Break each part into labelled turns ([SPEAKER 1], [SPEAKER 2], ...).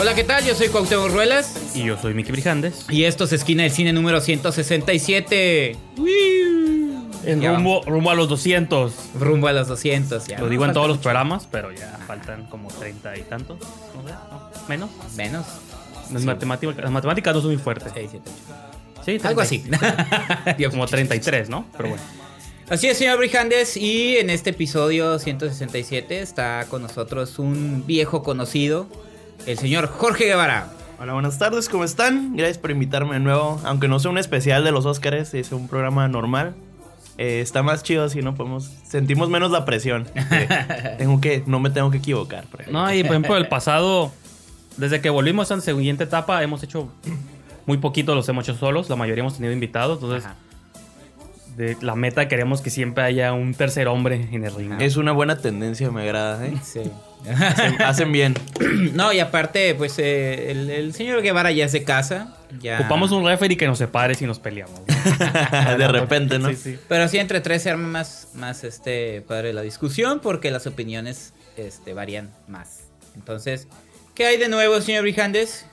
[SPEAKER 1] Hola, ¿qué tal? Yo soy Cuauhtémoc Ruelas.
[SPEAKER 2] Y yo soy Miki Brijandes. Y esto es Esquina del Cine número 167. En rumbo, rumbo a los 200. Rumbo a los 200, ya. Lo digo en todos los programas, pero ya faltan como 30 y tantos. menos. Menos. Las, matemáticas, no son muy fuertes. Algo así. Como 33, ¿no? Pero bueno.
[SPEAKER 1] Así es, señor Brijandes. Y en este episodio 167 está con nosotros un viejo conocido el señor Jorge Guevara. Hola, buenas tardes, ¿cómo están? Gracias por invitarme de nuevo. Aunque no sea un especial de
[SPEAKER 3] los Oscars, es un programa normal. Eh, está más chido si no podemos. Sentimos menos la
[SPEAKER 2] presión. Eh, tengo que, no me tengo que equivocar.
[SPEAKER 4] No, y por ejemplo, el
[SPEAKER 2] pasado, desde que volvimos a la siguiente etapa, hemos hecho muy poquito, los hemos hecho solos. La mayoría hemos tenido invitados. Entonces de la meta queremos que siempre haya un tercer hombre en el ring. Es una buena tendencia, me agrada, ¿eh? Sí. Hacen, bien. No, y aparte, pues eh, el, señor Guevara ya se casa. Ocupamos un referee que nos separe si nos peleamos.
[SPEAKER 1] Ah, de repente, ¿no? Sí, sí. Pero sí, entre tres se arma más, más este, padre la discusión porque las opiniones este, varían más. Entonces, ¿qué hay de nuevo, señor Brijandes?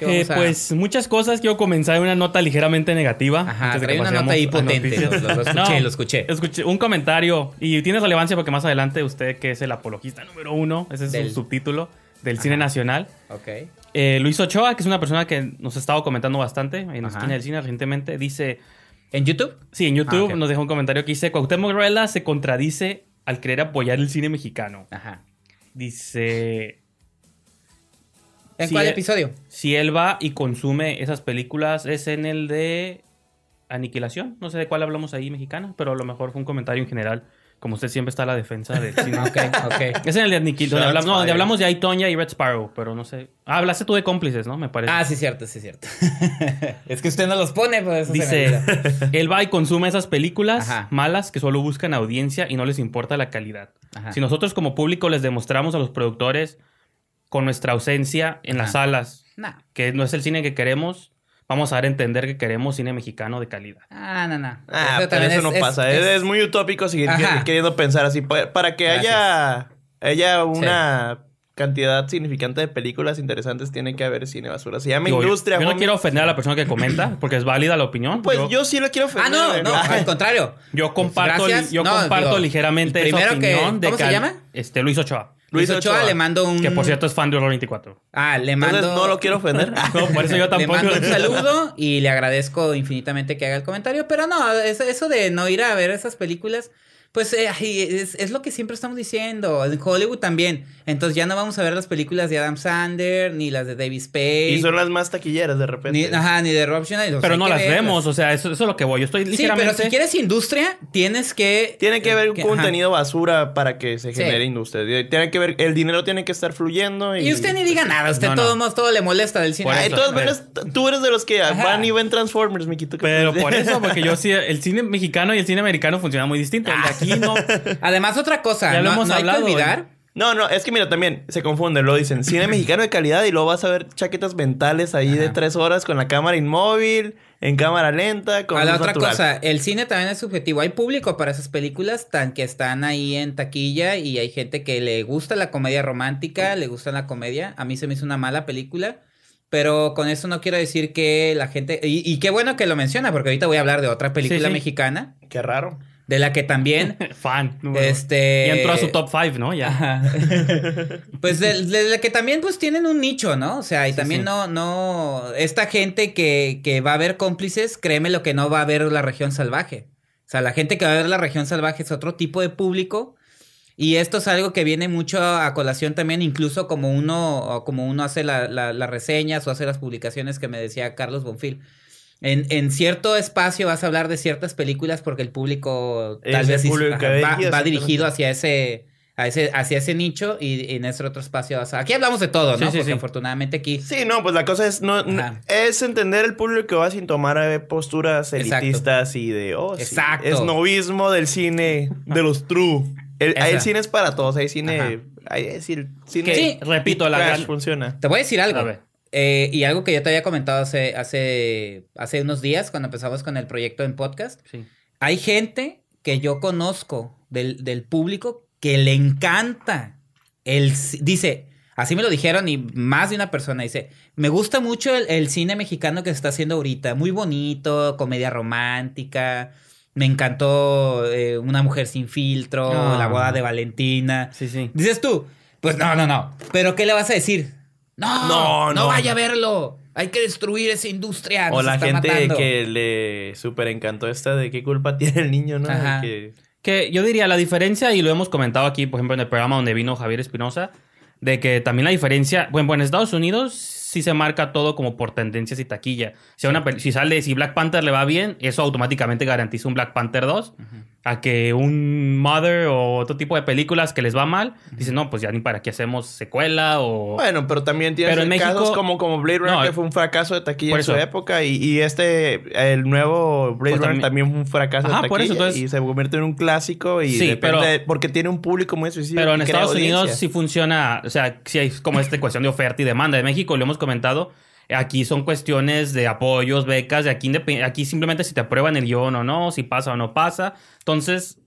[SPEAKER 1] Eh, pues
[SPEAKER 2] muchas cosas. Quiero comenzar una nota ligeramente negativa. Ajá, una nota ahí potente. Lo, escuché, lo escuché. Un comentario. Y tiene relevancia porque más adelante usted, que es el apologista número uno, ese es el subtítulo, del cine nacional. Ok. Eh, Luis Ochoa, que es una persona que nos ha estado comentando bastante en el cine recientemente, dice... ¿En YouTube? Sí, en ah, YouTube nos dejó un comentario que dice, Cuauhtémoc Ruela se contradice al querer apoyar el cine mexicano. Ajá. Dice... ¿En cuál e- episodio? Si él va y consume esas películas, es en el de Aniquilación. No sé de cuál hablamos ahí mexicana, pero a lo mejor fue un comentario en general. Como usted siempre está a la defensa de... okay, Es en el de Aniquilación. no, donde hablamos, de Aitoña y Red Sparrow, pero no sé. Ah, hablaste tú de cómplices, ¿no? Me parece. Ah, sí, cierto, sí, cierto. es que usted no los pone, por pues, Dice, él va y consume esas películas malas que solo buscan audiencia y no les importa la calidad. Si nosotros como público les demostramos a los productores con nuestra ausencia en las salas, que no es el cine que queremos, vamos a dar a entender que queremos cine mexicano de
[SPEAKER 1] calidad. Ah, no, no. Ah, eso, eso no pasa. Es, es,
[SPEAKER 3] muy utópico seguir queriendo
[SPEAKER 2] pensar así. Para
[SPEAKER 3] que haya, una cantidad significante de películas interesantes, tiene que haber cine basura. Se llama industria. Yo, no
[SPEAKER 2] quiero ofender a la persona que comenta, porque es válida la opinión. Pues
[SPEAKER 3] yo, sí lo quiero ofender. Ah, no, no, al
[SPEAKER 2] contrario. Yo comparto, yo comparto ligeramente esa opinión ¿cómo de ¿cómo se llama?
[SPEAKER 1] Este, Luis Ochoa. Luis, Ochoa, le mando un. Que por cierto es fan de Horror 24. Ah, le mando. Entonces no lo quiero ofender. no, por eso yo tampoco. Le mando un saludo y le agradezco infinitamente que haga el comentario. Pero no, eso de no ir a ver esas películas pues eh, es, lo que siempre estamos diciendo, en Hollywood también. Entonces ya no vamos a ver las películas de Adam Sandler, ni las de Davis Page. Y son
[SPEAKER 3] las más taquilleras de repente. ajá, ni de
[SPEAKER 1] Rob Schneider. Pero no las vemos,
[SPEAKER 2] o sea, eso, es lo que voy. Yo estoy
[SPEAKER 3] literalmente. Sí, pero si quieres
[SPEAKER 1] industria, tienes que...
[SPEAKER 3] Tiene que haber un contenido basura para que se genere industria. Tiene que ver, el dinero tiene que estar fluyendo y... usted ni
[SPEAKER 1] diga nada, usted
[SPEAKER 3] todo, le molesta del cine. tú eres de los que van y ven Transformers, Pero por eso, porque yo sí,
[SPEAKER 2] el cine mexicano y el cine americano funcionan muy distinto.
[SPEAKER 3] Además, otra cosa, no, no hay que olvidar. No, no, es que mira, también se confunde lo dicen cine mexicano de calidad y luego vas
[SPEAKER 1] a ver chaquetas mentales ahí de tres horas con la cámara inmóvil, en cámara lenta, con. A la otra cosa, el cine también es subjetivo. Hay público para esas películas tan que están ahí en taquilla y hay gente que le gusta la comedia romántica, le gusta la comedia. A mí se me hizo una mala película. Pero con eso no quiero decir que la gente. Y, qué bueno que lo menciona, porque ahorita voy a hablar de otra película mexicana. Qué raro de la que también... Fan. este... Y entró a su top 5, ¿no? Ya. pues de, la que también pues tienen un nicho, ¿no? O sea, y también no, no... Esta gente que, que va a ver cómplices, créeme lo que no va a ver la región salvaje. O sea, la gente que va a ver la región salvaje es otro tipo de público. Y esto es algo que viene mucho a colación también, incluso como uno, como uno hace las reseñas o hace las publicaciones que me decía Carlos Bonfil. En, cierto espacio vas a hablar de ciertas películas porque el público tal vez va, dirigido hacia ese, hacia ese nicho y, en ese otro espacio vas a... Aquí hablamos de todo, ¿no? porque sí. afortunadamente aquí... Sí, no, pues la cosa es no,
[SPEAKER 3] es entender el público que va sin tomar eh, posturas elitistas y de... Oh, Exacto. es novismo del cine, de los true. El, cine es para todos, hay cine... sí,
[SPEAKER 1] repito, la
[SPEAKER 3] funciona. Te voy a decir algo.
[SPEAKER 1] Eh, y algo que yo te había comentado hace, hace, hace unos días cuando empezamos con el proyecto en podcast. Hay gente que yo conozco del, público que le encanta el... Dice, así me lo dijeron y más de una persona dice, me gusta mucho el, cine mexicano que se está haciendo ahorita, muy bonito, comedia romántica, me encantó eh, Una mujer sin filtro, La boda ah. de Valentina. Dices tú, pues no, no, no, pero ¿qué le vas a decir?
[SPEAKER 4] No, no,
[SPEAKER 1] no, vaya a verlo. Hay que destruir esa industria. O la gente que
[SPEAKER 3] le súper encantó esta de qué culpa tiene el niño, ¿no? Que...
[SPEAKER 2] que... yo diría la diferencia, y lo hemos comentado aquí, por ejemplo, en el programa donde vino Javier Espinosa, de que también la diferencia, bueno, en Estados Unidos sí se marca todo como por tendencias y taquilla. Si, una, si sale, si Black Panther le va bien, eso automáticamente garantiza un Black Panther 2 a que un Mother o otro tipo de películas que les va mal, dicen, no, pues ya ni para qué hacemos secuela o... Bueno, pero también tiene pero en México, casos como,
[SPEAKER 3] como Blade Runner, que fue un fracaso de taquilla en su época, y, este, el nuevo Blade pues Runner también, fue un fracaso de taquilla, y se convierte en un clásico, y sí, pero, porque tiene un público muy específico. Pero en Estados Unidos sí
[SPEAKER 2] funciona, o sea, si hay como esta cuestión de oferta y demanda. En México, lo hemos comentado, Aquí son cuestiones de apoyos, becas, de aquí, aquí simplemente si te aprueban el guión o no, si pasa o no pasa. Entonces,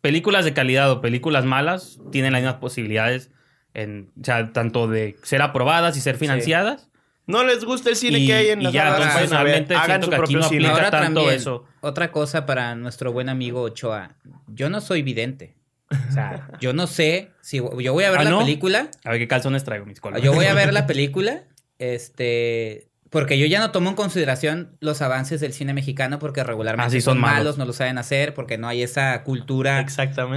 [SPEAKER 2] películas de calidad o películas malas tienen las mismas posibilidades, en, tanto de ser aprobadas y ser financiadas.
[SPEAKER 3] No les gusta el cine que hay en la ya, entonces, que aquí no aplica Ahora tanto eso.
[SPEAKER 1] Otra cosa para nuestro buen amigo Ochoa. Yo no soy vidente. O sea, yo no sé si yo voy a ver ¿Ah, la película. A ver qué calzones traigo mis colores. Yo voy a ver la película este, porque yo ya no tomo en consideración los avances del cine mexicano porque regularmente Así ah, son, malos. no lo saben hacer, porque no hay esa cultura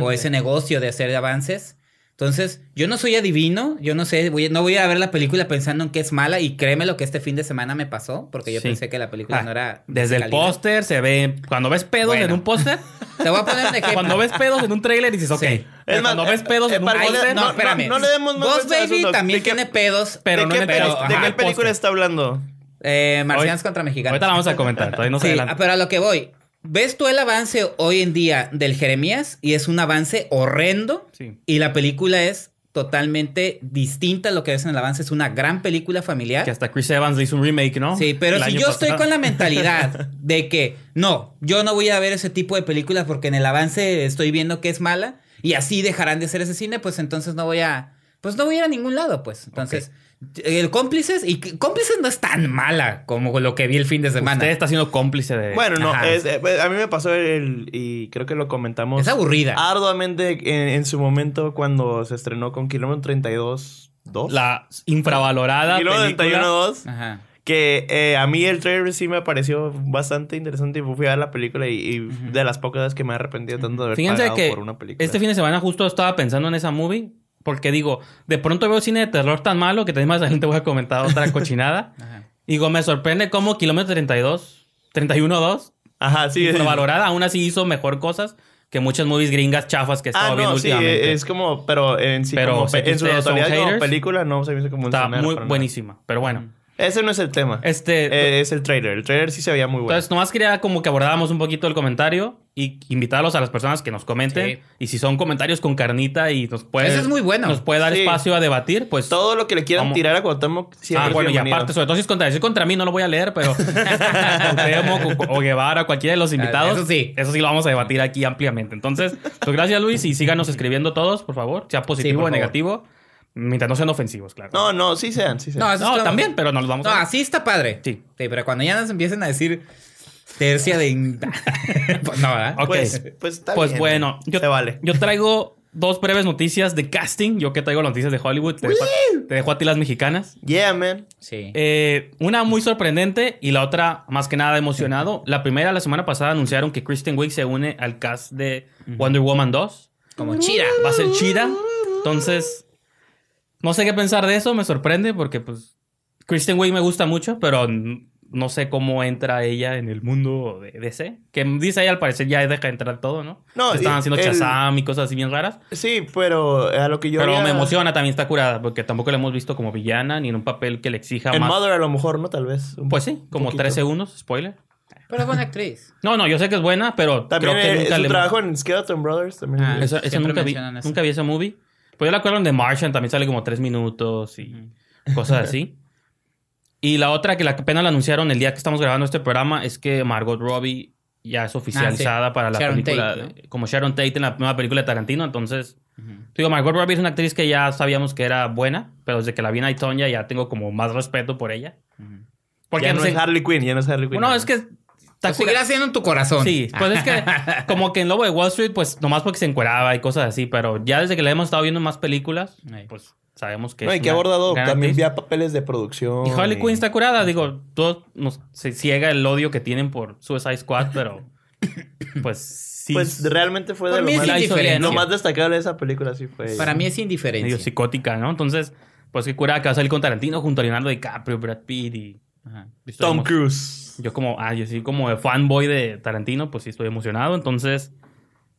[SPEAKER 1] o ese negocio de hacer avances. Entonces, yo no soy adivino, yo no sé, voy, no voy a ver la película pensando en que es mala y créeme lo que este fin de semana me pasó, porque yo pensé que la película ah, no era... Desde el póster se ve,
[SPEAKER 2] cuando ves pedos en un póster... Te voy a poner un ejemplo. Cuando ves pedos en un tráiler dices, ok,
[SPEAKER 1] es más, cuando ves pedos eh, en un no, espérame. No, le demos más Baby también tiene pedos, pero no ¿De qué película está hablando? Eh, Marcianos contra Mexicanos. Ahorita la vamos a comentar, todavía no se adelanta. Pero a lo que voy, ves tú el avance hoy en día del Jeremías y es un avance horrendo. Sí. Y la película es totalmente distinta a lo que ves en el avance. Es una gran película familiar. Que hasta Chris Evans le hizo un remake, ¿no? Sí, pero si yo estoy con la mentalidad de que no, yo no voy a ver ese tipo de películas porque en el avance estoy viendo que es mala y así dejarán de hacer ese cine, pues entonces no voy a, pues no voy a ir a ningún lado, pues. Entonces, el cómplices, y cómplices no es tan mala como lo que vi el fin de semana. Usted está siendo cómplice de. Bueno, no, eh,
[SPEAKER 3] a mí me pasó el, y creo que lo comentamos. Es aburrida. Arduamente en, su momento cuando se estrenó con Kilómetro 32. 2. La infravalorada. Kilómetro 31 2. Ajá que eh, a mí el trailer sí me pareció bastante interesante y fui a ver la película y, de las pocas que me he arrepentido tanto de haber por una película.
[SPEAKER 2] Este fin de semana justo estaba pensando en esa movie porque digo, de pronto veo cine de terror tan malo que también más gente voy a comentar otra cochinada. Y Digo, me sorprende cómo Kilómetro 32, 31, 2, Ajá, sí. valorada, aún así hizo mejor cosas que muchas movies gringas chafas que estaba ah, viendo eh, Es
[SPEAKER 3] como, pero en sí, en su totalidad como película no se como un Está muy buenísima, pero
[SPEAKER 2] bueno. Ese no es el tema. Este. Eh, es el trailer. El trailer sí se veía muy bueno. Entonces, nomás quería como que abordáramos un poquito el comentario y invitarlos a las personas que nos comenten. Y si son comentarios con carnita y nos puede. es muy bueno. Nos puede dar espacio a debatir, pues. Todo lo que le quieran tirar a Cuauhtémoc Ah, bueno, y aparte, sobre todo si es contra, si es contra mí, no lo voy a leer, pero. Cuauhtémoc o, Guevara, cualquiera de los ah, invitados. Eso sí. Eso sí lo vamos a debatir aquí ampliamente. Entonces, pues gracias, Luis, y síganos escribiendo todos, por favor,
[SPEAKER 1] sea positivo o negativo.
[SPEAKER 2] Mientras no sean ofensivos, claro.
[SPEAKER 1] No, no, sí sean, sí sean. No, también, pero no los vamos a... No, así está padre. Sí. Pero cuando ya nos empiecen a decir tercia de... pues no, ¿verdad? Pues, pues, pues bueno, eh, yo, se vale. yo traigo dos breves
[SPEAKER 2] noticias de casting. Yo que traigo las noticias de Hollywood. Te dejo, a, ti las mexicanas. Yeah, man. Sí. Eh, una muy sorprendente y la otra más que nada emocionado. La primera, la semana pasada, anunciaron que Kristen Wiig se une al cast de Wonder Woman 2.
[SPEAKER 4] Como chida. Va a ser
[SPEAKER 2] chida. Entonces, no sé qué pensar de eso, me sorprende porque pues Kristen Wiig me gusta mucho, pero no sé cómo entra ella en el mundo de DC. Que dice ahí al parecer ya deja entrar todo, ¿no? No. Estaban haciendo Shazam y cosas así bien raras. Sí, pero eh, a lo que yo. Pero me emociona también, está curada, porque tampoco la hemos visto como villana ni en un papel que le exija más. En Mother a lo mejor, ¿no? Tal vez. Pues sí, como tres segundos, spoiler.
[SPEAKER 1] Pero es buena actriz. No, no,
[SPEAKER 2] yo sé que es buena, pero también creo es, eh, trabajo
[SPEAKER 3] en Skeleton Brothers también. Ah, nunca, vi, nunca
[SPEAKER 2] vi ese movie. Pues yo la acuerdo de Martian también sale como tres minutos y cosas así. y la otra que la apenas la anunciaron el día que estamos grabando este programa es que Margot Robbie ya es ah, oficializada para la película como Sharon Tate en la nueva película de Tarantino, entonces digo, Margot Robbie es una actriz que ya sabíamos que era buena, pero desde que la vi en Aitonia ya tengo como más respeto por ella. Porque ya no, es Harley Quinn, ya no es Harley Quinn. No, es que lo seguirá haciendo en tu corazón. Sí, pues es que como que en Lobo de Wall Street, pues nomás porque se encueraba y cosas así, pero ya desde que le hemos estado viendo más películas, pues sabemos que... No, y que ha abordado también había
[SPEAKER 3] papeles de producción. Y Harley está
[SPEAKER 2] curada, digo, todos nos, se ciega el odio que tienen por Suicide Squad, pero pues sí. Pues realmente
[SPEAKER 3] fue de lo, más, lo más destacable de esa película, sí
[SPEAKER 2] fue. Para mí es indiferencia. Medio psicótica, ¿no? Entonces, pues qué curada que va a salir con Tarantino junto a Leonardo DiCaprio, Brad Pitt y... Tom Cruise. Yo como, como fanboy de Tarantino, pues sí estoy emocionado. Entonces,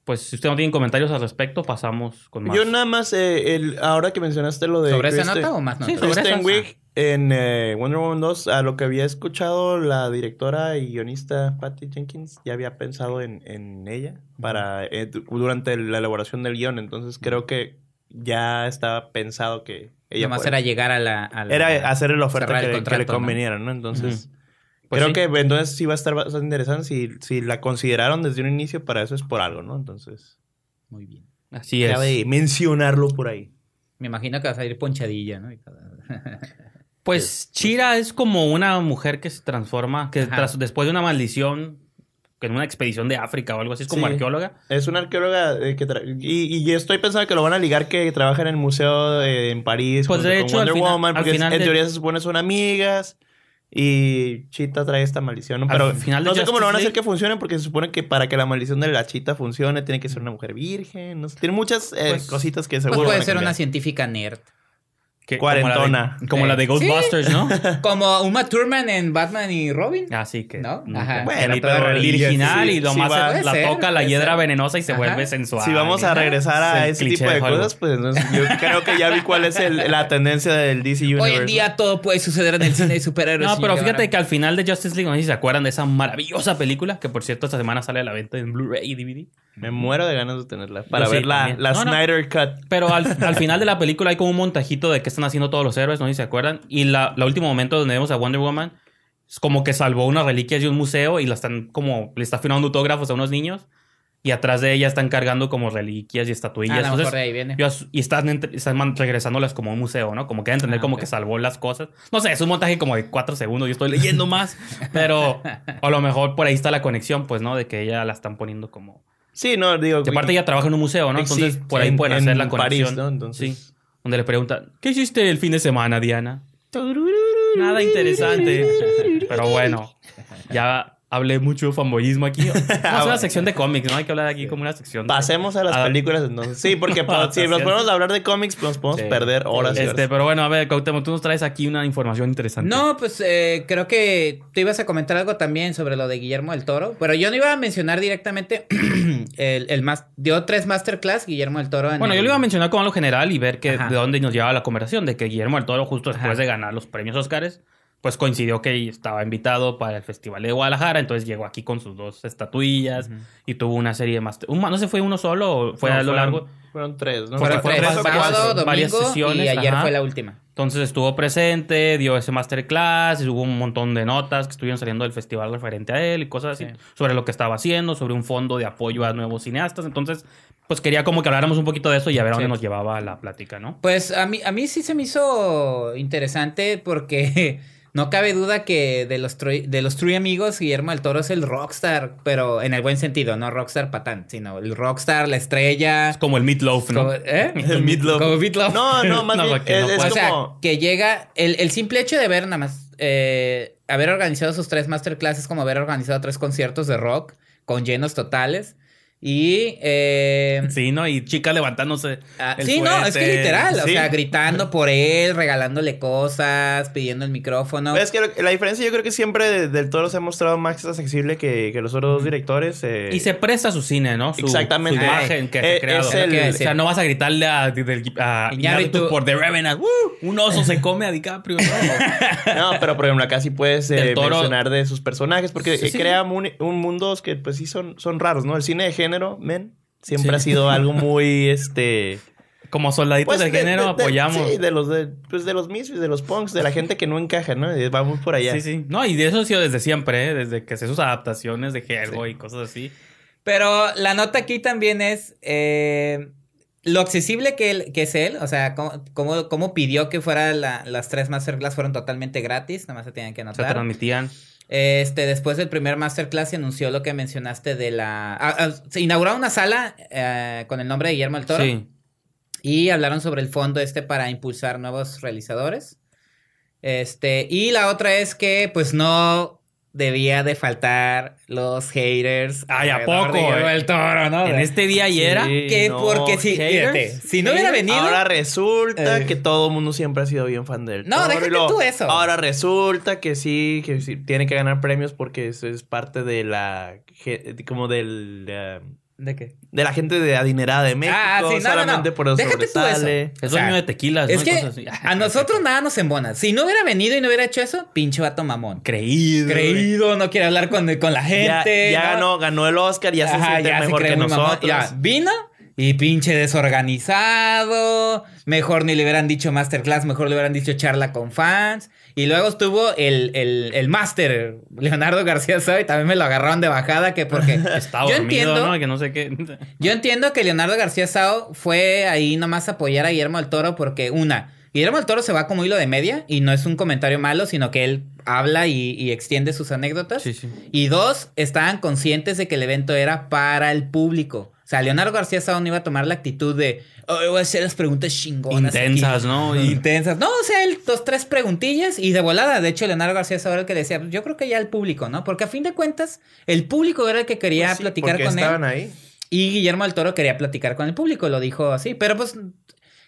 [SPEAKER 2] pues si usted no tiene comentarios al respecto, pasamos con más. Yo
[SPEAKER 3] nada más, eh, el, ahora que mencionaste lo de... ¿Sobre esa este nota o más no. Sí, sobre este Wick
[SPEAKER 2] en eh,
[SPEAKER 3] Wonder Woman 2, a lo que había escuchado la directora y guionista Patty Jenkins, ya había pensado en, ella para eh, durante la elaboración del guion Entonces creo que ya estaba pensado que ella más era llegar a la, Era hacer la oferta que, le conveniera, ¿no? Entonces... Pues Creo que entonces sí va a estar bastante interesante. Si, la consideraron desde un inicio, para eso es por algo, ¿no? Entonces. Muy bien. Así es.
[SPEAKER 1] mencionarlo por ahí. Me imagino que va a salir ponchadilla, ¿no? pues
[SPEAKER 2] Chira es como una mujer que se transforma, que tras, después de una maldición en una expedición de África o algo así, es como arqueóloga.
[SPEAKER 3] Es una arqueóloga eh, que y, estoy pensando que lo van a ligar que trabaja en el museo eh, en París pues de hecho, Wonder porque en teoría se supone son amigas y Chita trae esta maldición, pero al final no sé cómo lo van a hacer que funcione porque se supone que para que la maldición de la Chita funcione tiene que ser una mujer
[SPEAKER 1] virgen, tiene muchas eh, pues, cositas que pues seguro pues puede ser una científica nerd.
[SPEAKER 3] Cuarentona. Como la de, Ghostbusters, ¿no?
[SPEAKER 1] como Uma Thurman en Batman y Robin. Así ah, que. ¿No? Bueno, pero el
[SPEAKER 2] original y
[SPEAKER 3] lo más la toca la hiedra venenosa y se vuelve sensual. Si vamos a regresar a ese tipo de, cosas,
[SPEAKER 1] pues yo
[SPEAKER 2] creo que ya vi cuál es la tendencia del DC
[SPEAKER 3] Universe. Hoy en día
[SPEAKER 1] todo puede suceder en el cine de superhéroes. No, pero fíjate
[SPEAKER 2] que al final de Justice League, se acuerdan de esa maravillosa película, que por cierto esta semana sale a la venta en Blu-ray y DVD. Me muero de ganas de tenerla. Para ver la, Snyder Cut. Pero al, final de la película hay como un montajito de qué están haciendo todos los héroes, no sé si se acuerdan. Y la, último momento donde vemos a Wonder Woman es como que salvó unas reliquias de un museo y la están como. le está firmando autógrafos a unos niños. Y atrás de ella están cargando como reliquias y estatuillas. Ah, y están, están, regresándolas como un museo, ¿no? Como que entender ah, como que salvó las cosas. No sé, es un montaje como de cuatro segundos. Yo estoy leyendo más. pero a lo mejor por ahí está la conexión, pues, ¿no? De que ella la están poniendo como Sí, no, digo. Que aparte ya trabaja en un museo, ¿no? Entonces por ahí pueden hacer la conexión. ¿no? Sí. Donde le pregunta ¿qué hiciste el fin de semana, Diana?
[SPEAKER 4] Nada interesante. Pero
[SPEAKER 2] bueno, ya hablé mucho de fanboyismo aquí. Vamos una ah, sección de cómics, ¿no? Hay que hablar aquí como una sección. Pasemos a las ah. películas entonces. Sí, porque si nos ponemos
[SPEAKER 3] a
[SPEAKER 1] hablar de cómics, nos podemos perder horas. y este,
[SPEAKER 2] pero bueno, a ver, Cautemo, tú nos traes aquí una información interesante.
[SPEAKER 1] No, pues eh, creo que tú ibas a comentar algo también sobre lo de Guillermo del Toro, pero yo no iba a mencionar directamente el, más, dio tres masterclass Guillermo del Toro. bueno, yo lo iba
[SPEAKER 2] a mencionar como algo general y ver que de dónde nos llevaba la conversación, de que Guillermo del Toro justo después de ganar los premios Oscars pues coincidió que estaba invitado para el Festival de Guadalajara, entonces llegó aquí con sus dos estatuillas y tuvo una serie de más. no se fue uno solo fue a lo largo.
[SPEAKER 3] Fueron tres, ¿no? Fueron, tres,
[SPEAKER 1] varias sesiones. Y ayer fue la última.
[SPEAKER 2] Entonces estuvo presente, dio ese masterclass, y hubo un montón de notas que estuvieron saliendo del festival referente a él y cosas así, sobre lo que estaba haciendo, sobre un fondo de apoyo a nuevos cineastas. Entonces, pues quería como que habláramos un poquito de eso y a ver a dónde nos llevaba la plática, ¿no?
[SPEAKER 1] Pues a mí, a mí sí se me hizo interesante porque No cabe duda que de los, de los True Amigos, Guillermo del Toro es el rockstar, pero en el buen sentido, no rockstar patán, sino el rockstar, la estrella. como el Meatloaf, ¿no? Como, ¿eh? El Meatloaf. Como Meatloaf. No, no, más no, bien, es, no o sea, que llega. El, el, simple hecho de ver nada más. Eh, haber organizado sus tres masterclasses, como haber organizado tres conciertos de rock con llenos totales y. Eh, sí, ¿no? Y chica levantándose. Ah, sí, no, es que literal. O sea, gritando por él, regalándole cosas, pidiendo el micrófono. es
[SPEAKER 3] que la diferencia, yo creo que siempre del toro se ha mostrado más accesible que, los otros dos directores.
[SPEAKER 2] Eh. Y se presta su cine, ¿no? Exactamente. Su imagen que eh, O sea, no vas a gritarle a, a, por The Revenant. Un oso se come a DiCaprio. No,
[SPEAKER 3] no pero por ejemplo, acá sí puedes eh, mencionar de sus personajes porque crea un, un mundos que, pues sí, son, son raros, ¿no? El cine de género género, men, siempre ha sido algo muy, este... Como soldaditos pues, de, género apoyamos. Sí, de los, pues de los misfits, de los punks, de la gente que no encaja, ¿no?
[SPEAKER 2] Vamos por allá. Sí, sí. No, y de eso ha sido desde siempre, ¿eh? Desde que se sus adaptaciones de Hellboy y cosas
[SPEAKER 1] así. Pero la nota aquí también es... Eh, lo accesible que, es él, o sea, cómo, pidió que fueran las tres masterclass fueron totalmente gratis, nada más se tenían que anotar. Se transmitían. Este, después del primer masterclass se anunció lo que mencionaste de la... Ah, ah, se inauguró una sala eh, con el nombre de Guillermo del Toro. Sí. Y hablaron sobre el fondo este para impulsar nuevos realizadores. Este, y la otra es que pues no debía de faltar los haters. Ay, ¿a poco? el toro, ¿no? En este día y era. que porque si, si no hubiera venido. Ahora
[SPEAKER 3] resulta eh. que todo el mundo siempre ha sido bien fan del No, déjate tú eso. Ahora resulta que sí, que sí, tiene que ganar premios porque es parte de la. como del. Eh, ¿De qué? De la gente de adinerada de México. Ah, ah sí, no, solamente no, por eso Déjate eso. es dueño de
[SPEAKER 1] tequilas. Es ¿no? que ah, a nosotros nada nos embona. Si no hubiera venido y no hubiera hecho eso, pinche vato mamón. Creído. Creído, no quiere hablar con, con la gente. Ya, ganó, ganó el Oscar, ya se siente ya mejor que nosotros. Ya. Vino, y pinche desorganizado. Mejor ni le hubieran dicho masterclass, mejor le hubieran dicho charla con fans. Y luego estuvo el, el, máster, Leonardo García y También me lo agarraron de bajada que porque... Está yo ¿no? Que no sé qué. yo entiendo que Leonardo García Sao fue ahí nomás a apoyar a Guillermo del Toro porque, una, Guillermo del Toro se va como hilo de media y no es un comentario malo, sino que él habla y, extiende sus anécdotas. Y dos, estaban conscientes de que el evento era para el público sea, Leonardo García no iba a tomar la actitud de, voy a hacer las preguntas chingonas. Intensas, ¿no? Intensas. No, o sea, él, dos, tres preguntillas y de volada. De hecho, Leonardo García Sadón era el que decía, yo creo que ya el público, ¿no? Porque a fin de cuentas, el público era el que quería pues platicar con él. Y Guillermo del Toro quería platicar con el público, lo dijo así. Pero pues,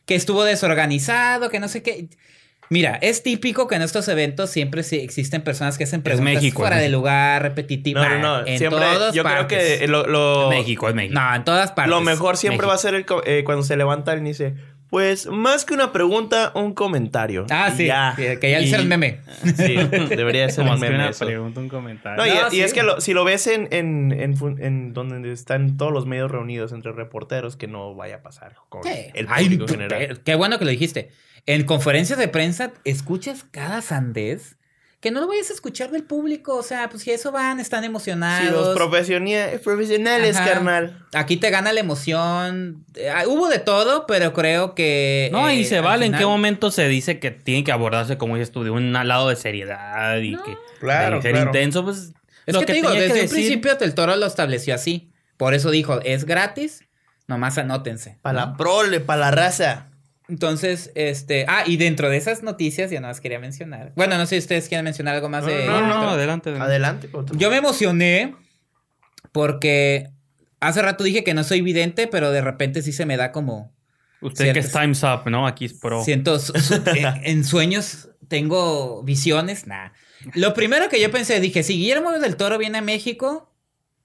[SPEAKER 1] que estuvo desorganizado, que no sé qué. Mira, es típico que en estos eventos siempre existen personas que hacen preguntas México, fuera de lugar, repetitivas. No, no, En siempre, yo creo que
[SPEAKER 2] lo, México México. No, en
[SPEAKER 1] todas partes. Lo mejor siempre va
[SPEAKER 3] a ser el, eh, cuando se levanta y dice... Pues más que una pregunta, un
[SPEAKER 2] comentario. Ah, sí. que ya y... el meme.
[SPEAKER 3] Sí, debería ser un meme. que una pregunta, un comentario. y, es que si lo ves en, donde están todos los medios reunidos entre reporteros, que no vaya a pasar con el público general.
[SPEAKER 1] qué bueno que lo dijiste. En conferencias de prensa escuchas cada sandez que no lo vayas a escuchar del público, o sea, pues si eso van, están emocionados. Sí, los profesionales, profesionales carnal. Aquí te gana la emoción. Eh, ah, hubo de todo, pero creo
[SPEAKER 2] que... No, y eh, se vale, ¿en qué momento se dice que tiene que abordarse como tú, estudio? Un lado de
[SPEAKER 1] seriedad y que... Claro, ser intenso, pues... Es que, digo, desde un principio el toro lo estableció así. Por eso dijo, es gratis, nomás anótense. Para la prole, para la raza. Entonces, este. Ah, y dentro de esas noticias, ya nada más quería mencionar. Bueno, no sé si ustedes quieren mencionar algo más de. No, no, adelante. Adelante. Yo me emocioné porque hace rato dije que no soy vidente, pero de repente sí se me da como. Usted que es
[SPEAKER 2] Time's Up, ¿no? Aquí es pro. Siento.
[SPEAKER 1] Eh, en sueños tengo visiones, nada. Lo primero que yo pensé, dije, si Guillermo del Toro viene a México,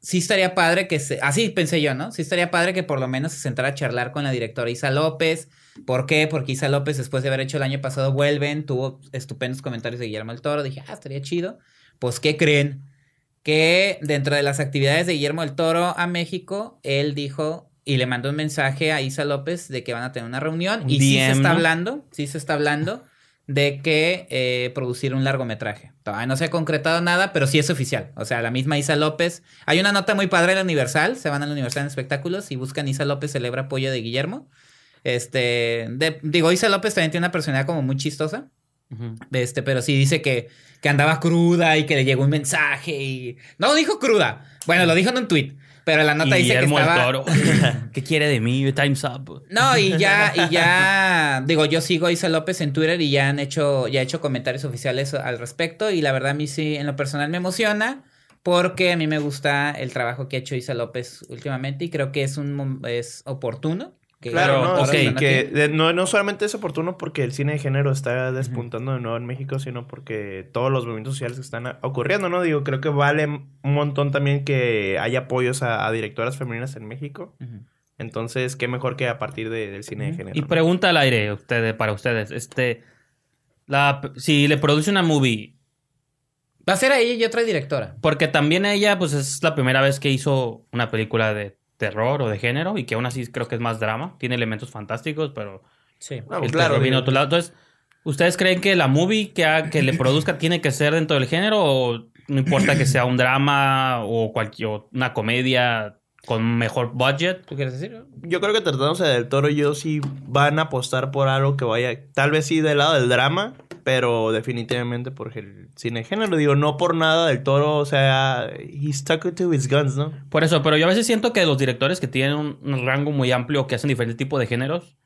[SPEAKER 1] sí estaría padre que Así pensé yo, ¿no? Sí estaría padre que por lo menos se sentara a charlar con la directora Isa López ¿Por qué? Porque Isa López, después de haber hecho el año pasado, vuelven, tuvo estupendos comentarios de Guillermo el Toro, dije, ah, estaría chido. Pues, ¿qué creen? Que dentro de las actividades de Guillermo el Toro a México, él dijo y le mandó un mensaje a Isa López de que van a tener una reunión. y sí se está hablando, sí se está hablando de que eh, producir un largometraje. Todavía no se ha concretado nada, pero sí es oficial. O sea, la misma Isa López. Hay una nota muy padre en la Universal, se van a la Universal en espectáculos y buscan Isa López celebra apoyo de Guillermo. Este, digo, Isa López también tiene una personalidad como muy chistosa. Este, pero sí dice que, que andaba cruda y que le llegó un mensaje y. No dijo cruda. Bueno, lo dijo en un tweet. Pero la nota dice que estaba... ¿Qué quiere de mí? Time's up.
[SPEAKER 4] No, y ya, y
[SPEAKER 1] ya, digo, yo sigo a Isa López en Twitter y ya han hecho, hecho comentarios oficiales al respecto. Y la verdad, a mí sí, en lo personal me emociona porque a mí me gusta el trabajo que ha hecho Isa López últimamente y creo que es un es oportuno claro, no, que
[SPEAKER 3] no, no, solamente es oportuno porque el cine de género está despuntando de nuevo en México, sino porque todos los movimientos sociales que están ocurriendo, ¿no? Digo, creo que vale un montón también que haya apoyos a, directoras femeninas en México. Entonces, qué mejor que a partir del cine de género. Y
[SPEAKER 2] pregunta al aire ustedes, para ustedes, este, si le produce una movie...
[SPEAKER 1] Va a ser ella y otra directora.
[SPEAKER 2] Porque también ella, pues es la primera vez que hizo una película de terror o de género y que aún así creo que es más drama. Tiene elementos fantásticos, pero
[SPEAKER 4] sí. Pues claro, viene
[SPEAKER 2] otro lado. Entonces, ¿ustedes creen que la movie que, que le produzca tiene que ser dentro del género o no importa que sea un drama o, cualquier, una comedia con mejor budget, ¿tú quieres
[SPEAKER 3] decir? Yo creo que tratándose del toro, y yo sí van a apostar por algo que vaya, tal vez sí del lado del drama, pero definitivamente por el
[SPEAKER 2] cine género. Digo, no por nada del toro, o sea, he stuck to his guns, ¿no? Por eso, pero yo a veces siento que los directores que tienen un rango muy amplio, que hacen diferentes tipos de géneros,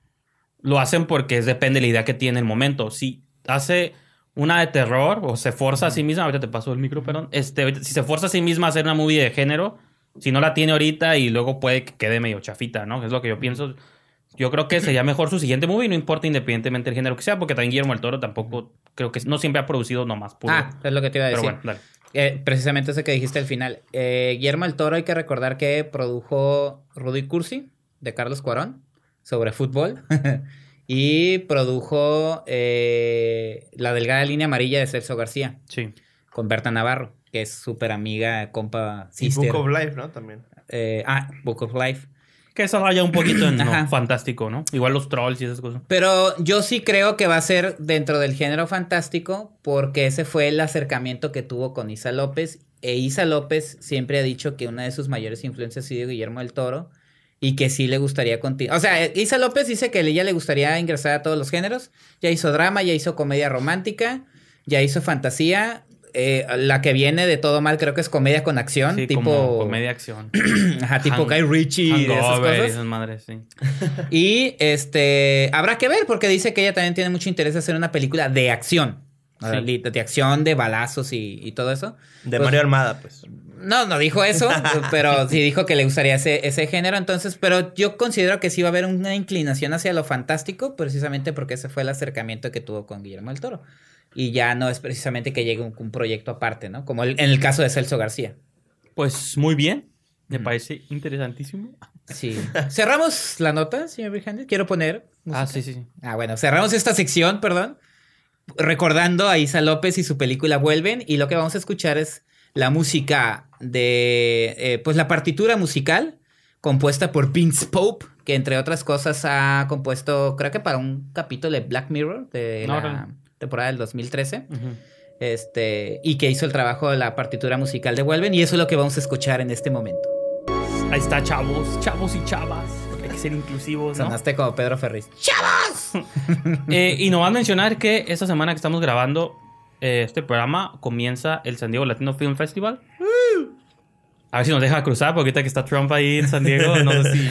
[SPEAKER 2] lo hacen porque depende de la idea que tiene el momento. Si hace una de terror o se forza a sí misma, ahorita te paso el micro, perdón, este, si se forza a sí misma a hacer una movie de género, si no la tiene ahorita y luego puede que quede medio chafita, ¿no? Es lo que yo pienso yo creo que sería mejor su siguiente movie, no importa independientemente del género que sea, porque también Guillermo del Toro tampoco, creo que no siempre ha producido nomás. Ah,
[SPEAKER 1] es lo que te iba a decir. Eh, precisamente eso que dijiste al final. Eh, Guillermo del Toro, hay que recordar que produjo Rudy Cursi, de Carlos Cuarón, sobre fútbol. y produjo eh, La Delgada Línea Amarilla de Celso García. Sí. Con Berta Navarro, que es súper amiga, compa. Sister. Y Book of
[SPEAKER 3] Life, ¿no? También.
[SPEAKER 1] ah, Book of Life que eso vaya un poquito en no, fantástico, ¿no? Igual los trolls y esas cosas. Pero yo sí creo que va a ser dentro del género fantástico, porque ese fue el acercamiento que tuvo con Isa López. E Isa López siempre ha dicho que una de sus mayores influencias ha sido Guillermo del Toro y que sí le gustaría continuar. O sea, Isa López dice que ella le gustaría ingresar a todos los géneros. Ya hizo drama, ya hizo comedia romántica, ya hizo fantasía, eh, la que viene de todo mal creo que es comedia con acción, tipo comedia acción. Ajá, tipo Guy Ritchie y esas cosas. sí. y este habrá que ver porque dice que ella también tiene mucho interés en hacer una película de acción. De, acción, de balazos y, todo eso. De pues, Mario Armada, pues. No, no dijo eso, pero sí dijo que le gustaría ese, género. Entonces, pero yo considero que sí va a haber una inclinación hacia lo fantástico, precisamente porque ese fue el acercamiento que tuvo con Guillermo del Toro. Y ya no es precisamente que llegue un, proyecto aparte, ¿no? Como en el caso de Celso García. Pues muy bien. Me parece interesantísimo. Sí. Cerramos la nota, señor Virgen. Quiero poner. Ah, sí, sí. Ah, bueno, cerramos esta sección, perdón. Recordando a Isa López y su película Vuelven. Y lo que vamos a escuchar es la música de eh, pues la partitura musical compuesta por Vince Pope, que entre otras cosas ha compuesto, creo que para un capítulo de Black Mirror de la temporada del 2013. Este, y que hizo el trabajo de la partitura musical de Vuelven, y eso es lo que vamos a escuchar en este momento. Ahí está, chavos, chavos y chavas. Hay que ser inclusivos. Sonaste como Pedro Ferriz.
[SPEAKER 4] ¡Chavos!
[SPEAKER 2] Eh, y nos van a mencionar que esta semana que estamos grabando eh, este programa comienza el San Diego Latino Film Festival. A ver si nos deja cruzar, porque ahorita que está Trump ahí en San Diego, no sé si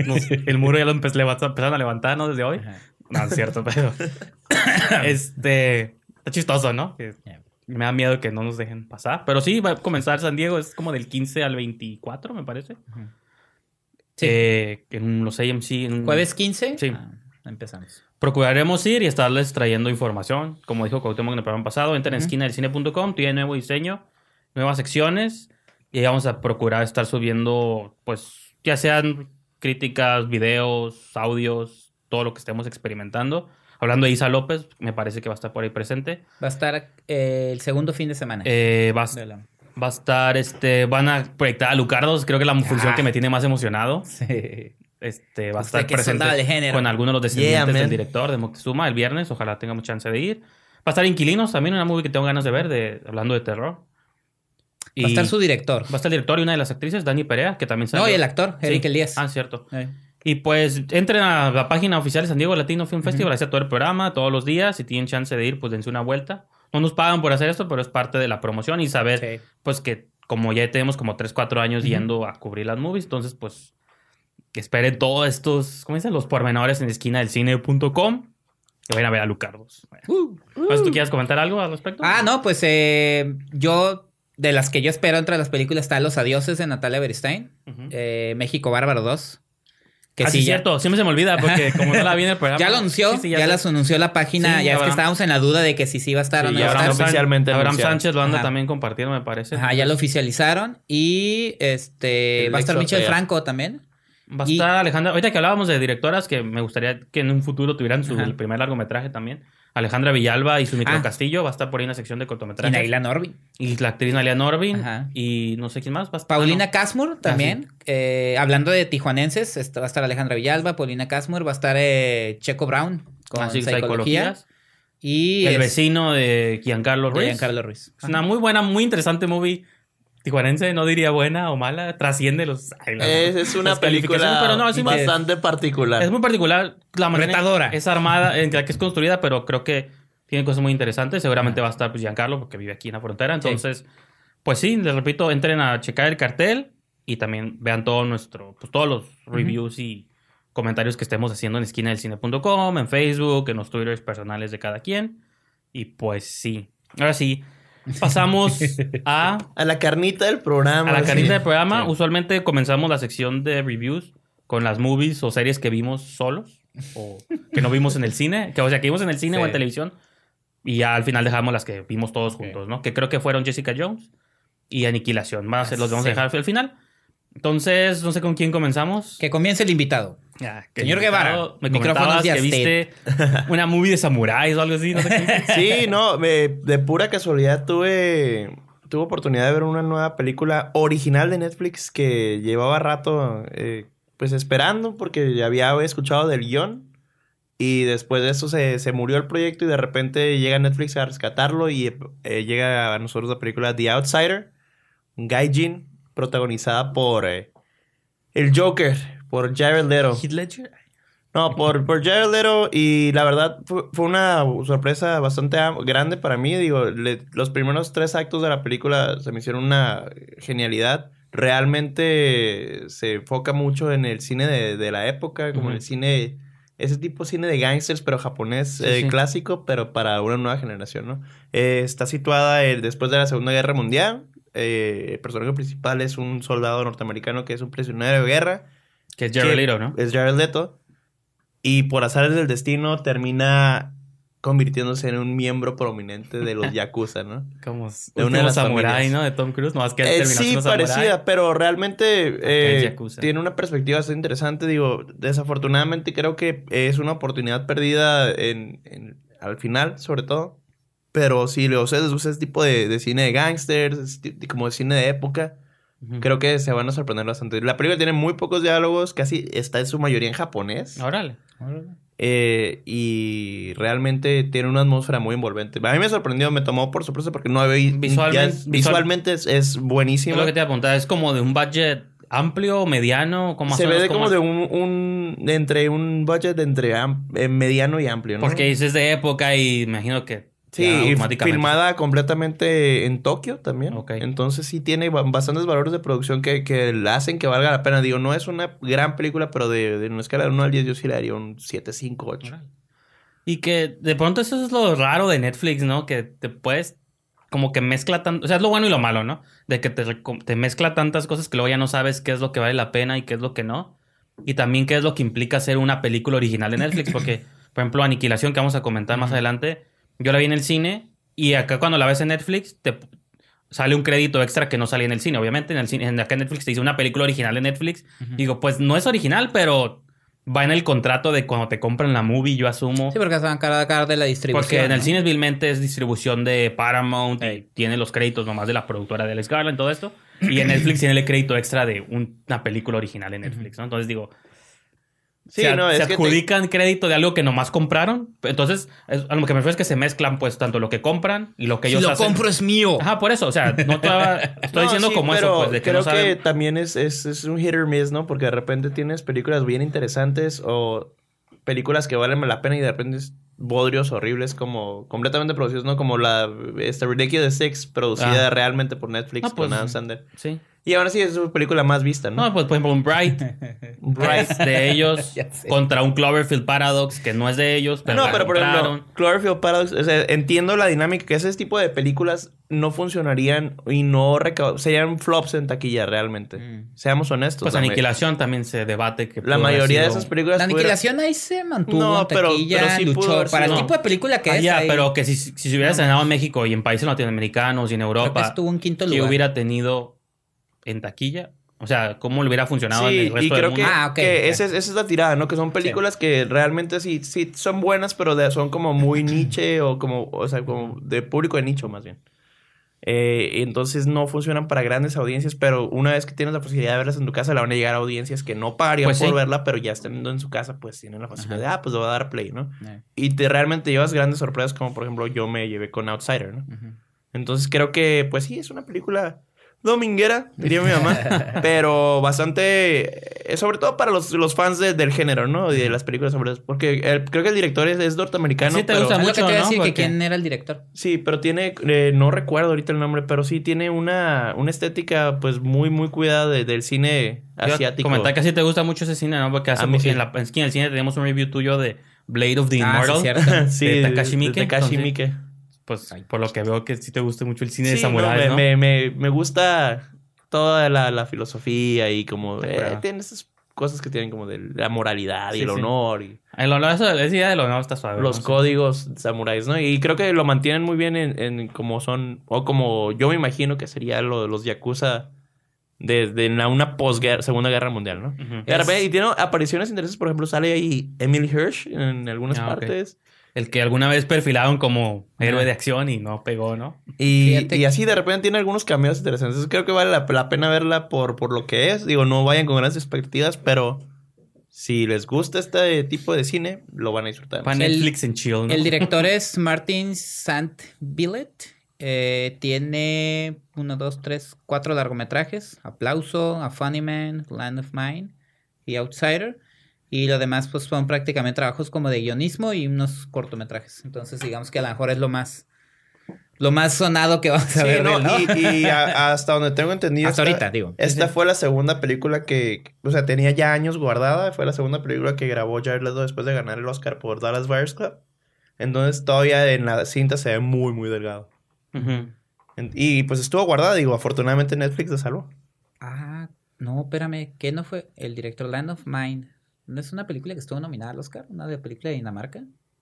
[SPEAKER 2] el muro ya lo empezaron a levantar, ¿no? Desde hoy. No, es cierto, pero. este. Está chistoso, ¿no? me da miedo que no nos dejen pasar. Pero sí, va a comenzar San Diego, es como del 15 al 24, me parece. Sí. Eh, en los AMC. En... ¿Jueves 15? Sí. Ah, empezamos. Procuraremos ir y estarles trayendo información. Como dijo Cuauhtémoc en el programa pasado, entra en esquina del cine.com, tiene nuevo diseño, nuevas secciones y vamos a procurar estar subiendo, pues, ya sean críticas, videos, audios, todo lo que estemos experimentando. Hablando de Isa López, me parece que va a estar por ahí presente.
[SPEAKER 1] Va a estar eh, el segundo fin de semana.
[SPEAKER 2] Eh, va, a estar, este, van a proyectar a Lucardos, creo que la función ah. que me tiene más emocionado. Sí. Este, va a estar presente con algunos de los descendientes del director de Moctezuma el viernes, ojalá tenga mucha chance de ir. Va a estar Inquilinos también, una movie que tengo ganas de ver, de, hablando de terror va a estar su director. Va a estar el director y una de las actrices, Dani Perea, que también sale. No, y el actor, Eric sí. Ah, cierto. Y pues entren a la página oficial de San Diego Latino Film Festival, uh todo el programa todos los días. Si tienen chance de ir, pues dense una vuelta. No nos pagan por hacer esto, pero es parte de la promoción y saber, pues que como ya tenemos como 3, 4 años yendo a cubrir las movies, entonces pues que esperen todos estos, ¿cómo dicen? Los pormenores en esquina del cine.com. Que vayan a ver a Lucardos.
[SPEAKER 1] Uh, ¿Tú uh. quieres comentar algo al respecto? Ah, no, pues eh, yo de las que yo espero entre las películas está Los Adioses de Natalia Beristain, eh, México Bárbaro 2. Que ah, sí, es cierto, siempre se me olvida porque como no la vi en el programa. ya lo anunció, ya, las anunció la página, ya es que estábamos en la duda de que si sí va a estar o no Oficialmente Abraham Sánchez lo anda también compartiendo, me parece. Ajá, ya lo oficializaron y este va a estar Michel Franco también. Va a estar
[SPEAKER 2] Alejandra, ahorita que hablábamos de directoras que me gustaría que en un futuro tuvieran su primer largometraje también. Alejandra Villalba y su micro ah. Castillo va a estar por ahí en la sección de cortometraje. Y Naila Norvin. Y la actriz Naila Norvin Y no sé quién más. Va a estar, ah, Paulina Casmur también.
[SPEAKER 1] Ah, eh, hablando de tijuanenses, va a estar Alejandra Villalba, Paulina Casmur, va a estar eh, Checo Brown con psicologías. Y el vecino
[SPEAKER 2] de Giancarlo Ruiz. Giancarlo Ruiz. Es una muy buena, muy interesante movie Tijuanaense no diría buena o mala, trasciende
[SPEAKER 4] los. es, una película pero bastante
[SPEAKER 2] particular. Es muy particular. La manera es armada, en la que es construida, pero creo que tiene cosas muy interesantes. Seguramente va a estar pues, Giancarlo, porque vive aquí en la frontera. Entonces, pues sí, les repito, entren a checar el cartel y también vean todo nuestro, pues todos los reviews y comentarios que estemos haciendo en esquina del cine.com, en Facebook, en los twitters personales de cada quien. Y pues sí. Ahora sí, pasamos a... a la carnita del programa. A la carnita del programa. Usualmente comenzamos la sección de reviews con las movies o series que vimos solos o que no vimos en el cine. Que, o sea, que vimos en el cine o en televisión. Y ya al final dejamos las que vimos todos juntos, ¿no? Que creo que fueron Jessica Jones y Aniquilación. Más los ah, vamos a dejar al final. Entonces, no sé con quién comenzamos. Que comience el invitado.
[SPEAKER 4] Señor Guevara, me comentabas que
[SPEAKER 2] viste una movie de samuráis o algo así. No
[SPEAKER 3] sí, no, de pura casualidad tuve, tuve oportunidad de ver una nueva película original de Netflix que llevaba rato eh, pues esperando porque ya había escuchado del guión. Y después de eso se, murió el proyecto y de repente llega Netflix a rescatarlo y eh, llega a nosotros la película The Outsider, Gaijin, protagonizada por eh, el Joker, por Jared Leto. No, por, Jared Leto y la verdad fue, una sorpresa bastante grande para mí. Digo, los primeros tres actos de la película se me hicieron una genialidad. Realmente se enfoca mucho en el cine de, la época, como el cine, ese tipo de cine de gangsters, pero japonés eh, clásico, pero para una nueva generación, ¿no? Eh, está situada después de la Segunda Guerra Mundial. Eh, el personaje principal es un soldado norteamericano que es un prisionero de guerra que es Jared Leto, ¿no? Es Jared Leto. Y por azares del destino termina convirtiéndose en un miembro prominente de los Yakuza, ¿no?
[SPEAKER 2] Como de una samurai, ¿no? De Tom Cruise, más que eh, Sí, parecida,
[SPEAKER 3] pero realmente eh, tiene una perspectiva bastante interesante. Digo, desafortunadamente creo que es una oportunidad perdida en, al final, sobre todo. Pero si le o ese tipo de, de, cine de gangsters, como de cine de época, Creo que se van a sorprender bastante. La película tiene muy pocos diálogos, casi está en su mayoría en japonés. Órale. Eh, y realmente tiene una atmósfera muy envolvente. A mí me ha sorprendió, me tomó por sorpresa porque no
[SPEAKER 2] había. Visualmente, visualmente es, buenísimo. Es lo que te apuntaba, es como de un budget amplio, mediano, como se ve como de un,
[SPEAKER 3] entre un budget entre eh, mediano y amplio, ¿no? Porque
[SPEAKER 2] dices de época y imagino que Sí, filmada
[SPEAKER 3] completamente en Tokio también. Entonces sí tiene bastantes valores de producción que, que hacen que valga la pena. Digo, no es una gran película, pero de, de una escala de 1 al 10 yo sí le haría un 7, 5, 8.
[SPEAKER 2] Y que de pronto eso es lo raro de Netflix, ¿no? Que te puedes como que mezcla tanto, o sea, es lo bueno y lo malo, ¿no? De que te, mezcla tantas cosas que luego ya no sabes qué es lo que vale la pena y qué es lo que no. Y también qué es lo que implica ser una película original de Netflix, porque, por ejemplo, Aniquilación, que vamos a comentar más adelante, yo la vi en el cine y acá cuando la ves en Netflix te sale un crédito extra que no salía en el cine, obviamente. En el cine, acá en Netflix te dice una película original de Netflix. Digo, pues no es original, pero va en el contrato de cuando te compran la movie, yo asumo. Sí,
[SPEAKER 1] porque se van cara a cara de la distribución. Porque en el
[SPEAKER 2] cine vilmente es distribución de Paramount, tiene los créditos nomás de la productora de Alex Garland, todo esto. Y en Netflix tiene el crédito extra de una película original en Netflix, ¿no? Entonces digo, Sí, se, no, adjudican crédito de algo que nomás compraron. Entonces, a lo que me refiero es que se mezclan, pues, tanto lo que compran y lo que ellos si lo compro es mío. Ajá, por eso. O sea, no estaba... estoy diciendo como eso, pues, de que creo no que
[SPEAKER 3] también es, es, es, un hit or miss, ¿no? Porque de repente tienes películas bien interesantes o películas que valen la pena y de repente es bodrios horribles como completamente producidos, ¿no? Como la esta Ridiculous
[SPEAKER 2] Six producida ah. realmente por Netflix por ah, con pues, Sí.
[SPEAKER 3] Y ahora sí es su película más vista, ¿no? No,
[SPEAKER 2] pues por ejemplo, un Bright. Bright de ellos contra un Cloverfield Paradox, que no
[SPEAKER 3] es de ellos, pero. No, pero por ejemplo, Cloverfield Paradox, entiendo la dinámica que ese tipo de películas no funcionarían y no serían flops en taquilla realmente. Mm. Seamos honestos. Pues Aniquilación
[SPEAKER 2] también se debate que La
[SPEAKER 3] mayoría de esas películas. La Aniquilación
[SPEAKER 1] ahí se mantuvo. No, pero, sí luchó Para el tipo de película que ah, es. Ya, pero
[SPEAKER 2] que si, se hubiera estrenado en México y en países latinoamericanos y en Europa. estuvo en quinto lugar. Y hubiera tenido en taquilla. O sea, cómo le hubiera funcionado el resto creo del mundo? Ah,
[SPEAKER 3] que, que Esa, es, esa, es, la tirada, ¿no? Que son películas que realmente sí, sí son buenas, pero son como muy niche o como, o sea, como de público de nicho más bien. Eh, entonces no funcionan para grandes audiencias, pero una vez que tienes la posibilidad de verlas en tu casa, la van a llegar a audiencias que no pagarían pues por verla, pero ya estando en su casa, pues tienen la posibilidad de, ah, pues lo va a dar play, ¿no? Y te, realmente llevas grandes sorpresas, como por ejemplo yo me llevé con Outsider, ¿no? Entonces creo que, pues sí, es una película dominguera, diría mi mamá. Pero bastante, eh, sobre todo para los, los fans del género, ¿no? Y de las películas sobre Porque creo que el director es, es norteamericano. Sí, te gusta mucho, que decir que quién
[SPEAKER 1] era el director. Sí,
[SPEAKER 3] pero tiene, eh, no recuerdo ahorita el nombre, pero sí tiene una, una estética pues muy, muy cuidada del cine asiático. Comentar que sí
[SPEAKER 2] te gusta mucho ese cine, ¿no? Porque hace, en la esquina del cine tenemos un review tuyo de... Blade of the Immortal ah, sí, de, Takashi De Takashi pues por lo que veo que sí te gusta
[SPEAKER 3] mucho el cine de samuráis, no, me, me, me, gusta toda la, filosofía y como eh, tiene esas cosas que tienen como de la moralidad y el honor. Y el honor, eso, esa idea del honor está suave. Los códigos códigos samuráis, ¿no? Y creo que lo mantienen muy bien en, en como son, o como yo me imagino que sería lo de los yakuza desde de una posguerra, Segunda
[SPEAKER 2] Guerra Mundial, ¿no?
[SPEAKER 4] Y,
[SPEAKER 2] tiene apariciones interesantes, por ejemplo, sale ahí Emily Hirsch en algunas ah, partes el que alguna vez perfilaron como héroe de acción y no pegó, ¿no?
[SPEAKER 3] Y, así de repente tiene algunos cambios interesantes. Creo que vale la, pena verla por, por lo que es. Digo, no vayan con grandes expectativas, pero si les gusta este tipo de cine, lo van a disfrutar. Para Netflix en chill, ¿no? El director
[SPEAKER 1] es Martin Sant eh, tiene uno, dos, tres, cuatro largometrajes. Aplauso, A Funny Man, Land of Mine y Outsider. Y lo demás, pues son prácticamente trabajos como de guionismo y unos cortometrajes. Entonces, digamos que a lo mejor es lo más lo más sonado que vamos a ver. No, Y, hasta
[SPEAKER 3] donde tengo entendido. hasta esta, ahorita, digo. Esta fue la segunda película que. O sea, tenía ya años guardada. Fue la segunda película que grabó Jared Leto después de ganar el Oscar por Dallas Buyers Club. Entonces, todavía en la cinta se ve muy, muy delgado. y pues estuvo guardada, digo. Afortunadamente Netflix la salvó.
[SPEAKER 1] Ah, no, espérame. ¿Qué no fue? El director Land of Mine? ¿No es una película que estuvo nominada al Oscar? ¿Una de película de Dinamarca?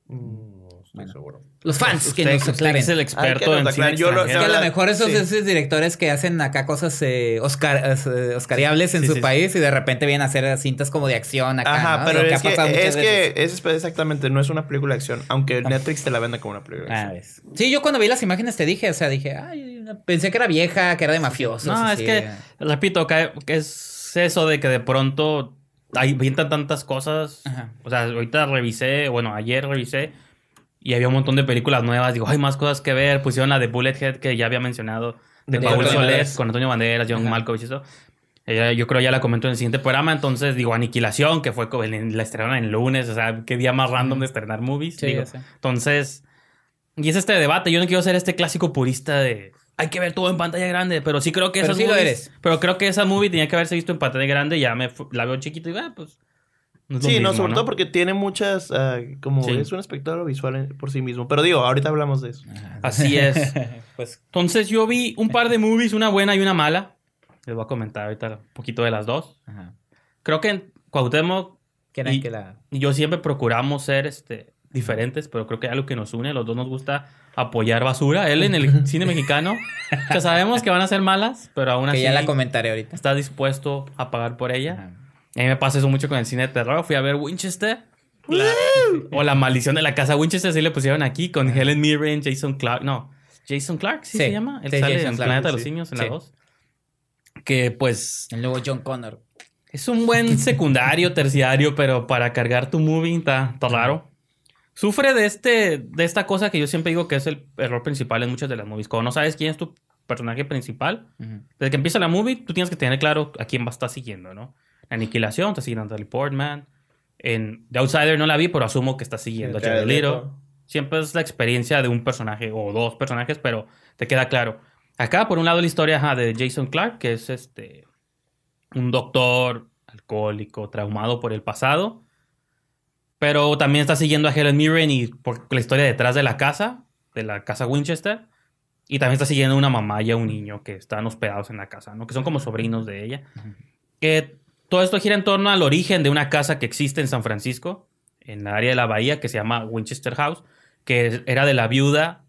[SPEAKER 4] No mm, mm, estoy seguro. Los fans que nos aclaren. es el experto en cine es que a lo mejor esos,
[SPEAKER 1] directores que hacen acá cosas eh, Oscar, eh, eh, oscariables en su país y de repente vienen a hacer cintas como de acción acá. Ajá, pero es que,
[SPEAKER 3] es, que exactamente, no es
[SPEAKER 1] una película de acción, aunque Netflix te la venda como una película de ah, acción. sí, yo cuando vi las imágenes te dije, o sea, dije, pensé que era vieja, que era de mafiosos. No, es que, repito, que es eso
[SPEAKER 2] de que de pronto Ahí vienen tantas cosas. O sea, ahorita revisé, bueno, ayer revisé y había un montón de películas nuevas. Digo, hay más cosas que ver. Pusieron la de Bullethead que ya había mencionado, de, Paul con Antonio Banderas, John Malkovich y eso. yo creo ya la comentó en el siguiente programa. Entonces, digo, Aniquilación, que fue la estrenaron en lunes. O sea, qué día más random de estrenar movies. Entonces, y es este debate. Yo no quiero ser este clásico purista de hay que ver todo en pantalla grande, pero sí creo que esa sí eres. Pero creo que esa movie tenía que haberse visto en pantalla grande, ya me la veo chiquito y digo, ah, pues sí, no, sobre todo
[SPEAKER 3] porque tiene muchas, ah, como es
[SPEAKER 2] un espectáculo visual eh, por sí mismo. Pero digo, ahorita hablamos de eso. Así es. pues, Entonces yo vi un par de movies, una buena y una mala. Les voy a comentar ahorita un poquito de las dos. Ajá. Creo que en Cuauhtémoc y, que la... y yo siempre procuramos ser este, diferentes, pero creo que hay algo que nos une. Los dos nos gusta apoyar basura. Él en el cine mexicano, que sabemos que van a ser malas, pero aún así. la comentaré ahorita. Está dispuesto a pagar por ella. A mí me pasa eso mucho con el cine de terror. Fui a ver Winchester. o La Maldición de la Casa Winchester, sí le pusieron aquí con Helen Mirren, Jason Clark. No, Jason Clark, ¿sí, se llama? el en Planeta de los Simios en la 2. Que pues. El nuevo John Connor. Es un buen secundario, terciario, pero para cargar tu movie está raro. Sufre de, este, de esta cosa que yo siempre digo que es el error principal en muchas de las movies. Cuando no sabes quién es tu personaje principal, desde que empieza la movie, tú tienes que tener claro a quién vas a estar siguiendo, ¿no? aniquilación, te siguen a Natalie Portman. En The Outsider no la vi, pero asumo que está siguiendo a Jared Siempre es la experiencia de un personaje o dos personajes, pero te queda claro. Acá, por un lado, la historia de Jason Clark, que es este un doctor alcohólico, traumado por el pasado, pero también está siguiendo a Helen Mirren y por la historia detrás de la casa, de la casa Winchester. Y también está siguiendo una mamá y a un niño que están hospedados en la casa, ¿no? Que son como sobrinos de ella. Que todo esto gira en torno al origen de una casa que existe en San Francisco, en el área de la bahía, que se llama Winchester House, que era de la viuda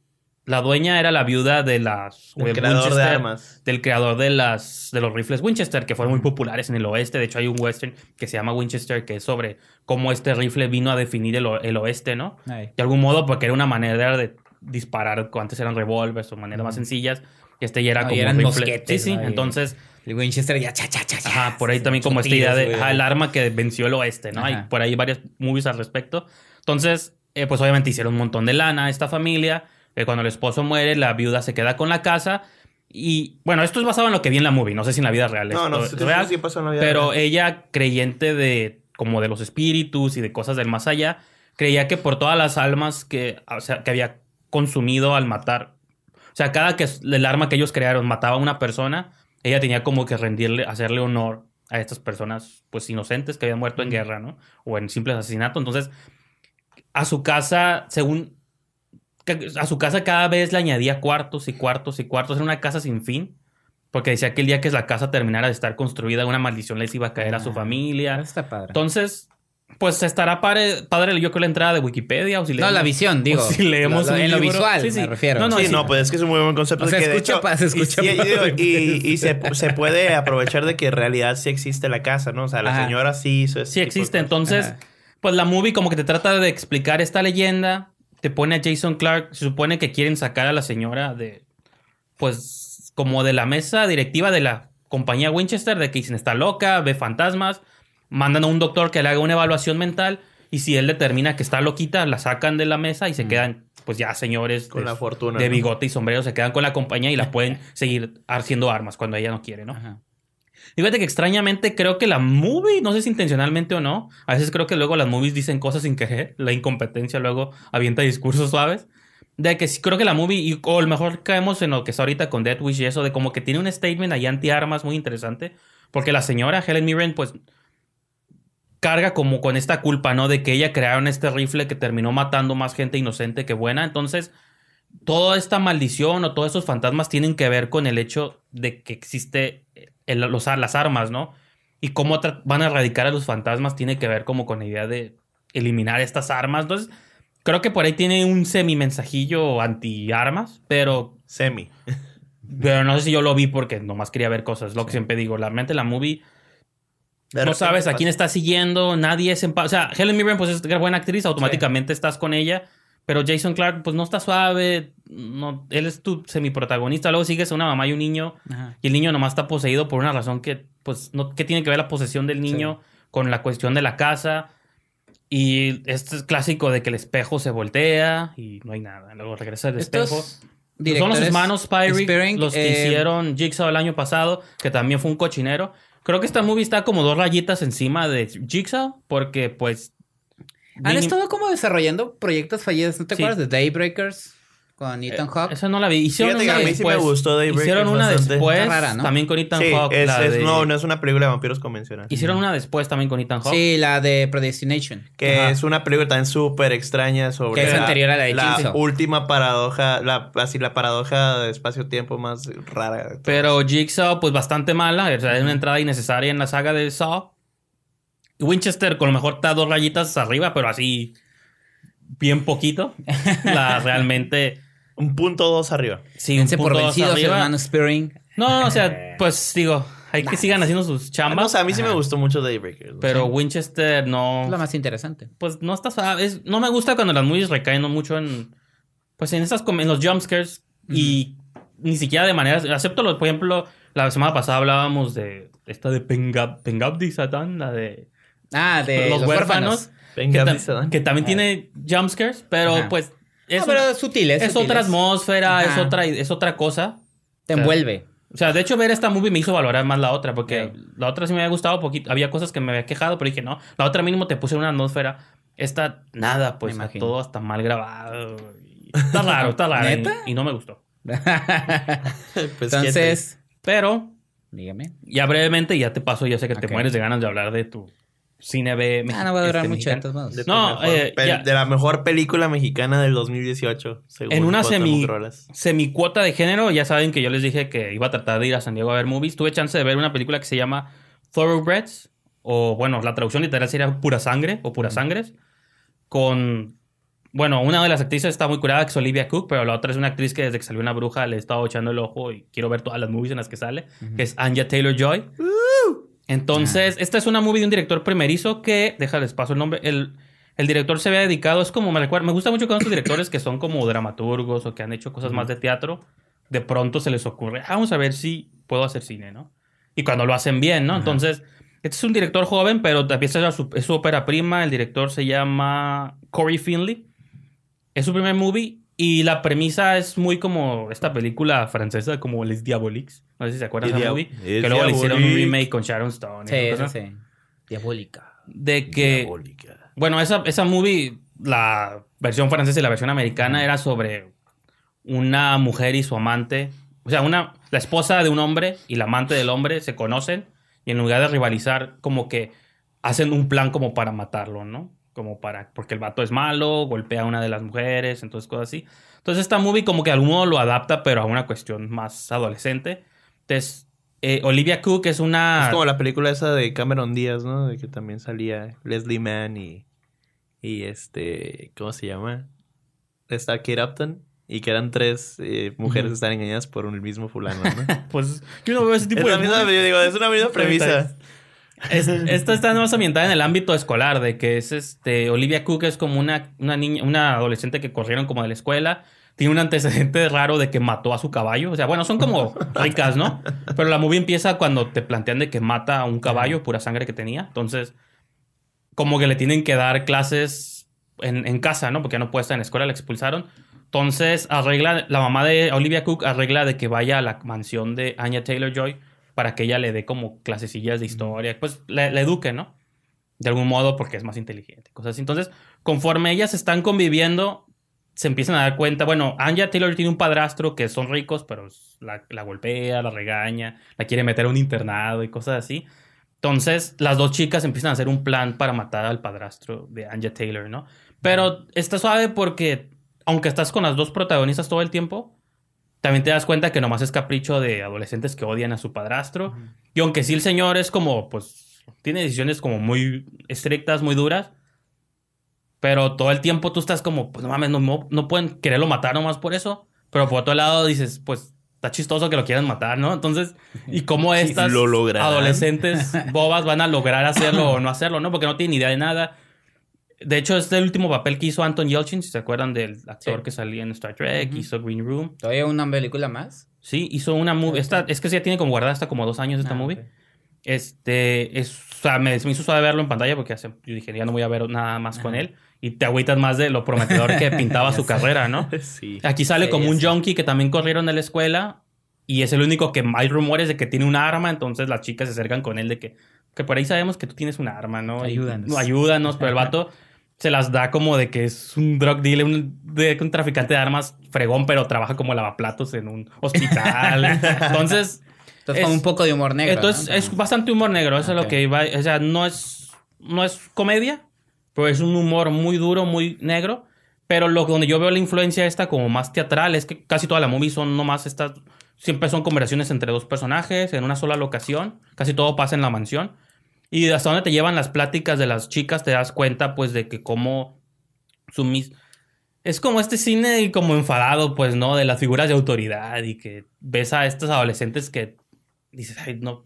[SPEAKER 2] la dueña era la viuda de las del eh, creador de armas. Del creador de las de los rifles Winchester, que fueron muy populares en el oeste. De hecho, hay un western que se llama Winchester, que es sobre cómo este rifle vino a definir el, oeste, ¿no? De algún modo, porque era una manera de disparar. Antes eran revolvers o maneras más sencillas. Y este ya era ah, como un rifle. sí, sí. Entonces. El Winchester ya cha, cha, cha, Ajá, por ahí también como esta idea de ah, el arma que venció el oeste, ¿no? Hay por ahí varios movies al respecto. Entonces, eh, pues obviamente hicieron un montón de lana esta familia que cuando el esposo muere, la viuda se queda con la casa. Y bueno, esto es basado en lo que vi en la movie, no sé si en la vida real. No, no, sé si en la
[SPEAKER 3] vida Pero
[SPEAKER 2] ella, creyente de como de los espíritus y de cosas del más allá, creía que por todas las almas que, que había consumido al matar, o sea, cada que el arma que ellos crearon mataba a una persona, ella tenía como que rendirle, hacerle honor a estas personas, pues inocentes que habían muerto en guerra, ¿no? O en simples asesinato Entonces, a su casa, según a su casa cada vez le añadía cuartos y cuartos y cuartos. Era una casa sin fin. Porque decía que el día que la casa terminara de estar construida, una maldición les iba a caer a su ah, familia. Está padre. Entonces, pues estará padre, padre yo creo la entrada de Wikipedia o si No, la visión, digo. si leemos en lo visual, sí, sí. me refiero. sí, no, pues
[SPEAKER 3] es que es un muy buen concepto. escucha, de escucha y, y, se, puede aprovechar de que en realidad sí existe la casa,
[SPEAKER 2] ¿no? O sea, la señora sí hizo Sí existe, entonces, pues la movie como que te trata de explicar esta
[SPEAKER 1] leyenda
[SPEAKER 2] te pone a Jason Clark, se supone que quieren sacar a la señora de, pues, como de la mesa directiva de la compañía Winchester, de que dicen está loca, ve fantasmas, mandan a un doctor que le haga una evaluación mental y si él determina que está loquita, la sacan de la mesa y se mm. quedan, pues ya señores con de, la fortuna, de bigote y sombrero, se quedan con la compañía y la pueden seguir haciendo armas cuando ella no quiere, ¿no? Ajá. Fíjate que extrañamente creo que la movie, no sé si intencionalmente o no, a veces creo que luego las movies dicen cosas sin querer, la incompetencia luego avienta discursos suaves. De que sí, creo que la movie, o a lo mejor caemos en lo que está ahorita con Dead Wish y eso, de como que tiene un statement ahí anti-armas muy interesante, porque la señora Helen Mirren, pues, carga como con esta culpa, ¿no? De que ella crearon este rifle que terminó matando más gente inocente que buena. Entonces, toda esta maldición o todos esos fantasmas tienen que ver con el hecho de que existe las armas, ¿no? Y cómo van a erradicar a los fantasmas tiene que ver como con la idea de eliminar estas armas. Entonces, creo que por ahí tiene un semi-mensajillo anti-armas, pero... Semi. pero no sé si yo lo vi porque nomás quería ver cosas. Lo que siempre digo, la mente la movie...
[SPEAKER 4] no sabes a quién está
[SPEAKER 2] siguiendo, nadie es en paz. O sea, Helen Mirren, pues es buena actriz, automáticamente estás con ella. Pero Jason Clark, pues no está suave, no, él es tu semiprotagonista, luego sigues a una mamá y un niño, y el niño nomás está poseído por una razón que, pues, no, que tiene que ver la posesión del niño con la cuestión de la casa. Y este es clásico de que el espejo se voltea y no hay nada. Luego regresa el espejo. Pues, son los hermanos los que eh, hicieron Jigsaw el año pasado, que también fue un cochinero. Creo que esta movie está como dos rayitas encima de Jigsaw, porque pues...
[SPEAKER 1] Han estado como desarrollando proyectos fallidos. ¿No te acuerdas de Daybreakers? con eh, Ethan Hawke. Eso no la vi. Hicieron después. Hicieron una después también con Ethan Hawke. no,
[SPEAKER 3] no es una película de vampiros convencional. Hicieron una después también con Ethan Hawke. Sí, la de Predestination. Que es una película también súper extraña
[SPEAKER 2] sobre... anterior a la
[SPEAKER 3] última paradoja, así la paradoja de espacio-tiempo
[SPEAKER 2] más rara. Pero Jigsaw, pues bastante mala. es una entrada innecesaria en la saga de Saw. Winchester, con lo mejor está dos rayitas arriba, pero así. Bien poquito. La realmente. Un punto dos arriba. Sí, por vencidos, hermano Spearing. No, o sea, eh. pues digo, hay que sigan haciendo sus chambas. o sea, a mí sí me gustó mucho Daybreaker. Pero Winchester no. Es lo más interesante. Pues no está no me gusta cuando las movies recaen mucho en. Pues en esas en los jumpscares. Y ni siquiera de manera. Acepto, lo, por ejemplo, la semana pasada hablábamos de esta de Pengab, de Satán, la de. Ah, de los, huérfanos. Que, que, también ah. tiene jumpscares, pero pues es es otra atmósfera, es otra, es otra cosa. Te envuelve. O sea, de hecho, ver esta movie me hizo valorar más la otra, porque la otra sí me había gustado poquito. Había cosas que me había quejado, pero dije, no, la otra mínimo te puse una atmósfera. Esta, nada, pues, todo hasta mal grabado. Está raro, está raro. ¿Neta? Y, no me gustó. Pues, Entonces, pero... Dígame. Ya brevemente, ya te paso, ya sé que te mueres de ganas de hablar de tu cine B ah, no va a durar este, mucho.
[SPEAKER 4] Eh, de,
[SPEAKER 2] la mejor película mexicana del 2018.
[SPEAKER 3] en una semi,
[SPEAKER 2] semicuota de género, ya saben que yo les dije que iba a tratar de ir a San Diego a ver movies. Tuve chance de ver una película que se llama Thoroughbreds, o bueno, la traducción literal sería Pura Sangre o Puras Sangres, con. Bueno, una de las actrices está muy curada, que es Olivia Cook, pero la otra es una actriz que desde que salió una bruja le he estado echando el ojo y quiero ver todas las movies en las que sale, que es Anja Taylor Joy. Uh entonces, esta es una movie de un director primerizo que, déjales paso el nombre, el, el director se había dedicado, es como, me recuerda, me gusta mucho cuando estos directores que son como dramaturgos o que han hecho cosas más de teatro, de pronto se les ocurre, ah, vamos a ver si puedo hacer cine, ¿no? Y cuando lo hacen bien, ¿no? Entonces, este es un director joven, pero también es su, es su ópera prima, el director se llama Corey Finley. Es su primer movie y la premisa es muy como esta película francesa, como Les Diaboliques. No sé si se acuerdan de esa movie. Que luego le hicieron un remake con Sharon Stone. Sí, sí. Diabólica. De que. Diabólica. Bueno, esa, esa movie, la versión francesa y la versión americana, era sobre una mujer y su amante. O sea, una, la esposa de un hombre y la amante del hombre se conocen y en lugar de rivalizar, como que hacen un plan como para matarlo, ¿no? como para, porque el vato es malo, golpea a una de las mujeres, entonces cosas así. Entonces esta movie como que de algún modo lo adapta, pero a una cuestión más adolescente. Entonces, eh, Olivia Cook es una... Es como la película esa de Cameron
[SPEAKER 3] Díaz, ¿no? De que también salía Leslie Mann y, y este, ¿cómo se llama? Está Kate Upton. Y que eran tres eh, mujeres que están engañadas por un mismo
[SPEAKER 2] fulano, ¿no? pues que uno veo ese tipo de... La digo, es una misma premisa. Esto está más ambientada en el ámbito escolar, de que es este. Olivia Cook es como una, una niña, una adolescente que corrieron como de la escuela. Tiene un antecedente raro de que mató a su caballo. O sea, bueno, son como ricas, ¿no? Pero la movie empieza cuando te plantean de que mata a un caballo, pura sangre que tenía. Entonces, como que le tienen que dar clases en, en casa, ¿no? Porque ya no puede estar en la escuela, la expulsaron. Entonces, arregla, la mamá de Olivia Cook arregla de que vaya a la mansión de Anya Taylor Joy para que ella le dé como clasesillas de historia, pues la, eduque, ¿no? De algún modo porque es más inteligente. Cosas así. Entonces, conforme ellas están conviviendo, se empiezan a dar cuenta, bueno, Anja Taylor tiene un padrastro que son ricos, pero la, la, golpea, la regaña, la quiere meter a un internado y cosas así. Entonces, las dos chicas empiezan a hacer un plan para matar al padrastro de Anja Taylor, ¿no? Pero está suave porque, aunque estás con las dos protagonistas todo el tiempo, también te das cuenta que nomás es capricho de adolescentes que odian a su padrastro. Y aunque sí el señor es como, pues, tiene decisiones como muy estrictas, muy duras, pero todo el tiempo tú estás como, pues no mames, no, pueden quererlo matar nomás por eso. Pero por otro lado dices, pues está chistoso que lo quieran matar, ¿no? Entonces, ¿y cómo estas ¿Lo adolescentes bobas van a lograr hacerlo o no hacerlo, no? Porque no tienen idea de nada de hecho, es el último papel que hizo Anton Yelchin, si se acuerdan del actor que salía en Star Trek, hizo Green Room.
[SPEAKER 1] ¿Todavía una película más?
[SPEAKER 2] Sí, hizo una movie. Esta, es que ya tiene como guardada hasta como dos años esta ah, movie. Este, o sea, me, hizo suave verlo en pantalla porque yo dije, ya no voy a ver nada más con él. Y te agüitas más de lo prometedor que pintaba su carrera, ¿no? Sí. Aquí sale como un junkie que también corrieron de la escuela y es el único que hay rumores de que tiene un arma, entonces las chicas se acercan con él de que, que por ahí sabemos que tú tienes un arma, ¿no? Ayúdanos. ayúdanos, pero el vato se las da como de que es un drug dealer, un, traficante de armas fregón, pero trabaja como lavaplatos en un hospital. Entonces... Entonces, es, con un poco de humor negro. Entonces, es bastante humor negro, eso es lo que iba. O sea, no es, no es comedia, pero es un humor muy duro, muy negro. Pero lo donde yo veo la influencia esta como más teatral es que casi toda la movie son nomás estas. Siempre son conversaciones entre dos personajes en una sola locación. Casi todo pasa en la mansión. Y hasta donde te llevan las pláticas de las chicas, te das cuenta, pues, de que cómo Es como este cine como enfadado, pues, ¿no? De las figuras de autoridad y que ves a estos adolescentes que dices, ay, no,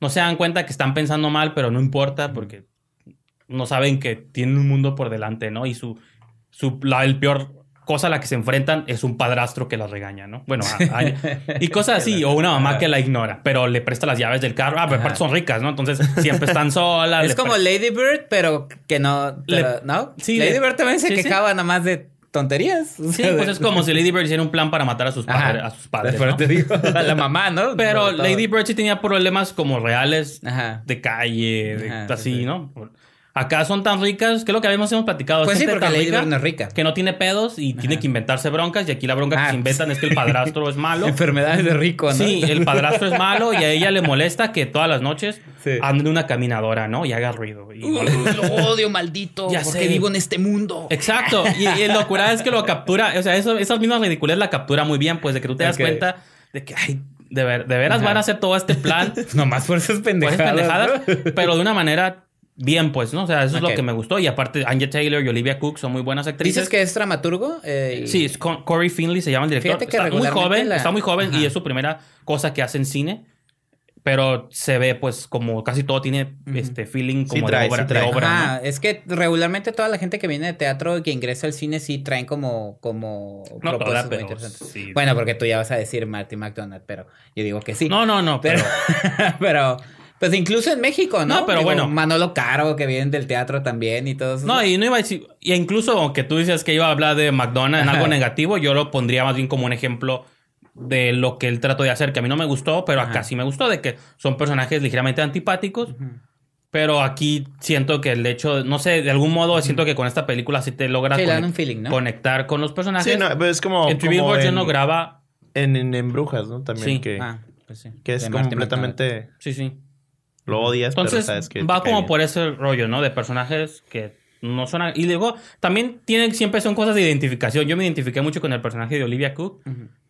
[SPEAKER 2] no se dan cuenta que están pensando mal, pero no importa porque no saben que tienen un mundo por delante, ¿no? Y su, su la, el peor cosa a la que se enfrentan es un padrastro que la regaña, ¿no? Bueno, y cosas así, o una mamá que la ignora, pero le presta las llaves del carro. Ah, pero aparte son ricas, ¿no? Entonces siempre están solas.
[SPEAKER 1] Es como Lady Bird, pero que no. ¿No? Sí, Lady Bird también se quejaba nada más de tonterías. sí, pues es como si Lady
[SPEAKER 2] Bird hiciera un plan para matar a sus, padres, a sus padres. a la mamá, ¿no? Pero Lady Bird sí tenía problemas como reales de calle, así, ¿no? Acá son tan ricas, que es lo que habíamos hemos platicado. Pues sí, Que no tiene pedos y tiene que inventarse broncas. Y aquí la bronca que ah. se inventan es que el padrastro es malo. Enfermedades de rico, ¿no? Sí, el padrastro es malo y a ella le molesta que todas las noches ande una caminadora, ¿no? Y haga ruido.
[SPEAKER 1] lo odio, maldito. Ya porque vivo en este mundo. Exacto. Y, la
[SPEAKER 2] locura es que lo captura. O sea, eso, esas mismas ridiculez la captura muy bien, pues de que tú te das cuenta de que, de, ver, de veras van a hacer todo este plan. Nomás fuerzas pendejadas. Fuerzas pendejadas, pero de una manera bien, pues, ¿no? O sea, eso es lo que me gustó. Y aparte, Anja Taylor y Olivia Cook son muy buenas actrices. ¿Dices que
[SPEAKER 4] es
[SPEAKER 1] dramaturgo? Eh, sí,
[SPEAKER 2] es Con Corey Finley se llama el director. que muy joven, está muy joven y es su primera cosa que hace en cine. Pero se ve, pues, como casi todo tiene este feeling como de obra.
[SPEAKER 1] Es que regularmente toda la gente que viene de teatro y que ingresa al cine sí traen como, como bueno, porque tú ya vas a decir Marty McDonald, pero yo digo que sí. No, no, no, pero Pues incluso en México, ¿no? No, pero bueno. Manolo Caro, que viene del teatro también y todo eso.
[SPEAKER 2] No, y no iba a decir. Y incluso aunque tú dices que iba a hablar de McDonald's en algo negativo, yo lo pondría más bien como un ejemplo de lo que él trató de hacer, que a mí no me gustó, pero acá sí me gustó, de que son personajes ligeramente antipáticos. Pero aquí siento que el hecho, no sé, de algún modo siento que con esta película sí te logras conectar con los personajes. Sí, no, pero pues es como. En como en, no graba. En, Brujas, ¿no? También sí. que. Ah, pues sí. Que es completamente. Sí, sí. Lo odias, Entonces, pero sabes que. Va como por ese rollo, ¿no? De personajes que no son. Y luego, también tienen, siempre son cosas de identificación. Yo me identifiqué mucho con el personaje de Olivia Cook.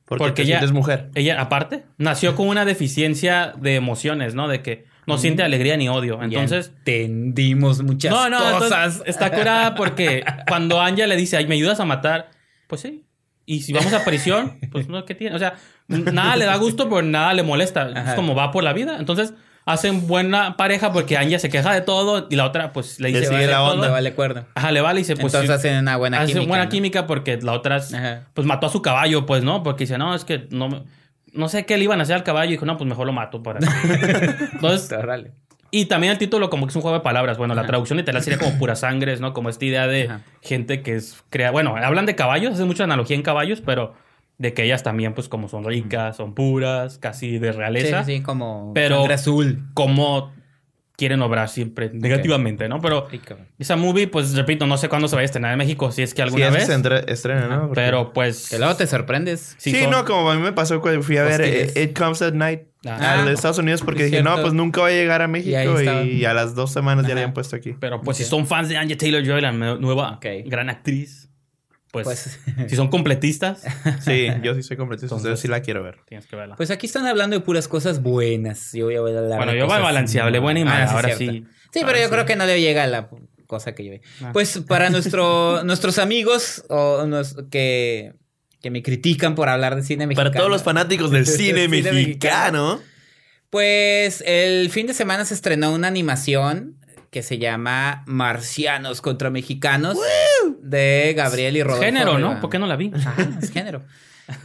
[SPEAKER 2] Porque, ella es mujer. Ella, aparte, nació con una deficiencia de emociones, ¿no? De que no siente alegría ni odio. Entonces. tendimos entendimos muchas no, no, cosas. está curada porque cuando Anja le dice, ay, ¿me ayudas a matar? Pues sí. Y si vamos a prisión, pues no, ¿qué tiene? O sea, nada le da gusto, pero nada le molesta. Es como va por la vida. Entonces, hacen buena pareja porque Anya se queja de todo y la otra pues le dice... Le sigue la onda, vale Ajá, le vale y se pues... Entonces hacen una buena química. buena química porque la otra pues mató a su caballo, pues, ¿no? Porque dice, no, es que no... No sé qué le iban a hacer al caballo y dijo, no, pues mejor lo mato para... Entonces... y también el título como que es un juego de palabras. Bueno, la traducción literal sería como pura sangres, ¿no? Como esta idea de gente que es... Crea... Bueno, hablan de caballos, hacen mucha analogía en caballos, pero de que ellas también, pues como son ricas, son puras, casi de realeza. Sí,
[SPEAKER 1] sí, como pero
[SPEAKER 2] azul. Como quieren obrar siempre negativamente, ¿no? Pero esa movie, pues repito, no sé cuándo se va a estrenar en México, si es que alguna vez. Se estrena, ¿no? pero pues... Que luego te sorprendes. sí, no,
[SPEAKER 3] como a mí me pasó cuando fui a ver eh, It, Comes at Night ah. Estados Unidos porque dije, no, pues nunca voy a llegar a México y, a las dos semanas ya la habían puesto aquí.
[SPEAKER 2] Pero pues si son fans de Angie Taylor-Joy, la nueva gran actriz pues,
[SPEAKER 1] pues
[SPEAKER 3] si son
[SPEAKER 2] completistas. sí, yo sí soy completista, entonces, sí la quiero ver. Tienes que verla.
[SPEAKER 1] Pues aquí están hablando de puras cosas buenas. Yo voy a hablar Bueno, yo voy a balanceable, buena y ah, ahora sí. Sí, pero yo creo que no llega a la cosa que yo vi. Pues para nuestros amigos o que, que me critican por hablar de cine mexicano. Para todos los fanáticos del cine, mexicano. Pues el fin de semana se estrenó una animación que se llama Marcianos contra Mexicanos de Gabriel y Rodolfo. Género, ¿no? ¿Por qué no la vi? Ajá, es género.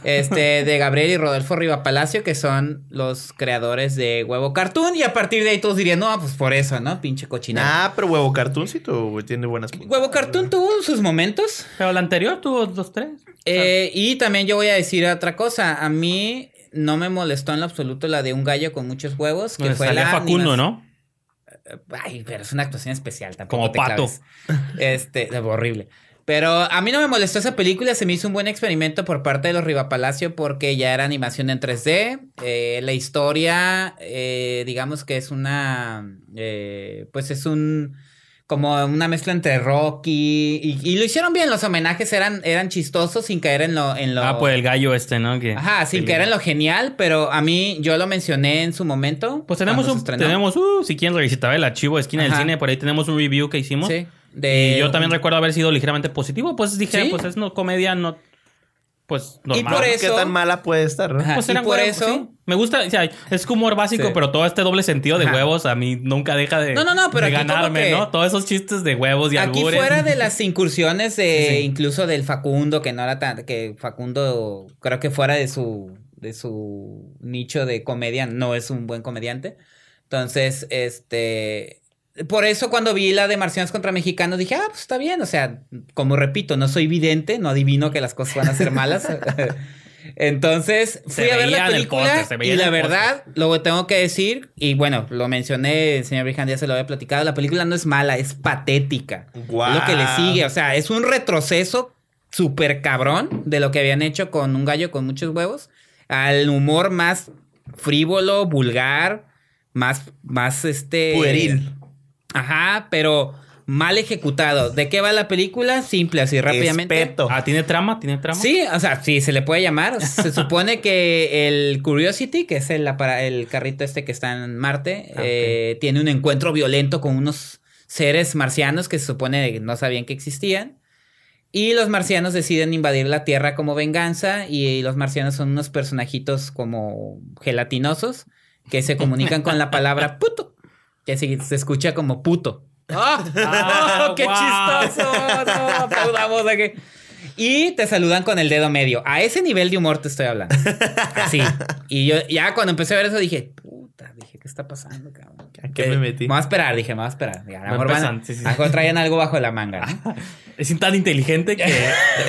[SPEAKER 1] Este, de Gabriel y Rodolfo Riva Palacio, que son los creadores de Huevo Cartoon. Y a partir de ahí todos dirían, no, pues por eso, ¿no? Pinche cochinada.
[SPEAKER 3] Ah, pero Huevo Cartoon sí tuvo, tiene buenas.
[SPEAKER 1] Huevo Cartoon tuvo sus momentos. Pero la anterior tuvo dos, tres. Eh, y también yo voy a decir otra cosa. A mí no me molestó en lo absoluto la de un gallo con muchos huevos, que fue la. Facundo, ¿no? Ay, pero es una actuación especial también. Como pato. Este, horrible. Pero a mí no me molestó esa película, se me hizo un buen experimento por parte de los Rivapalacio porque ya era animación en 3D. Eh, la historia, eh, digamos que es una, eh, pues es un como una mezcla entre rock y, y, lo hicieron bien. Los homenajes eran, eran chistosos sin caer en lo, en lo... Ah,
[SPEAKER 2] pues el gallo este, ¿no? Que...
[SPEAKER 1] Ajá, sin caer en lo genial, pero a mí yo lo mencioné en su momento. Pues tenemos un... Tenemos,
[SPEAKER 2] uh, si quieren revisitar el archivo de Esquina del Cine, por ahí tenemos un review que hicimos. Sí. Y yo también recuerdo haber sido ligeramente positivo. Pues dije, pues es no, comedia, no pues normal. Y por eso... tan
[SPEAKER 3] mala puede estar? ¿no? Pues por eso...
[SPEAKER 2] Me gusta, o sea, es humor básico, pero todo este doble sentido de huevos a mí nunca deja de, no, ganarme, ¿no? Todos esos chistes de huevos y Aquí fuera de
[SPEAKER 1] las incursiones incluso del Facundo, que no era tan... Que Facundo creo que fuera de su, de su nicho de comedia no es un buen comediante. Entonces, este por eso cuando vi la de Marcianos contra Mexicanos dije, ah, pues está bien, o sea, como repito, no soy vidente, no adivino que las cosas van a ser malas. Entonces, fui a ver la película y la verdad, lo tengo que decir, y bueno, lo mencioné, el señor Brijan ya se lo había platicado, la película no es mala, es patética. lo que le sigue, o sea, es un retroceso súper cabrón de lo que habían hecho con un gallo con muchos huevos al humor más frívolo, vulgar, más, más este... Pueril. Ajá, pero mal ejecutado. ¿De qué va la película? Simple, así rápidamente. Ah, ¿tiene trama? ¿Tiene trama? Sí, o sea, sí, se le puede llamar. Se supone que el Curiosity, que es el, carrito este que está en Marte, ah, eh, tiene un encuentro violento con unos seres marcianos que se supone que no sabían que existían. Y los marcianos deciden invadir la Tierra como venganza y los marcianos son unos personajitos como gelatinosos que se comunican con la palabra puto que se, escucha como puto. ¡Ah! ah ¡Qué chistoso! No, aquí. Y te saludan con el dedo medio. A ese nivel de humor te estoy hablando. Así. Y yo ya cuando empecé a ver eso dije, puta, dije, ¿qué está pasando, cabrón? ¿A qué me eh, metí? Me voy a esperar, dije, me voy a esperar. a traían algo bajo la manga. Es tan inteligente que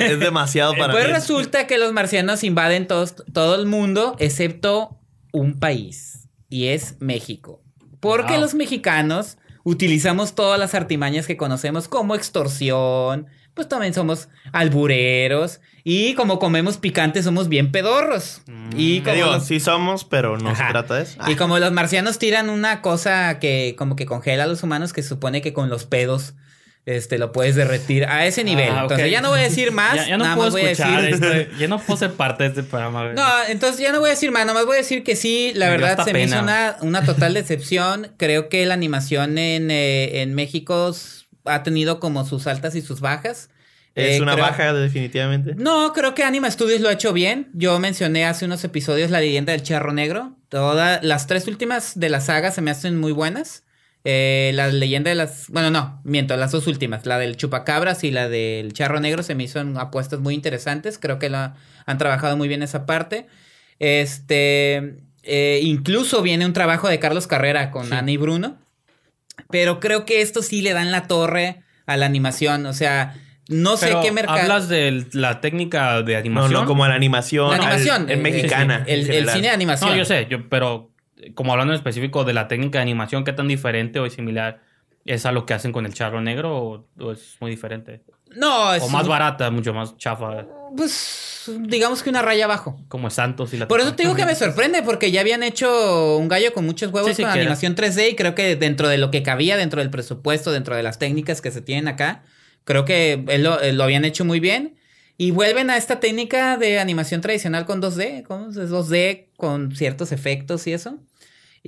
[SPEAKER 1] es demasiado para Pues resulta que los marcianos invaden todo el mundo excepto un país. Y es México. Porque los mexicanos utilizamos todas las artimañas que conocemos como extorsión, pues también somos albureros y como comemos picante somos bien pedorros. Mm, y como sí somos,
[SPEAKER 3] pero no se trata de eso.
[SPEAKER 1] Y como los marcianos tiran una cosa que como que congela a los humanos que supone que con los pedos este, lo puedes derretir a ese nivel. Ah, entonces ya no voy a decir más. no nada voy a decir... Este no parte de este programa. No, entonces ya no voy a decir más. Nada más voy a decir que sí, la verdad se me hizo una, total decepción. Creo que la animación en, eh, en, México ha tenido como sus altas y sus bajas. Es eh, una baja,
[SPEAKER 3] definitivamente.
[SPEAKER 1] No, creo que Anima Studios lo ha hecho bien. Yo mencioné hace unos episodios la leyenda del charro negro. Todas las tres últimas de la saga se me hacen muy buenas. Eh, la leyenda de las. Bueno, no, miento, las dos últimas, la del Chupacabras y la del Charro Negro, se me hicieron apuestas muy interesantes. Creo que la, han trabajado muy bien esa parte. Este. Eh, incluso viene un trabajo de Carlos Carrera con Ana y Bruno. Pero creo que esto sí le dan la torre a la animación. O sea, no sé qué mercado. Hablas
[SPEAKER 2] de la técnica de animación. No, como la animación. La animación. Eh, mexicana. El, cine de animación. No, yo sé, yo, pero como hablando en específico de la técnica de animación, ¿qué tan diferente o similar es a lo que hacen con el charro negro o, es muy diferente?
[SPEAKER 4] No, es... O más
[SPEAKER 2] barata, mucho más
[SPEAKER 1] chafa. Pues digamos que una raya abajo. Como Santos y la... Por eso te digo que me sorprende, porque ya habían hecho un gallo con muchos huevos sí, animación 3D y creo que dentro de lo que cabía, dentro del presupuesto, dentro de las técnicas que se tienen acá, creo que lo, eh, lo habían hecho muy bien. Y vuelven a esta técnica de animación tradicional con 2D, ¿cómo es 2D con ciertos efectos y eso.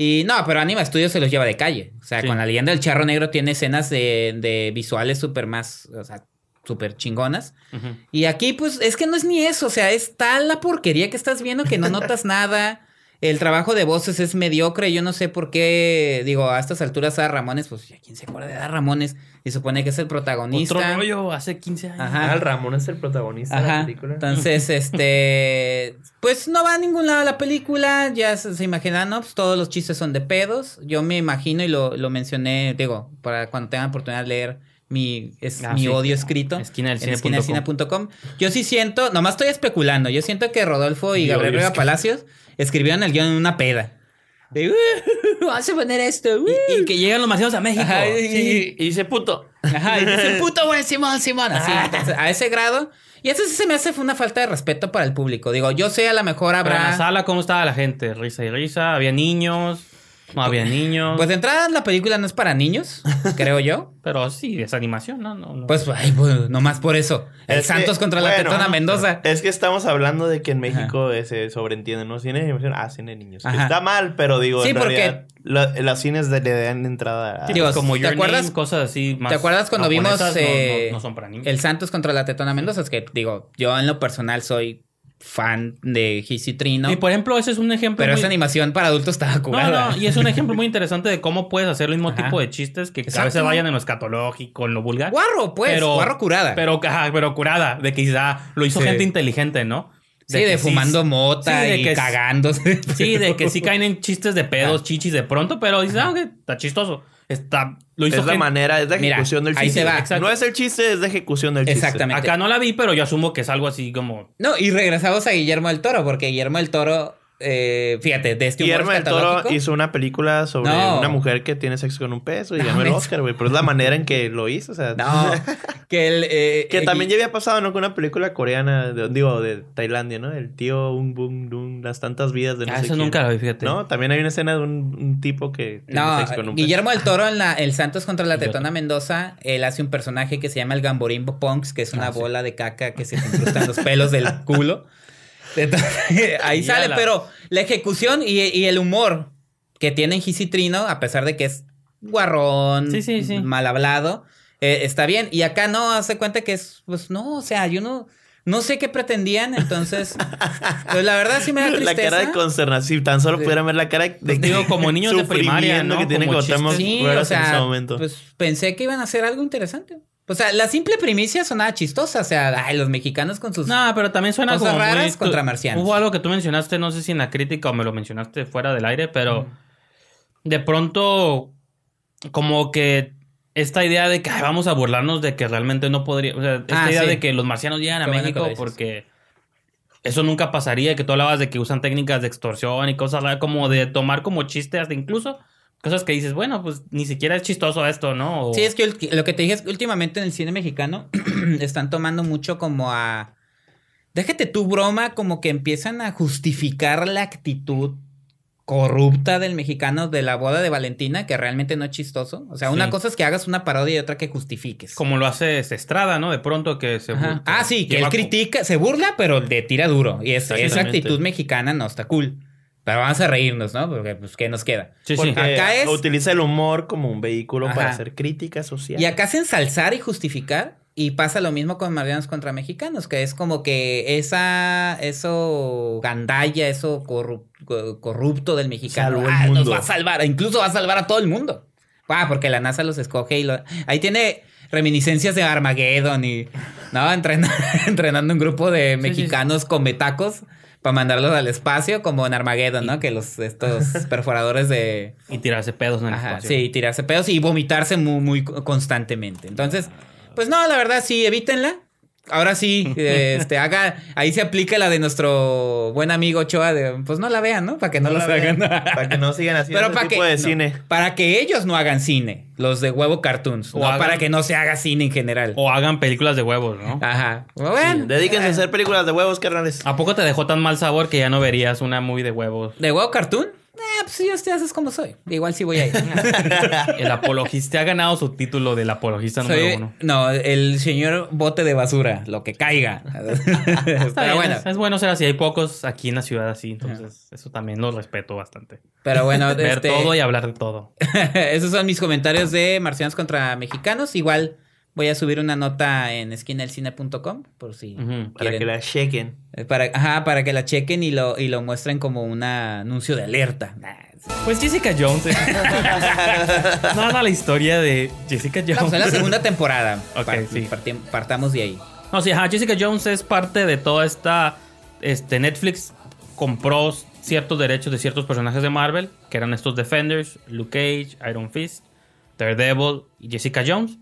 [SPEAKER 1] Y no, pero Anima Studios se los lleva de calle. O sea, con la leyenda del charro negro tiene escenas de, visuales súper más, o sea, súper chingonas. Y aquí, pues, es que no es ni eso. O sea, es tal la porquería que estás viendo que no notas nada. El trabajo de voces es mediocre. Yo no sé por qué, digo, a estas alturas a Ramones, pues ya quién se acuerda de Dar Ramones. Y supone que es el protagonista. Otro rollo, hace 15 años. Ajá. Ramón es el protagonista de la película. Entonces, este. Pues no va a ningún lado la película. Ya se, imaginan, ¿no? Pues, todos los chistes son de pedos. Yo me imagino y lo, mencioné, digo, para cuando tengan oportunidad de leer mi, ah, mi odio escrito. Esquina esquina del Yo sí siento, nomás estoy especulando, yo siento que Rodolfo y Gabriel Palacios escribieron el guión en una peda. De, uh, a poner esto. Uh". Y, que llegan los marcianos a México. y, dice puto. Ajá, y dice puto, güey, Simón, Simón. a ese grado. Y eso se me hace una falta de respeto para el público. Digo, yo sé, a lo mejor habrá. en la sala, ¿cómo estaba la gente? Risa y risa, había niños. No había niños. Pues de entrada la película no es para niños, creo yo. Pero sí, es animación, ¿no? no, no. Pues, pues nomás por eso. El Santos contra la
[SPEAKER 3] Tetona Mendoza. Es que estamos hablando de que en México eh, se sobreentiende, ¿no? Cine de animación, ah, cine de niños. Está mal, pero digo, sí, porque los cines le dan entrada a... Pues, digo, como ¿te acuerdas? cosas
[SPEAKER 1] así más ¿Te acuerdas cuando vimos eh, El Santos contra la Tetona Mendoza? Es que, digo, yo en lo personal soy fan de Hisitrino. Y por
[SPEAKER 2] ejemplo, ese es un
[SPEAKER 1] ejemplo. Pero esa animación para adultos estaba curada. No,
[SPEAKER 2] y es un ejemplo muy interesante de cómo puedes hacer el mismo tipo de chistes que a veces vayan en lo escatológico, en lo vulgar. Guarro, pues, guarro curada. Pero, pero curada, de que quizá ah, lo hizo gente inteligente, ¿no?
[SPEAKER 1] sí, de fumando mota de y que,
[SPEAKER 2] cagándose. Sí, de que sí caen en chistes de ah. pedos, chichis de pronto, pero dices, ah, está chistoso. Está, lo hizo de manera, es de ejecución del chiste. Ahí se va. No es el chiste, es de ejecución del chiste. Exactamente. Acá no la vi, pero yo asumo que es algo así como.
[SPEAKER 1] No, y regresamos a Guillermo del Toro, porque Guillermo del Toro eh, fíjate, de este humor Guillermo Toro
[SPEAKER 3] hizo una película sobre una mujer que tiene sexo con un peso y llamó el Oscar, güey. Pero es la manera en que lo hizo, o sea. que él eh, que eh, también ya había pasado, ¿no? Con una película coreana, de, digo, de Tailandia, ¿no? El tío un boom, dun, las tantas vidas de no ah, eso nunca lo vi, fíjate. No, también hay una escena de un, tipo que tiene sexo con un Guillermo
[SPEAKER 1] del Toro en la, El Santos contra la Tetona Mendoza, él hace un personaje que se llama el Gamborimbo Punks, que es una ah, bola de caca que se incrusta en los pelos del culo. ahí sale, pero la ejecución y, el humor que tiene Gisitrino, a pesar de que es guarrón, mal hablado, eh, está bien. Y acá no, hace cuenta que es, pues no, o sea, yo no... No sé qué pretendían, entonces.
[SPEAKER 3] pues la verdad sí me da tristeza. La cara de consternación. Si tan solo pudiera ver la cara de. Pues digo, como niños de primaria, ¿no? Que tienen que sí, o en ese momento. Pues
[SPEAKER 1] pensé que iban a hacer algo interesante. O sea, la simple primicia sonaba chistosa. O sea, los mexicanos con sus. No, pero también suena cosas raras contra marcianos.
[SPEAKER 2] Hubo algo que tú mencionaste, no sé si en la crítica o me lo mencionaste fuera del aire, pero de pronto, como que esta idea de que vamos a burlarnos de que realmente no podría. O sea, esta ah, idea de que los marcianos llegan a México porque eso nunca pasaría, que tú hablabas de que usan técnicas de extorsión y cosas
[SPEAKER 1] como de tomar como chiste hasta incluso cosas que dices, bueno, pues ni siquiera es chistoso esto, ¿no? Sí, es que lo que te dije es que últimamente en el cine mexicano están tomando mucho como a... Déjate tu broma, como que empiezan a justificar la actitud corrupta del mexicano de la boda de Valentina, que realmente no es chistoso. O sea, una cosa es que hagas una parodia y otra que justifiques. Como lo hace Estrada, ¿no? De pronto que se... ah, sí, que él critica, se burla, pero le tira duro. Y esa actitud mexicana no está cool. Pero vamos a reírnos, ¿no? Porque, pues, ¿qué nos queda? Sí, sí. acá eh, es...
[SPEAKER 3] Utiliza el humor como un vehículo para hacer crítica social. Y
[SPEAKER 1] acá hacen ensalzar y justificar. Y pasa lo mismo con Marianos contra Mexicanos, que es como que esa, eso gandalla, eso corrupto del mexicano ah, nos va a salvar, incluso va a salvar a todo el mundo. Ah, porque la NASA los escoge y Ahí tiene reminiscencias de Armageddon y, ¿no? Entrenando un grupo de mexicanos con metacos para mandarlos al espacio, como en Armageddon, ¿no? Que los estos perforadores de. Y tirarse pedos en el espacio. Sí, y tirarse pedos y vomitarse muy, muy constantemente. Entonces, pues no, la verdad, sí, evítenla. Ahora sí, este, haga, ahí se aplica la de nuestro buen amigo Choa, de, pues no la vean, ¿no? Para que no, la para que no sigan haciendo para tipo de cine. Para que ellos no hagan cine, los de huevo cartoons. O para que no se haga cine en general. O hagan películas de huevos, ¿no? Ajá. Bueno, dedíquense
[SPEAKER 2] a hacer películas de huevos, carnales. ¿A poco te dejó tan mal sabor que ya no verías una movie de huevos? ¿De huevo cartoon?
[SPEAKER 1] Eh, pues yo ya haces como soy. Igual sí voy a ir. el apologista ha ganado su título del apologista número uno. No, el señor bote de basura, lo que caiga.
[SPEAKER 4] bueno.
[SPEAKER 2] Es, bueno ser así. Hay pocos aquí en la ciudad así, entonces eso también lo respeto
[SPEAKER 4] bastante. Pero bueno, ver este, todo y hablar de todo.
[SPEAKER 1] Esos son mis comentarios de Marcianos contra Mexicanos. Igual. Voy a subir una nota en esquinaelcine.com por si Para que la chequen. Eh, para, ajá, para que la chequen y lo, y lo muestren como un anuncio de alerta.
[SPEAKER 2] Pues Jessica Jones. Eh.
[SPEAKER 1] Nada la historia de Jessica
[SPEAKER 2] pues, Jones. en la segunda temporada. Ok. partamos de ahí. No, sí, ajá, Jessica Jones es parte de toda esta... Este, Netflix compró ciertos derechos de ciertos personajes de Marvel, que eran estos Defenders, Luke Cage, Iron Fist, Daredevil y Jessica Jones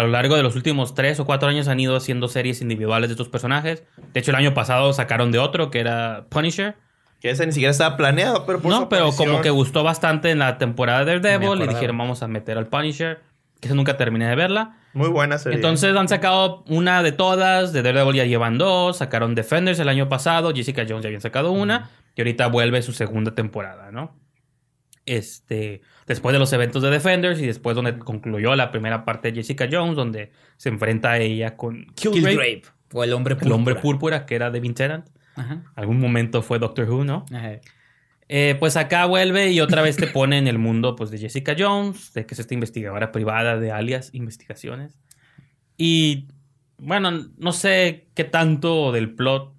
[SPEAKER 2] a lo largo de los últimos tres o cuatro años han ido haciendo series individuales de estos personajes. De hecho, el año pasado sacaron de otro que era Punisher. Que ese ni siquiera estaba planeado, pero por No, pero como que gustó bastante en la temporada de Daredevil y dijeron vamos a meter al Punisher. Que eso nunca terminé de verla.
[SPEAKER 3] Muy buena serie. Entonces
[SPEAKER 2] han sacado una de todas. De Daredevil ya llevan dos. Sacaron Defenders el año pasado. Jessica Jones ya habían sacado una. Y ahorita vuelve su segunda temporada, ¿no? este, después de los eventos de Defenders y después donde concluyó la primera parte de Jessica Jones, donde se enfrenta ella con Killgrave, o el hombre púrpura. El hombre púrpura, que era Devin Tennant. Algún momento fue Doctor Who, ¿no? Eh, pues acá vuelve y otra vez te pone en el mundo pues, de Jessica Jones, de que es esta investigadora privada de alias investigaciones. Y bueno, no sé qué tanto del plot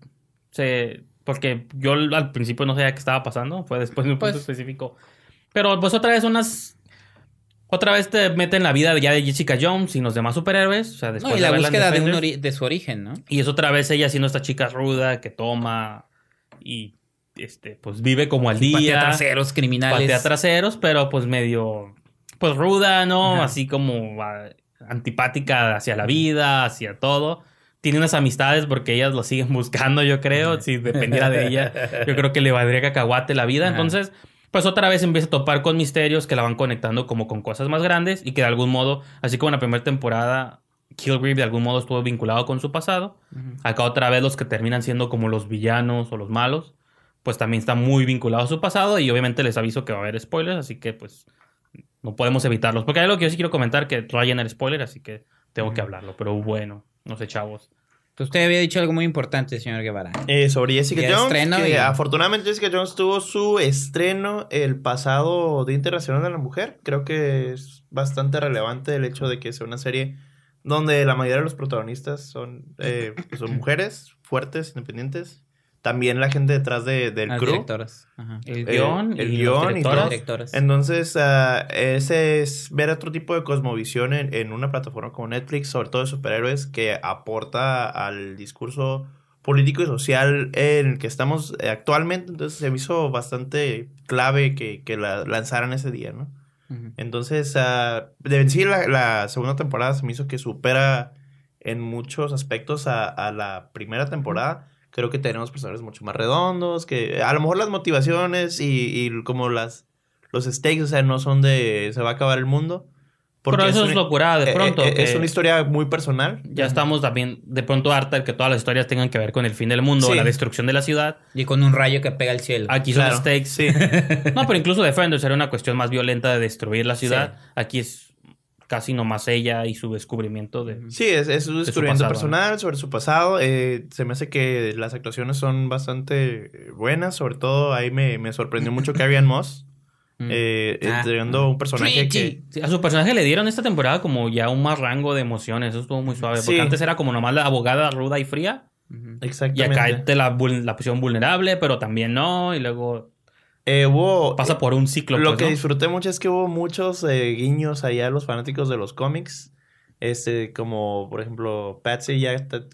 [SPEAKER 2] se... Porque yo al principio no sabía qué estaba pasando, fue después de un punto pues, específico pero pues otra vez unas... Otra vez te meten la vida ya de Jessica Jones y los demás superhéroes. O sea, no, y la de búsqueda de, su origen, ¿no? Y es otra vez ella siendo esta chica ruda que toma y este, pues vive como al día. Patea traseros, criminales. Patea traseros, pero pues medio, pues ruda, ¿no? Así como ah, antipática hacia la vida, hacia todo. Tiene unas amistades porque ellas lo siguen buscando, yo creo. Si dependiera de ella, yo creo que le valdría cacahuate la vida. Entonces, pues otra vez empieza a topar con misterios que la van conectando como con cosas más grandes y que de algún modo, así como en la primera temporada, Killgrave de algún modo estuvo vinculado con su pasado, acá otra vez los que terminan siendo como los villanos o los malos, pues también está muy vinculado a su pasado y obviamente les aviso que va a haber spoilers, así que pues no podemos evitarlos, porque hay algo que yo sí quiero comentar que Ryan el spoiler, así que tengo que hablarlo, pero bueno, no sé chavos. Pues, usted había dicho algo muy importante, señor Guevara. Eh, sobre Jessica Jones. que Afortunadamente
[SPEAKER 3] Jessica Jones tuvo su estreno el pasado de Internacional de la Mujer. Creo que es bastante relevante el hecho de que sea una serie donde la mayoría de los protagonistas son, eh, pues, son mujeres fuertes, independientes también la gente detrás de, del Las crew. El, eh, guión el, y, guión Entonces, ah, ese es ver otro tipo de cosmovisión en, en, una plataforma como Netflix, sobre todo de superhéroes, que aporta al discurso político y social en el que estamos eh, actualmente. Entonces, se me hizo bastante clave que, la lanzaran ese día, ¿no? Entonces, uh, de sí, la, segunda temporada se me hizo que supera en muchos aspectos a la primera temporada creo que tenemos personajes mucho más redondos, que a lo mejor las motivaciones y, como las los stakes, o sea, no son de se va a acabar el mundo. Pero eso es, locura, de eh, eh, pronto. Eh, es una
[SPEAKER 2] historia muy personal. Ya estamos también de pronto harta de que todas las historias tengan que ver con el fin del mundo, o la destrucción de la ciudad. Y con un rayo que pega al cielo. Aquí son stakes. Sí. no, pero incluso Defenders era una cuestión más violenta de destruir la ciudad. Aquí es casi nomás ella y su descubrimiento de. Sí, es, su descubrimiento personal
[SPEAKER 3] sobre su pasado. Eh, se me hace que las actuaciones son bastante eh, buenas, sobre todo ahí me, sorprendió mucho que
[SPEAKER 2] Moss. Mm. Eh, ah. entregando un personaje que... a su personaje le dieron esta temporada como ya un más rango de emociones. Eso estuvo muy suave. Porque antes era como nomás la abogada ruda y fría. Exactamente. Y acá la, la vulnerable, pero también no. Y luego eh, hubo, Pasa eh, por un ciclo. Lo pues, que disfruté mucho es que hubo
[SPEAKER 3] muchos eh, guiños allá a los fanáticos de los cómics. Este, como por ejemplo, Patsy ya está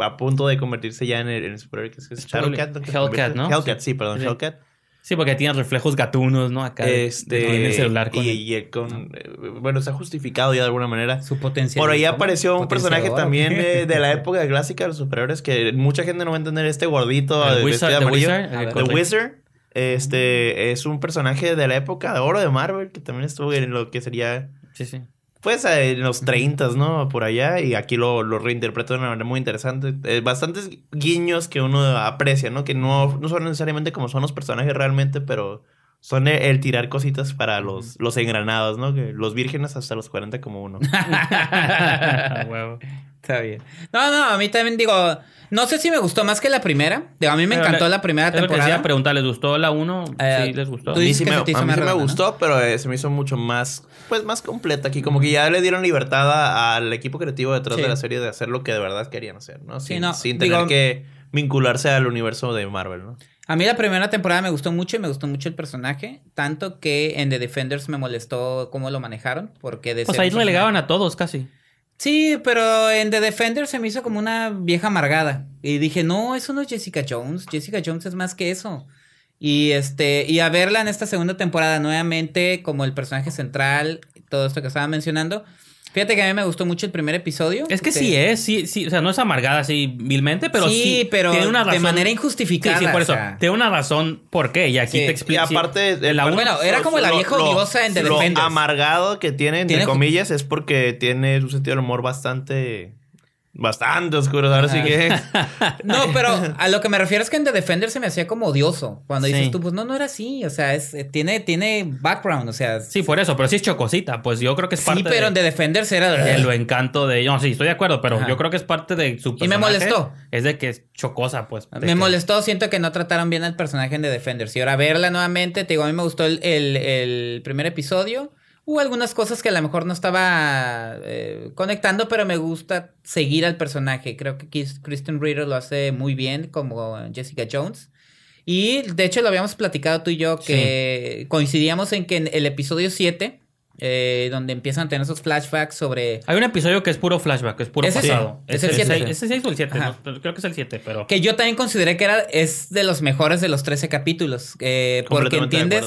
[SPEAKER 3] a punto de convertirse ya en el, superhéroe que es, Hellcat, ¿no? Hellcat, sí, perdón, Hellcat.
[SPEAKER 2] Sí, porque tiene reflejos gatunos, ¿no? Acá este, en el celular.
[SPEAKER 3] y, con, eh, bueno se ha justificado ya de alguna manera.
[SPEAKER 1] Su potencial. Por ahí apareció un personaje también de, la
[SPEAKER 3] época clásica de los superhéroes que mucha gente no va a entender. Este gordito de The Wizard. The Wizard. Este es un personaje de la época de oro de Marvel que también estuvo en lo que sería. Sí, sí. Pues eh, en los 30, ¿no? Por allá. Y aquí lo, lo de una manera muy interesante. Eh, bastantes guiños que uno aprecia, ¿no? Que no, no son necesariamente como son los personajes realmente, pero son el, tirar cositas para los, los engranados, ¿no? los vírgenes hasta los 40 como uno.
[SPEAKER 2] Está bien.
[SPEAKER 1] No, no, a mí también digo, no sé si me gustó más que la primera. a mí me encantó la, primera temporada. Decía,
[SPEAKER 2] pregunta, ¿les gustó la 1? Eh, sí, les
[SPEAKER 1] gustó. a mí sí me,
[SPEAKER 3] gustó, pero eh, se me hizo mucho más, pues más completa aquí. Como que ya le dieron libertad al equipo creativo detrás de la serie de hacer lo que de verdad querían hacer, ¿no? Sin, tener que vincularse al universo de Marvel, ¿no?
[SPEAKER 1] A mí la primera temporada me gustó mucho y me gustó mucho el personaje, tanto que en The Defenders me molestó cómo lo manejaron, porque de... Pues ahí relegaban a todos casi. Sí, pero en The Defenders se me hizo como una vieja amargada. Y dije, no, eso no es Jessica Jones, Jessica Jones es más que eso. Y este, y a verla en esta segunda temporada nuevamente como el personaje central, todo esto que estaba mencionando, Fíjate que a mí me gustó mucho el primer episodio. Es que sí
[SPEAKER 2] es, sí, sí. O sea, no es amargada así vilmente, pero sí. sí pero
[SPEAKER 1] de manera injustificada. Sí, por eso.
[SPEAKER 2] Tiene una razón por qué. Y aquí te explico. Y aparte, el eh,
[SPEAKER 1] la
[SPEAKER 3] bueno, era como la vieja odiosa en The Lo amargado que tiene, entre comillas, es porque tiene un sentido del humor bastante Bastante oscuro, ahora sí ah. que.
[SPEAKER 1] no, pero a lo que me refiero es que en The Defender se me hacía como odioso. Cuando dices tú, pues no, no era así. O sea, es, eh, tiene, tiene background.
[SPEAKER 2] O sea. Sí, por eso, pero sí es chocosita. Pues yo creo que es parte. Sí, pero de, en The Defenders era. lo encanto de. No, sí, estoy de acuerdo, pero yo creo que es parte de su personaje. Y me molestó. Es de que es chocosa, pues. Me
[SPEAKER 1] molestó, siento que no trataron bien al personaje en The Defenders. Y ahora verla nuevamente, te digo, a mí me gustó el primer episodio. Hubo algunas cosas que a lo mejor no estaba eh, conectando, pero me gusta seguir al personaje. Creo que Kristen Reader lo hace muy bien, como Jessica Jones. Y de hecho lo habíamos platicado tú y yo, que coincidíamos en que en el episodio 7 eh, donde empiezan a tener esos flashbacks sobre...
[SPEAKER 2] Hay un episodio que es puro flashback, es puro pasado. es, el 7. 6 o el 7,
[SPEAKER 1] creo que es el 7, pero... Que yo también consideré que era, es de los mejores de los 13 capítulos, eh, porque entiendes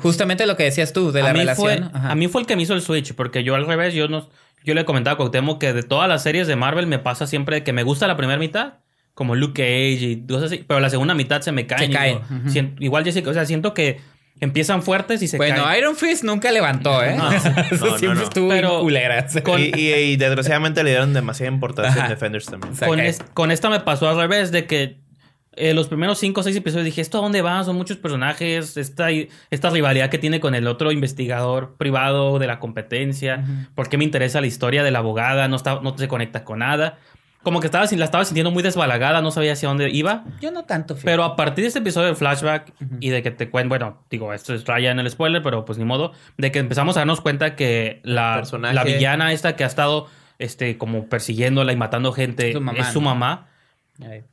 [SPEAKER 1] justamente lo que decías tú de la relación. a
[SPEAKER 2] mí fue el que me hizo el switch, porque yo al revés, yo no... Yo le comentaba a Cuauhtémoc que de todas las series de Marvel me pasa siempre que me gusta la primera mitad, como Luke Cage y cosas así, pero la segunda mitad se me cae. Se cae. igual yo o sea, siento que Empiezan fuertes y se bueno, caen. Bueno, Iron Fist nunca levantó, ¿eh? No, siempre estuvo Y, desgraciadamente le dieron demasiada importancia a Defenders también. Con, esta me pasó al revés, de que eh, los primeros cinco o seis episodios dije, ¿esto a dónde va? Son muchos personajes, esta, esta rivalidad que tiene con el otro investigador privado de la competencia, ¿por qué me interesa la historia de la abogada? No, está, no se conecta con nada como que estaba, la estaba sintiendo muy desbalagada, no sabía hacia dónde iba.
[SPEAKER 1] Yo no tanto. Pero
[SPEAKER 2] a partir de este episodio de flashback y de que te cuento, bueno, digo, esto es raya en el spoiler, pero pues ni modo, de que empezamos a darnos cuenta que la, la villana esta que ha estado este, como persiguiéndola y matando gente es su mamá.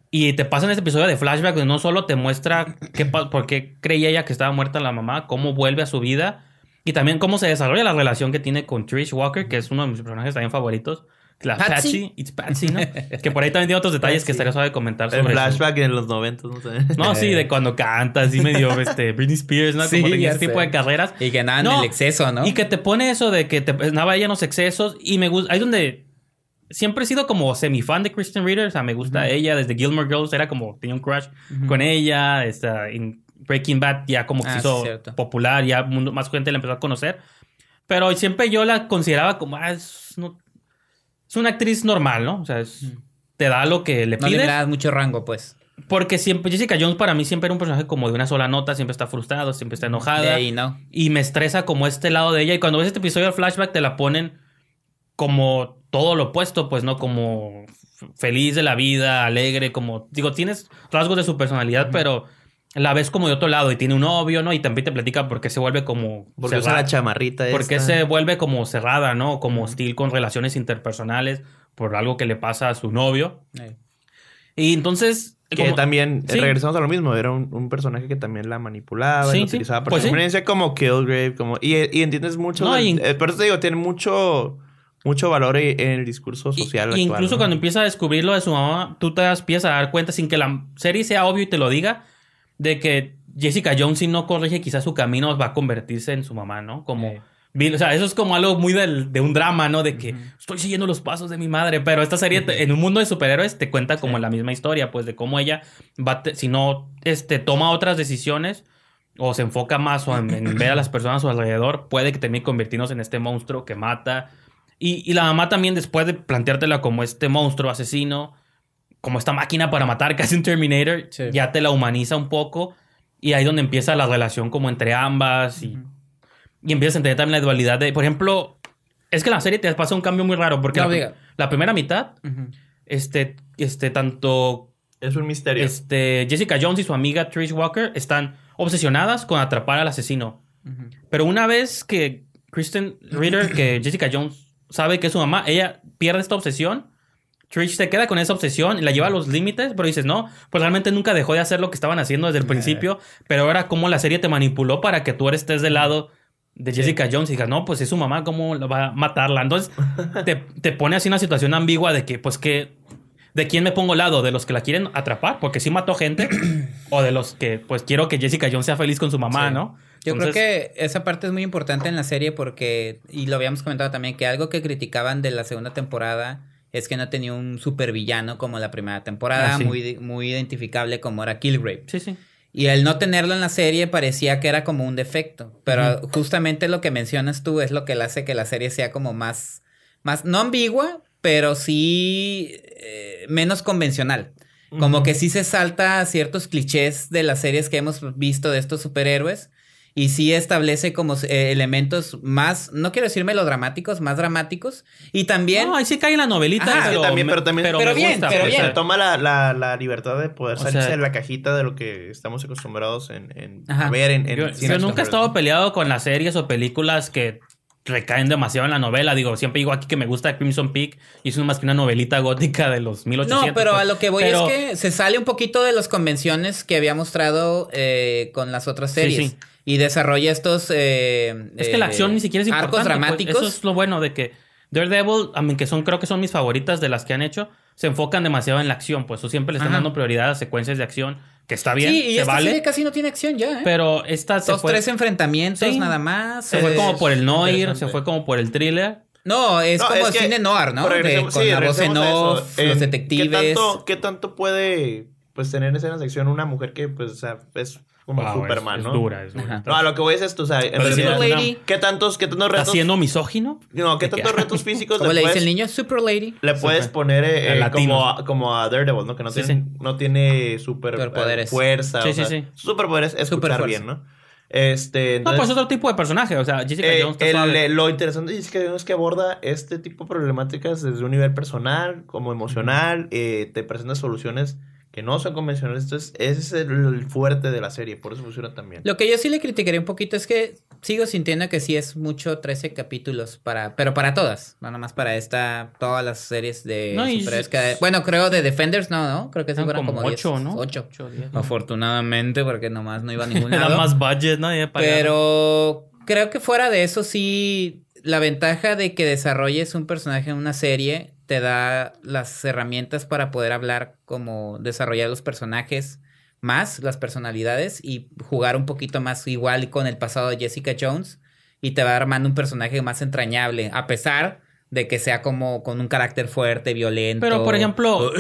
[SPEAKER 2] Y te pasa en este episodio de flashback donde no solo te muestra qué, por qué creía ella que estaba muerta la mamá, cómo vuelve a su vida y también cómo se desarrolla la relación que tiene con Trish Walker, que es uno de mis personajes también favoritos. La Patsy. it's Patsy, ¿no? que por ahí también tiene otros detalles que estaría suave comentar El flashback en los 90, no sé. No, sí, de eh. cuando canta, así medio este, Britney Spears, ¿no? Como sí, ese tipo de carreras. Y que nada el exceso, ¿no? Y que te pone eso de que te nada en los excesos. Y me gusta. Ahí donde siempre he sido como semi-fan de Kristen Reader. O sea, me gusta ella. Desde Gilmore Girls era como, tenía un crush con ella. Esta, en Breaking Bad ya como que ah, se hizo popular, ya más gente la empezó a conocer. Pero siempre yo la consideraba como, ah, no, es una actriz normal, ¿no? O sea, te da lo que le pides. le da mucho rango, pues. Porque siempre, Jessica Jones para mí siempre era un personaje como de una sola nota, siempre está frustrado, siempre está enojada. ¿no? Y me estresa como este lado de ella. Y cuando ves este episodio del flashback, te la ponen como todo lo opuesto, pues, ¿no? Como feliz de la vida, alegre, como. Digo, tienes rasgos de su personalidad, pero la ves como de otro lado y tiene un novio, ¿no? Y también te platica por qué se vuelve como. Porque cerrada, usa la chamarrita. Porque se vuelve como cerrada, ¿no? Como hostil con relaciones interpersonales por algo que le pasa a su novio. Y entonces. Que también, regresamos
[SPEAKER 3] a lo mismo, era un, personaje que también la manipulaba, y la utilizaba para pues como Killgrave, como. Y, entiendes mucho. No, y, eh, por eso te digo, tiene mucho mucho valor en el discurso social. incluso cuando
[SPEAKER 2] empieza a descubrir lo de su mamá, tú te das a dar cuenta sin que la serie sea obvio y te lo diga, de que Jessica Jones, si no corrige quizás su camino, va a convertirse en su mamá, ¿no? Como. O sea, eso es como algo muy del, de un drama, ¿no? De que estoy siguiendo los pasos de mi madre, pero esta serie en un mundo de superhéroes te cuenta como la misma historia, pues de cómo ella va, si no, este, toma otras decisiones o se enfoca más o en, ver a las personas a su alrededor, puede que termine convirtiéndose en este monstruo que mata. Y, y la mamá también, después de planteártela como este monstruo asesino, como esta máquina para matar, casi un Terminator, ya te la humaniza un poco y ahí es donde empieza la relación como entre ambas y, y empiezas a entender también la dualidad de, por ejemplo, es que la serie te pasa un cambio muy raro porque la, primera mitad, este, este, tanto... Es un misterio. Este, Jessica Jones y su amiga Trish Walker están obsesionadas con atrapar al asesino. Pero una vez que Kristen Reader, que Jessica Jones sabe que es su mamá, ella pierde esta obsesión Trish se queda con esa obsesión y la lleva a los límites, pero dices, no, pues realmente nunca dejó de hacer lo que estaban haciendo desde el principio, pero ahora cómo la serie te manipuló para que tú estés del lado de Jessica Jones y digas, no, pues es su mamá, ¿cómo va a matarla? Entonces te, te, pone así una situación ambigua de que, pues que, ¿de quién me pongo lado? ¿De los que la quieren atrapar? Porque sí mató gente, o de los que, pues quiero que Jessica Jones sea feliz con su mamá, ¿no? Yo creo
[SPEAKER 1] que esa parte es muy importante en la serie porque, y lo habíamos comentado también, que algo que criticaban de la segunda temporada es que no tenía un supervillano como la primera temporada, ah, muy, muy identificable como era Killgrave. Y el no tenerlo en la serie parecía que era como un defecto, pero justamente lo que mencionas tú es lo que le hace que la serie sea como más, más no ambigua, pero sí eh, menos convencional. Como que sí se salta a ciertos clichés de las series que hemos visto de estos superhéroes y sí establece como eh, elementos más, no quiero decir melodramáticos, más dramáticos. Y también. No, ahí sí cae en la novelita. pero, también, pero bien, pero
[SPEAKER 3] toma la, libertad de poder salirse de la cajita de lo que estamos acostumbrados en, a ver en. en yo, nunca he
[SPEAKER 2] estado peleado con las series o películas que recaen demasiado en la novela. Digo, siempre digo aquí que me gusta Crimson Peak y es más que una novelita gótica de los 1800. No, pero a lo que voy es que
[SPEAKER 1] se sale un poquito de las convenciones que había mostrado eh, con las otras series. Sí, sí y desarrolla estos... Eh, es que la eh, acción ni siquiera es importante. Arcos pues, dramáticos. eso es
[SPEAKER 2] lo bueno de que Daredevil, aunque que son creo que son mis favoritas de las que han hecho, se enfocan demasiado en la acción, pues eso siempre le están dando prioridad a secuencias de acción, que está bien, sí, y se vale.
[SPEAKER 1] casi no tiene acción ya, ¿eh?
[SPEAKER 2] Pero estas se tres enfrentamientos
[SPEAKER 1] nada más. Se fue como por el
[SPEAKER 2] noir, se fue como por el thriller.
[SPEAKER 1] No, es como cine noir, ¿no? con la voz en off, los detectives. ¿qué tanto, puede pues
[SPEAKER 3] tener escenas de acción una mujer que pues o sea, es como wow, Superman, ¿no? No, lo que voy es esto, o sea, en realidad, lady. ¿qué tantos, qué tantos retos? ¿Está siendo misógino? No, ¿qué tantos retos físicos Como le dice el
[SPEAKER 1] niño? Super Lady. Le puedes poner eh, como,
[SPEAKER 3] a, como a Daredevil, ¿no? Que no, tiene, no tiene super, eh, fuerza. o sí, sí. Superpoderes es escuchar bien, ¿no? Este, no, pues
[SPEAKER 2] otro tipo de personaje. O sea, Jessica eh, Jones Jones. El,
[SPEAKER 3] lo interesante de Jessica Jones es que aborda este tipo de problemáticas desde un nivel personal, como emocional. te presenta soluciones que no son convencionales. Entonces, ese es el fuerte de la serie, por eso funciona también.
[SPEAKER 1] Lo que yo sí le criticaría un poquito es que sigo sintiendo que sí es mucho 13 capítulos para, pero para todas, no más para esta, todas las series de bueno, creo de Defenders no, ¿no? Creo que son como 8, ¿no? 8. Afortunadamente, porque nomás no iba a ningún lado. Era más budget, eso. Pero creo que fuera de eso sí la ventaja de que desarrolles un personaje en una serie te da las herramientas para poder hablar como desarrollar los personajes más, las personalidades y jugar un poquito más igual con el pasado de Jessica Jones y te va armando un personaje más entrañable, a pesar de que sea como con un carácter fuerte, violento. Pero, por ejemplo,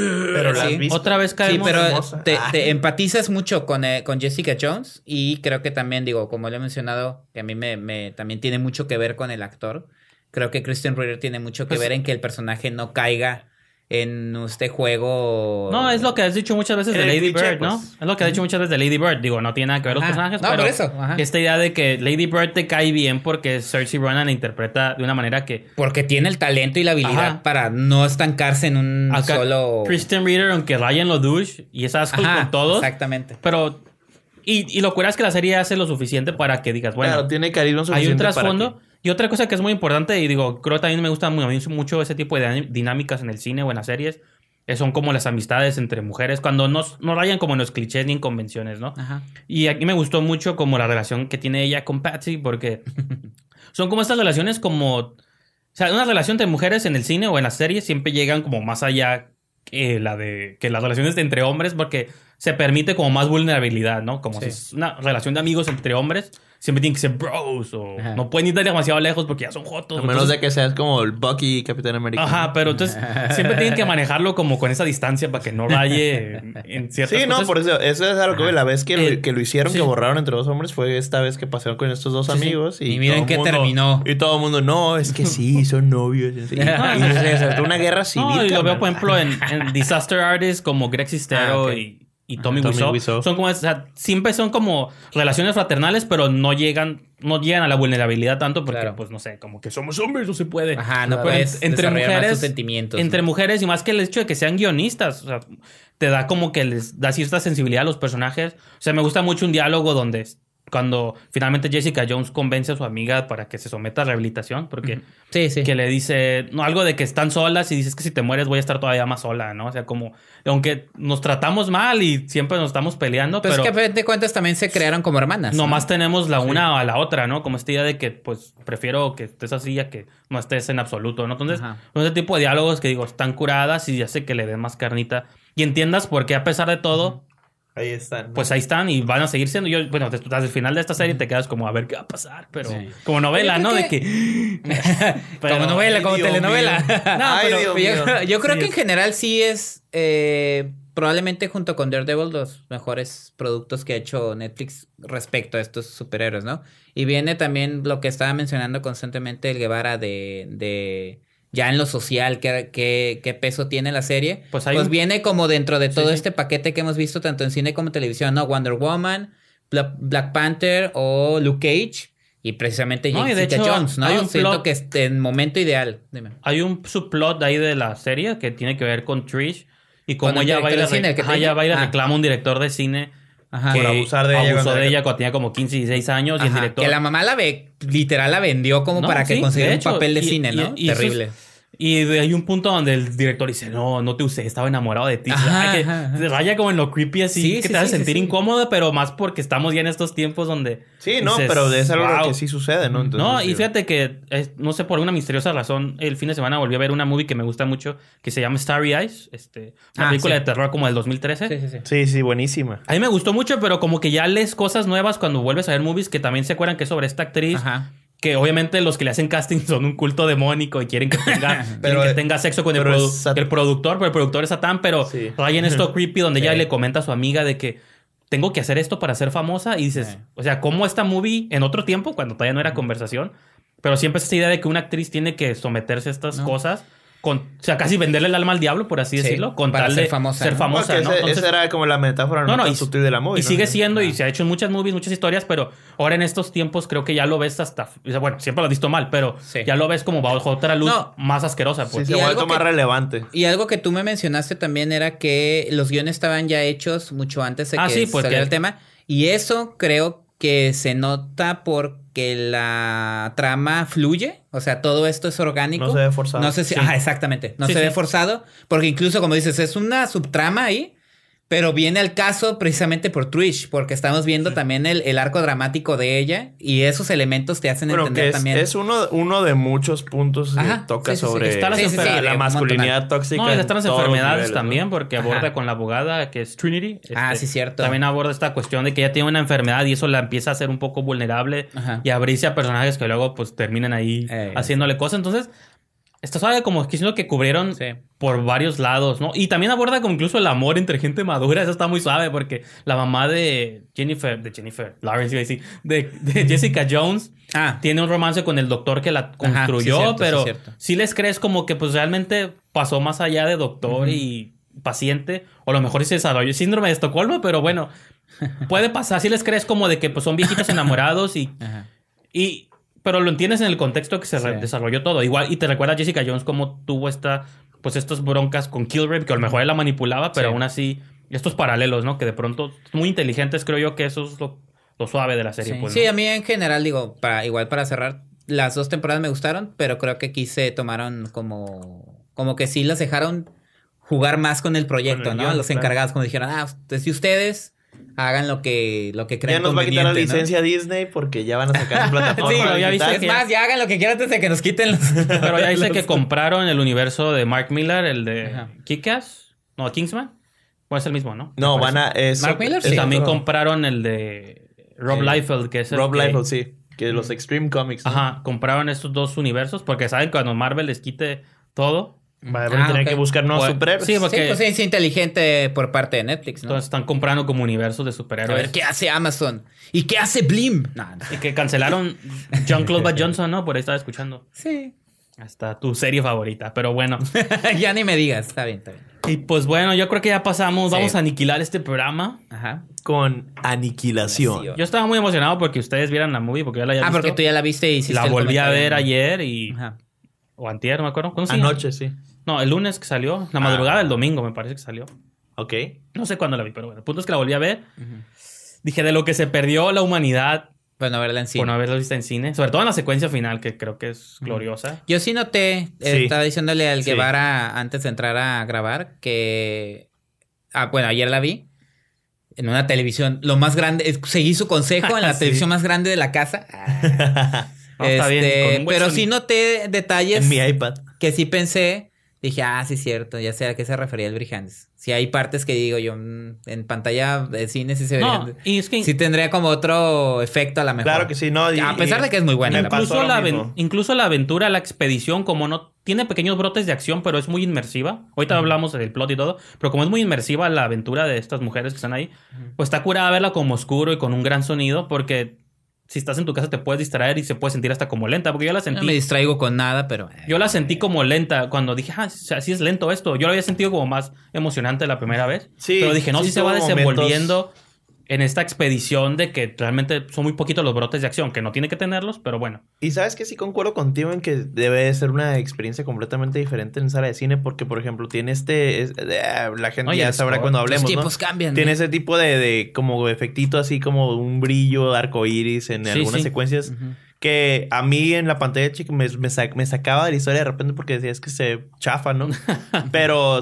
[SPEAKER 1] otra vez caemos. Sí, pero te, empatizas mucho con, eh, con, Jessica Jones y creo que también, digo, como le he mencionado, que a mí me, me, también tiene mucho que ver con el actor creo que Christian Reader tiene mucho que pues, ver en que el personaje no caiga en este juego. No,
[SPEAKER 2] es lo que has dicho muchas veces de Lady Bird, ¿no? Pues. Es lo que has dicho
[SPEAKER 1] muchas veces de Lady Bird. Digo, no tiene nada que ver los
[SPEAKER 2] personajes, no, por eso.
[SPEAKER 1] esta idea de que Lady
[SPEAKER 2] Bird te cae bien porque Cersei Ronan la interpreta de una manera que. Porque tiene el talento y la habilidad para no estancarse en un solo. Christian Reader, aunque Ryan lo douche y es asco con todos. Exactamente. Pero. Y, y lo cura es que la serie hace lo suficiente para que digas, bueno. Claro, tiene carisma suficiente. Hay un trasfondo. Y otra cosa que es muy importante, y digo, creo que también me gusta mucho ese tipo de dinámicas en el cine o en las series, eh, son como las amistades entre mujeres, cuando no, no rayan como en los clichés ni en convenciones, ¿no? Ajá. Y aquí me gustó mucho como la relación que tiene ella con Patsy, porque son como estas relaciones como... O sea, una relación entre mujeres en el cine o en las series siempre llegan como más allá que la de que las relaciones de entre hombres, porque se permite como más vulnerabilidad, ¿no? Como si es una relación de amigos entre hombres siempre tienen que ser bros o no pueden ir demasiado lejos porque ya son jotos. A menos de que seas como
[SPEAKER 3] el Bucky Capitán
[SPEAKER 2] América. Ajá, pero entonces siempre tienen que manejarlo como con esa distancia para que no raye
[SPEAKER 3] en, ciertas cosas. Sí, no, por eso, eso es algo que la vez que, lo, hicieron, que borraron entre dos hombres, fue esta vez que pasaron con estos dos amigos. Y, miren qué terminó. Y todo el mundo, no, es que sí, son novios. Y, una guerra civil. y lo veo, por
[SPEAKER 2] ejemplo, en, Disaster Artist como Greg Sistero ah, y y Tommy, Tommy Son como, o sea, siempre son como relaciones fraternales, pero no llegan, no llegan a la vulnerabilidad tanto porque, pues, no sé, como que somos hombres, no se puede. Ajá, no puedes entre mujeres, sentimientos. Entre mujeres y más que el hecho de que sean guionistas, o sea, te da como que les da cierta sensibilidad a los personajes. O sea, me gusta mucho un diálogo donde cuando finalmente Jessica Jones convence a su amiga para que se someta a rehabilitación, porque que le dice, no, algo de que están solas y dices que si te mueres voy a estar todavía más sola, ¿no? O sea, como, aunque nos tratamos mal y siempre nos estamos peleando, pues pero... Es
[SPEAKER 1] que a de cuentas también se crearon como hermanas. Nomás
[SPEAKER 2] más tenemos la una o a la otra, ¿no? Como esta idea de que, pues, prefiero que estés así a que no estés en absoluto, ¿no? Entonces, ese tipo de diálogos que digo, están curadas y ya sé que le den más carnita y entiendas por qué a pesar de todo... Ahí están. Pues ahí están y van a seguir siendo. Yo, bueno, hasta el final de esta serie te quedas como a ver qué va a pasar,
[SPEAKER 4] pero como novela, ¿no? De como novela, como telenovela. no, pero yo, creo que en
[SPEAKER 1] general sí es. Eh, probablemente junto con Daredevil los mejores productos que ha hecho Netflix respecto a estos superhéroes, ¿no? Y viene también lo que estaba mencionando constantemente el Guevara de ya en lo social, qué, qué, peso tiene la serie. Pues, pues viene como dentro de todo este paquete que hemos visto tanto en cine como televisión, ¿no? Wonder Woman, Black Panther o Luke Cage. Y precisamente Jessica Jones, ¿no? Hay un Siento que es en momento ideal. Hay un subplot
[SPEAKER 2] ahí de la serie que tiene que ver con Trish y cómo ella va, a ir reclama un director de cine Ajá, por abusar de ella. Abusó de ella cuando tenía como 15, 16 años y el director. Que la mamá la ve, literal la vendió como para que consiguiera un papel de cine, ¿no? Terrible. Y hay un punto donde el director dice, no, no te usé, estaba enamorado de ti. Ajá, que, Raya como en lo creepy así, que te hace sentir incómodo, pero más porque estamos ya en estos tiempos donde... Sí, no, pero es algo que
[SPEAKER 3] sí sucede, ¿no? Entonces, no, pues, y
[SPEAKER 2] fíjate que, no sé, por una misteriosa razón, el fin de semana volví a ver una movie que me gusta mucho, que se llama Starry Eyes, este, una ah, película de terror como del 2013. Sí, sí, sí. Sí, sí, buenísima. A mí me gustó mucho, pero como que ya lees cosas nuevas cuando vuelves a ver movies que también se acuerdan que es sobre esta actriz. Ajá que obviamente los que le hacen casting son un culto demónico y quieren que tenga, sexo con el, productor, pero el productor es Satán, pero hay en esto creepy donde ella le comenta a su amiga de que tengo que hacer esto para ser famosa y dices, o sea, ¿cómo esta movie en otro tiempo, cuando todavía no era conversación, pero siempre es esa idea de que una actriz tiene que someterse a estas cosas? con, o sea, casi venderle el alma al diablo, por así decirlo, con tal ser de famosa, ser esa era como la metáfora no, no, y, de la Y sigue siendo, y se ha hecho en muchas movies, muchas historias, pero ahora en estos tiempos creo que ya lo ves hasta. Bueno, siempre lo has visto mal, pero ya lo ves como bajo otra luz más asquerosa. Pues. más relevante.
[SPEAKER 1] Y algo que tú me mencionaste también era que los guiones estaban ya hechos mucho antes de ah, que sí, pues, saliera el tema. Y eso creo que se nota por que la trama fluye, o sea, todo esto es orgánico. No se ve forzado. No sé si, ah, exactamente, no se ve forzado, porque incluso como dices, es una subtrama ahí pero viene al caso precisamente por Trish, porque estamos viendo también el, arco dramático de ella y esos elementos te hacen entender también. Es
[SPEAKER 3] uno, uno de muchos puntos que toca sobre la, masculinidad tóxica. No, están las enfermedades también,
[SPEAKER 2] porque aborda con la abogada que es Trinity. Este, ah, sí, cierto. También aborda esta cuestión de que ella tiene una enfermedad y eso la empieza a hacer un poco vulnerable y abrirse a personajes que luego pues terminan ahí eh, haciéndole cosas. Entonces, Está suave como que lo que cubrieron por varios lados, ¿no? Y también aborda como incluso el amor entre gente madura. Eso está muy suave porque la mamá de Jennifer, de Jennifer Lawrence, de, Jessica Jones, ah. tiene un romance con el doctor que la construyó, pero si les crees como que pues realmente pasó más allá de doctor y paciente, o a lo mejor se desarrolló síndrome de Estocolmo, pero bueno, puede pasar. Si les crees como de que pues son viejitos enamorados y... Y pero lo entiendes en el contexto que se desarrolló todo. Igual, y te recuerda Jessica Jones cómo tuvo esta, pues estas broncas con Kilgrave que a lo mejor él la manipulaba, pero aún así, estos paralelos, ¿no? Que de pronto, muy inteligentes, creo yo que eso es lo, suave
[SPEAKER 1] de la serie. Sí. Pues, a mí en general, digo, para, igual para cerrar, las dos temporadas me gustaron, pero creo que aquí se tomaron como, como que sí las dejaron jugar más con el proyecto, ¿no? Los encargados, como dijeron, ah, pues, ustedes y ustedes hagan lo que, lo que crean. Ya nos va a quitar la licencia
[SPEAKER 2] Disney porque ya van a
[SPEAKER 3] sacar su
[SPEAKER 1] plataforma. es más, ya hagan lo que quieran antes de que nos quiten pero ya dice que
[SPEAKER 2] compraron el universo de Mark Miller, el de Kickass no, Kingsman. O es el mismo, ¿no? No, van a. Mark Miller, sí. También compraron el de Rob Liefeld, que es el. Rob Liefeld, sí. Que los mm. Extreme Comics. Ajá, compraron estos dos universos porque saben que cuando Marvel les quite todo, Va a ah, tener que buscar nuevos superhéroes. Sí, pues
[SPEAKER 1] inteligente por parte de Netflix, Entonces están comprando
[SPEAKER 2] como universos de superhéroes. A ver, ¿qué
[SPEAKER 1] hace Amazon? ¿Y qué hace Blim? Y
[SPEAKER 2] que cancelaron John Claude Johnson, ¿no? Por ahí estaba escuchando. Sí. Hasta tu serie favorita, pero bueno. ya ni me digas, está bien, está bien. Y pues bueno, yo creo que ya pasamos. Vamos a aniquilar este programa. Con
[SPEAKER 3] aniquilación. Yo
[SPEAKER 2] estaba muy emocionado porque ustedes vieran la movie, porque yo la ah, porque tú ya la viste y hiciste La volví a ver ayer y... Ajá. O antier, me acuerdo. Anoche, sí. No, el lunes que salió. La ah. madrugada del domingo, me parece que salió. Ok. No sé cuándo la vi, pero bueno. El punto es que la volví a ver. Dije, de lo que se perdió la humanidad Bueno, verla en cine. no haberla visto en cine. Sobre todo en la secuencia final, que creo que es gloriosa.
[SPEAKER 1] Yo sí noté, eh, estaba diciéndole al llevar Guevara antes de entrar a grabar, que... Ah, bueno, ayer la vi en una televisión, lo más grande, seguí su consejo en la televisión más grande de la casa.
[SPEAKER 4] Ah. está bien, este, pero sí
[SPEAKER 1] noté detalles En mi iPad. que sí pensé dije, ah, sí, cierto, ya sé a qué se refería el Brijandes. Si hay partes que digo yo, mm, en pantalla de cine sí se no, sí tendría como otro efecto a la mejor. Claro que sí, no. a pesar de que es muy buena. Incluso la,
[SPEAKER 2] incluso la aventura, la expedición, como no tiene pequeños brotes de acción, pero es muy inmersiva. Ahorita hablamos del plot y todo, pero como es muy inmersiva la aventura de estas mujeres que están ahí, pues está curada verla como oscuro y con un gran sonido, porque si estás en tu casa te puedes distraer y se puede sentir hasta como lenta, porque yo la sentí. No me distraigo con nada, pero. Eh, yo la sentí como lenta cuando dije, ah, así es lento esto. Yo lo había sentido como más emocionante la primera vez. Sí. Pero dije, no, si se va desenvolviendo en esta expedición de que realmente son muy poquitos los brotes de acción, que no tiene que tenerlos, pero bueno.
[SPEAKER 3] Y sabes que sí concuerdo contigo en que debe ser una experiencia completamente diferente en sala de cine, porque por ejemplo tiene este, ah, la gente ya sabrá cuando hablemos, los cambian, tiene ese tipo de, de, como efectito así como un brillo arco iris en algunas secuencias. Que a mí en la pantalla chica me, sacaba de la historia de repente porque decía es que se chafa,
[SPEAKER 4] ¿no?
[SPEAKER 3] Pero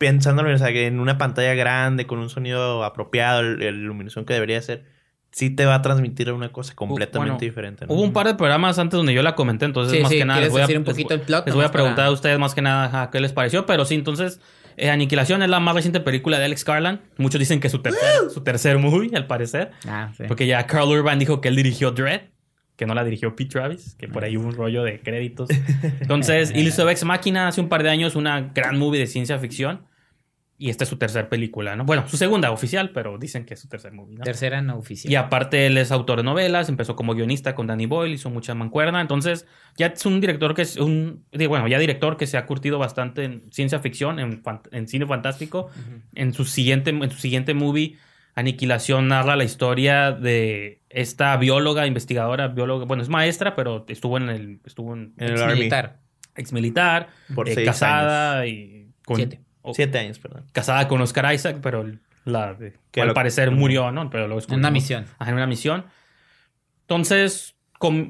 [SPEAKER 3] pensándolo, en una pantalla grande, con un sonido apropiado, la iluminación que debería ser, sí te va a transmitir una cosa completamente diferente. Hubo
[SPEAKER 2] un par de programas antes donde yo la comenté, entonces más que nada les voy, a, voy a preguntar a ustedes más que nada qué les pareció, pero sí, entonces eh, Aniquilación es la más reciente película de Alex Garland. Muchos dicen que es su tercer, su tercer movie, al parecer.
[SPEAKER 1] Ah, Porque
[SPEAKER 2] ya Carl Urban dijo que él dirigió Dread, que no la dirigió Pete Travis, que por ahí ah. hubo un rollo de créditos. Entonces, Illustrator máquina hace un par de años, una gran movie de ciencia ficción y esta es su tercera película, ¿no? Bueno, su segunda oficial, pero dicen que es su tercer movie, ¿no? Tercera no oficial. Y aparte él es autor de novelas, empezó como guionista con Danny Boyle, hizo mucha mancuerna, entonces ya es un director que es un, bueno, ya director que se ha curtido bastante en ciencia ficción, en, cine fantástico. En su siguiente, en su siguiente movie, Aniquilación narra la historia de esta bióloga, investigadora, bióloga, bueno, es maestra, pero estuvo en el, estuvo en, ex militar, ex militar, por eh, casada y Oh. Siete años, perdón. Casada con Oscar Isaac, pero la, que al parecer murió, ¿no? Pero En una misión. en una misión. Entonces,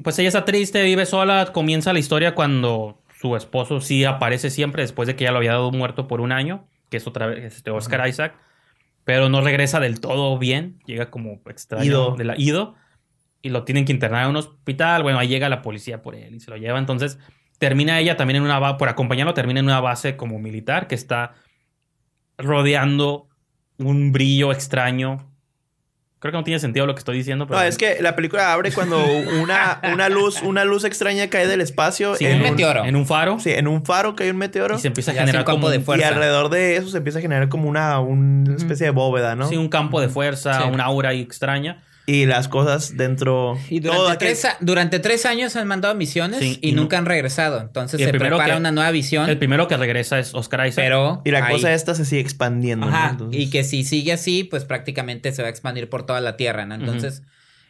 [SPEAKER 2] pues ella está triste, vive sola. Comienza la historia cuando su esposo sí aparece siempre después de que ya lo había dado muerto por un año, que es otra vez este Oscar Isaac. Pero no regresa del todo bien. Llega como extraño de la Ido. Y lo tienen que internar en un hospital. Bueno, ahí llega la policía por él y se lo lleva. Entonces, termina ella también en una por acompañarlo, termina en una base como militar que está rodeando un brillo extraño. Creo que no tiene sentido lo que estoy diciendo. Pero no, es
[SPEAKER 3] que la película abre cuando una, una luz una luz extraña cae del espacio. en un meteoro. En
[SPEAKER 2] un faro. Sí, en un faro cae un
[SPEAKER 3] meteoro. Y se empieza a generar un campo como, de fuerza. Y alrededor de eso se empieza a generar como una, una especie de bóveda, ¿no? Sí,
[SPEAKER 2] un campo de fuerza, una aura extraña y las cosas dentro. Y
[SPEAKER 3] durante, tres,
[SPEAKER 1] durante tres años han mandado misiones y, nunca han regresado. Entonces se prepara una
[SPEAKER 2] nueva visión. El primero
[SPEAKER 1] que regresa es Oscar Isaac. y la cosa esta
[SPEAKER 2] se sigue expandiendo.
[SPEAKER 3] Y
[SPEAKER 1] que si sigue así, pues prácticamente se va a expandir por toda la Tierra, Entonces.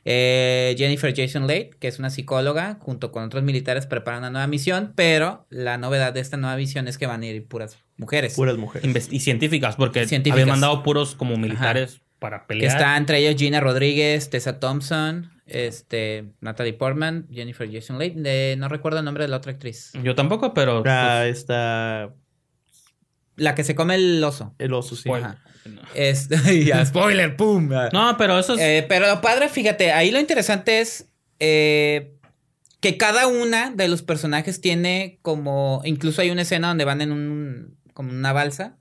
[SPEAKER 1] Eh, Jennifer Jason Leigh, que es una psicóloga, junto con otros militares preparan una nueva misión, pero la novedad de esta nueva visión es que van a ir puras mujeres. Puras mujeres. y científicas, porque habían mandado puros como militares para pelear. Que está entre ellos Gina Rodríguez, Tessa Thompson, este, Natalie Portman, Jennifer Jason Leigh. no recuerdo el nombre de la otra actriz. Yo tampoco, pero. Ah, pues, está. La que se come el oso. El oso, sí. Spoiler. Este, spoiler, ¡pum! Ah. No, pero eso es. Eh, pero lo padre, fíjate, ahí lo interesante es. Eh, que cada una de los personajes tiene como. Incluso hay una escena donde van en un. como una balsa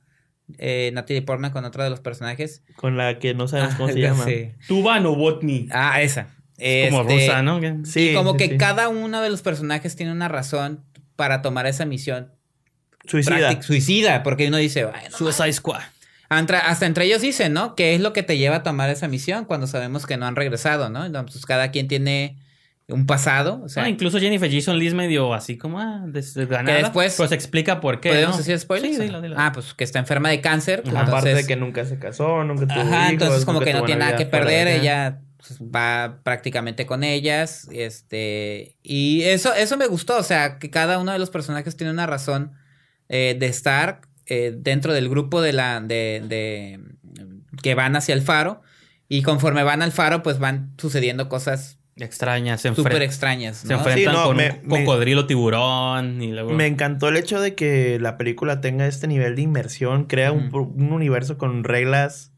[SPEAKER 1] eh, Natalie Portman con otro de los personajes. Con
[SPEAKER 3] la que no sabemos cómo ah, se llama.
[SPEAKER 1] Tubano Botni. Ah, esa. como este, rusa, ¿no? Sí, como que cada uno de los personajes tiene una razón para tomar esa misión. Suicida. suicida, porque uno dice... bueno, Suicide Squad. Hasta entre ellos dicen, ¿no? ¿Qué es lo que te lleva a tomar esa misión cuando sabemos que no han regresado, ¿no? Entonces cada quien tiene un pasado. O sea, incluso
[SPEAKER 2] Jennifer Jason Lee medio así como ah, Pues explica por
[SPEAKER 3] qué. ¿Podemos ¿no? decir spoilers? Sí,
[SPEAKER 1] Ah, pues que está enferma de cáncer. Aparte de que nunca
[SPEAKER 2] se casó, nunca
[SPEAKER 3] tuvo Ajá, entonces como que no tiene nada que perder. Ella
[SPEAKER 1] pues, va prácticamente con ellas. Este. Y eso, eso me gustó. O sea, que cada uno de los personajes tiene una razón eh, de estar eh, dentro del grupo de la. de. de que van hacia el faro. Y conforme van al faro, pues van sucediendo cosas Extrañas, se súper extrañas. Se enfrentan con cocodrilo,
[SPEAKER 2] tiburón y Me encantó el hecho de que
[SPEAKER 3] la película tenga este nivel de inmersión, crea un, universo con reglas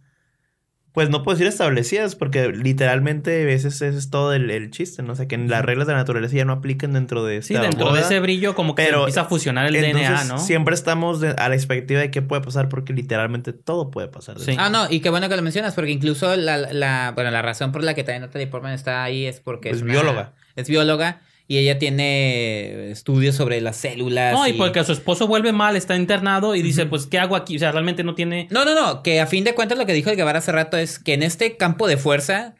[SPEAKER 3] pues no puedo decir establecidas, porque literalmente a veces ese es todo el, chiste, ¿no? O sea, que las reglas de la naturaleza ya no aplican dentro de esta Sí, dentro de ese brillo
[SPEAKER 2] como que empieza a fusionar
[SPEAKER 3] el DNA, ¿no? Siempre estamos a la expectativa de qué puede pasar, porque literalmente todo puede pasar. Ah,
[SPEAKER 1] no, y qué bueno que lo mencionas, porque incluso la, la, bueno, la razón por la que también Natalie Portman está ahí es porque... Es, bióloga. Es bióloga y ella tiene estudios sobre las células. No, y, porque su esposo vuelve mal, está internado y dice, pues, ¿qué hago aquí? O sea, realmente no tiene... No, no, no, que a fin de cuentas lo que dijo el Guevara hace rato es que en este campo de fuerza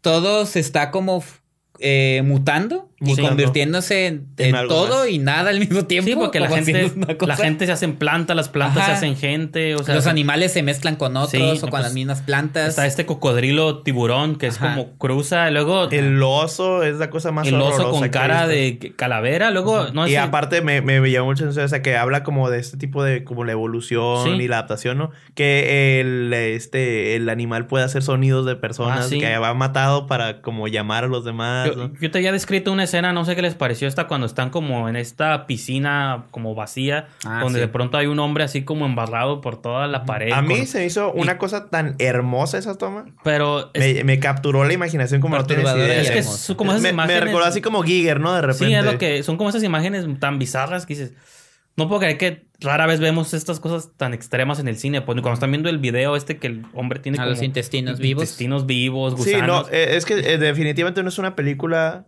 [SPEAKER 1] todo se está como eh, mutando y convirtiéndose en, todo y nada al mismo tiempo. Sí, porque la gente, la gente se hacen planta las plantas se hacen gente. O sea, Los animales se mezclan con otros o con las pues, mismas
[SPEAKER 2] plantas. Está este cocodrilo tiburón que es como cruza. Luego. El oso es la cosa más El oso con cara de calavera. Luego. y aparte me, me llamó mucho o sea, que habla como
[SPEAKER 3] de este tipo de como la evolución y la adaptación, ¿no? Que el, este, el animal puede hacer sonidos de personas ah, que va matado para como llamar a los demás. Yo,
[SPEAKER 2] yo te había descrito una no sé qué les pareció esta cuando están como en esta piscina como vacía, ah, donde de pronto hay un hombre así como embarrado por toda la pared. A mí
[SPEAKER 3] se hizo una cosa tan hermosa esa toma. Pero me, capturó la imaginación como no idea. Es que son como esas me, imágenes... me, recordó
[SPEAKER 2] así como Giger, ¿no? De repente. Sí, es lo que son como esas imágenes tan bizarras que dices, no puedo creer que rara vez vemos estas cosas tan extremas en el cine. Pues cuando están viendo el video este que el hombre tiene los intestinos vivos. Intestinos vivos, gusanos.
[SPEAKER 3] Sí, no, eh, es que eh, definitivamente no es una película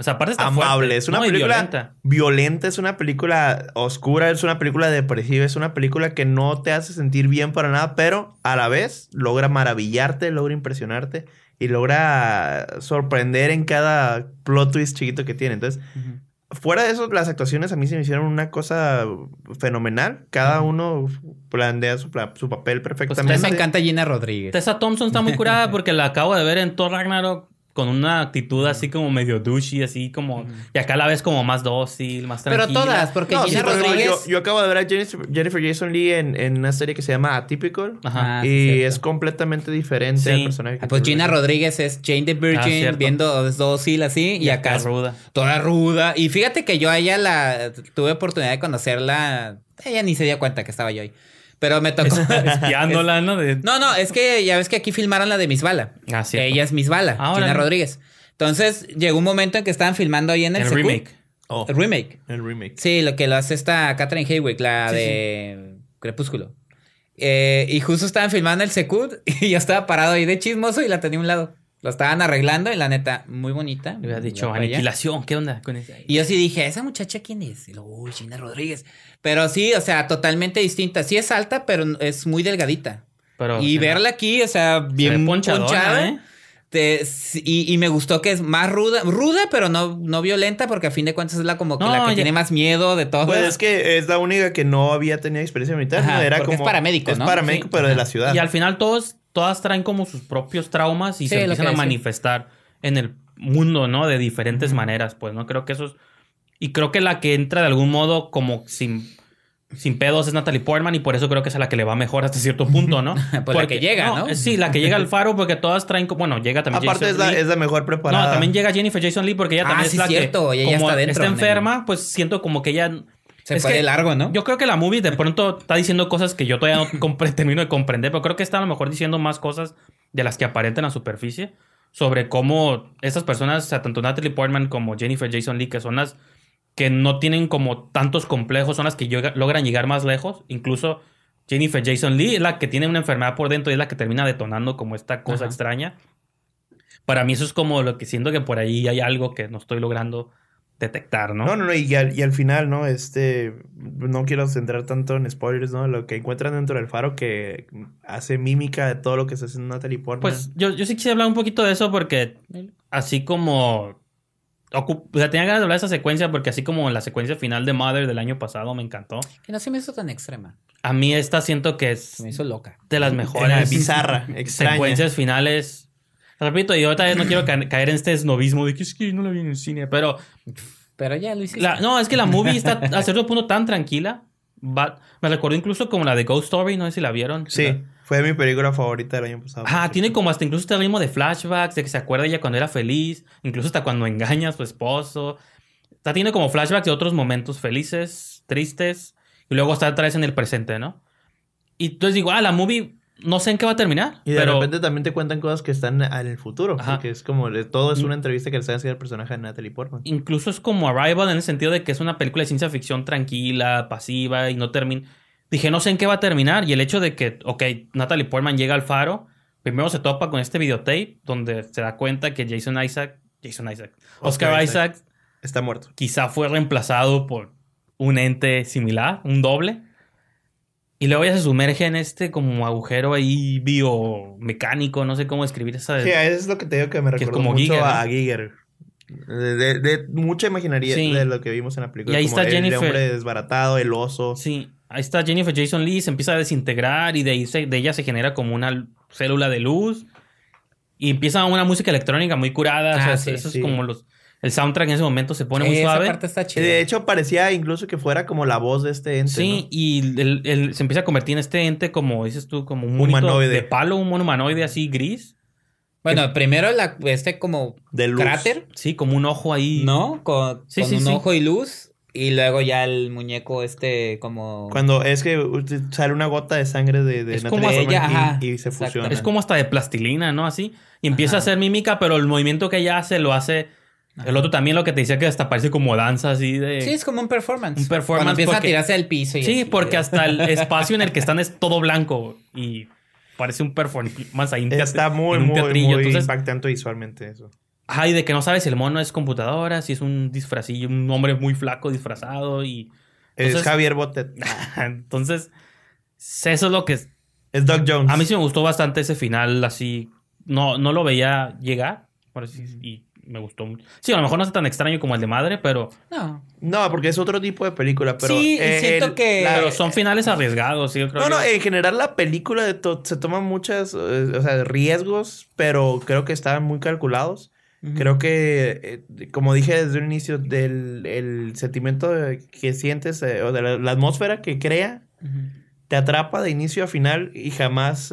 [SPEAKER 2] o sea, aparte está amable. es una película
[SPEAKER 3] violenta. es una película oscura, es una película depresiva, es una película que no te hace sentir bien para nada, pero a la vez logra maravillarte, logra impresionarte y logra sorprender en cada plot twist chiquito que tiene. Entonces, fuera de eso, las actuaciones a mí se me hicieron una cosa fenomenal. Cada uno plantea su, papel pues perfectamente. me encanta Gina Rodríguez. Tessa
[SPEAKER 2] Thompson está muy curada porque la acabo de ver en Thor Ragnarok con una actitud así como medio douchey, así como. Y acá la ves como más dócil, más tranquila. Pero todas, porque
[SPEAKER 3] Gina Rodríguez. Yo, acabo de ver a Jennifer, Jason Lee en, una serie que se llama Atypical. Ah, y es completamente
[SPEAKER 1] diferente el personaje. Ah, pues Gina Rodríguez es Jane the Virgin, ah, viendo es dócil así. Y, acá, Toda ruda. Toda ruda. Y fíjate que yo a ella la. Tuve oportunidad de conocerla. Ella ni se dio cuenta que estaba yo ahí. Pero me tocó. Espiándola, ¿no? No, no, es que ya ves que aquí filmaron la de Misbala. Bala ah, Ella es Misbala, ah, Gina Rodríguez. Entonces llegó un momento en que estaban filmando ahí en el, remake. Oh. El remake. El remake. Sí, lo que lo hace esta Catherine Haywick, la de Crepúsculo. Eh, y justo estaban filmando el Secud y ya estaba parado ahí de chismoso y la tenía a un lado. La estaban arreglando y la neta, muy bonita. Le hubiera dicho, aniquilación, ¿qué
[SPEAKER 2] onda Y yo sí
[SPEAKER 1] dije, ¿esa muchacha quién es? Y luego, uy, Gina Rodríguez. Pero sí, o sea, totalmente distinta. Sí es alta, pero es muy delgadita. y verla aquí, o sea, bien ponchada. ¿eh? y, me gustó que es más ruda, ruda, pero no, no violenta, porque a fin de cuentas es la como que la que tiene
[SPEAKER 3] más miedo de todo. Pues es que es la única que no había tenido experiencia militar. Era como, es paramédico, ¿no? Es paramédico, pero de la ciudad. Y al
[SPEAKER 1] final todos todas traen
[SPEAKER 2] como sus propios traumas y se empiezan a manifestar en el mundo, ¿no? De diferentes maneras, pues, ¿no? Creo que eso es... Y creo que la que entra de algún modo como sin, sin pedos es Natalie Portman y por eso creo que es la que le va mejor hasta cierto punto, ¿no? Pues porque, llega, ¿no, Sí, la que llega al faro porque todas traen... como... Bueno, llega también Aparte es, la, es
[SPEAKER 3] la mejor preparada. No, también
[SPEAKER 2] llega Jennifer Jason Lee porque ella ah, también es la cierto. que... está, está enferma, pues siento como que ella se es fue que largo, ¿no? Yo creo que la movie de pronto está diciendo cosas que yo todavía no termino de comprender, pero creo que está a lo mejor diciendo más cosas de las que aparentan a superficie sobre cómo estas personas, sea, tanto Natalie Portman como Jennifer Jason Lee, que son las que no tienen como tantos complejos, son las que logran llegar más lejos. Incluso Jennifer Jason Lee es la que tiene una enfermedad por dentro y es la que termina detonando como esta cosa extraña. Para mí eso es como lo que siento que por ahí hay algo que no estoy logrando detectar, ¿no? No, no, no,
[SPEAKER 3] y al, final, ¿no? Este, no quiero centrar tanto en spoilers, ¿no? Lo que encuentran dentro del faro que hace mímica de todo lo que se hace en una
[SPEAKER 2] Portman. Pues yo, yo sí quise hablar un poquito de eso porque así como... O sea, tenía ganas de hablar de esa secuencia porque así como la secuencia final de Mother del año pasado me encantó.
[SPEAKER 1] Que no se me hizo tan extrema.
[SPEAKER 2] A mí esta siento que es... me hizo loca. De las mejores. bizarra, Secuencias finales repito, y vez no quiero caer en este esnovismo de que es que no la vi en el cine, pero... Pero ya lo hiciste. no, es que la movie está a cierto punto tan tranquila. me recuerdo incluso como la de Ghost Story, no sé si la vieron. Sí, fue mi película favorita del año pasado. Ah, tiene como hasta incluso este ritmo de flashbacks, de que se acuerda ella cuando era feliz, incluso hasta cuando engaña a su esposo. Está teniendo tiene como flashbacks de otros momentos felices, tristes, y luego está otra vez en el presente, ¿no? Y entonces digo, ah, la movie no sé en qué va a terminar. Y de repente
[SPEAKER 3] también te cuentan cosas que están en el futuro. Que es como todo es mm. una entrevista que le a haciendo al personaje de Natalie
[SPEAKER 2] Portman. Incluso es como Arrival en el sentido de que es una película de ciencia ficción tranquila, pasiva y no termina. Dije, no sé en qué va a terminar. Y el hecho de que, ok, Natalie Portman llega al faro, primero se topa con este videotape donde se da cuenta que Jason Isaac, Jason Isaac, Oscar, Isaac está muerto. Quizá fue reemplazado por un ente similar, un doble. Y luego ya se sumerge en este como agujero ahí biomecánico, no sé cómo escribir esa. Sí, eso
[SPEAKER 3] es lo que te digo que me recuerda mucho a
[SPEAKER 2] Giger. De,
[SPEAKER 3] mucha imaginaría de lo que vimos en la película. Y ahí está Jennifer. hombre desbaratado, el
[SPEAKER 2] oso. Sí, ahí está Jennifer Jason Lee, se empieza a desintegrar y de, ahí de ella se genera como una célula de luz. Y empieza una música electrónica muy curada. o ah, eso es como los el soundtrack en ese momento se pone muy Esa suave.
[SPEAKER 3] De hecho, parecía incluso que fuera como la voz de este ente. Sí,
[SPEAKER 2] y el, se empieza a convertir en este ente, como dices tú, como un humanoide. de palo, un humanoide así
[SPEAKER 1] gris. Bueno, primero este como de luz. cráter. Sí, como un ojo ahí. ¿No? Con, sí, un ojo y luz. Y luego ya el muñeco este como... Cuando
[SPEAKER 3] es que sale una gota de sangre de,
[SPEAKER 1] es como y, se fusiona. Es como
[SPEAKER 2] hasta de plastilina, ¿no? Así. Y empieza a hacer mímica, pero el movimiento que ella hace lo hace el otro también lo que te decía que hasta parece como danza así de. Sí, es
[SPEAKER 1] como un performance. Un performance. Cuando empieza a tirarse
[SPEAKER 2] al piso. Y sí, porque hasta el espacio en el que están es todo blanco y parece un performance ahí. Está muy, muy, muy
[SPEAKER 3] impactante visualmente eso.
[SPEAKER 2] Ay, de que no sabes si el mono es computadora, si es un disfrazillo, un hombre muy flaco disfrazado y. es Javier Botet. entonces, eso es lo que. Es Doug Jones. A mí sí me gustó bastante ese final así. No, no lo veía llegar. Por así, y me gustó. Sí, a lo mejor no es tan extraño como el de madre, pero. No. No, porque es otro tipo de película, pero. Sí, siento que. son finales arriesgados, sí, yo creo. No, no, en general la película
[SPEAKER 3] de se toman muchas.
[SPEAKER 2] Eh, o sea,
[SPEAKER 3] riesgos, pero creo que están muy calculados. Creo que, eh, como dije desde el inicio, del el sentimiento que sientes eh, o de la, atmósfera que crea, te atrapa de inicio a final y jamás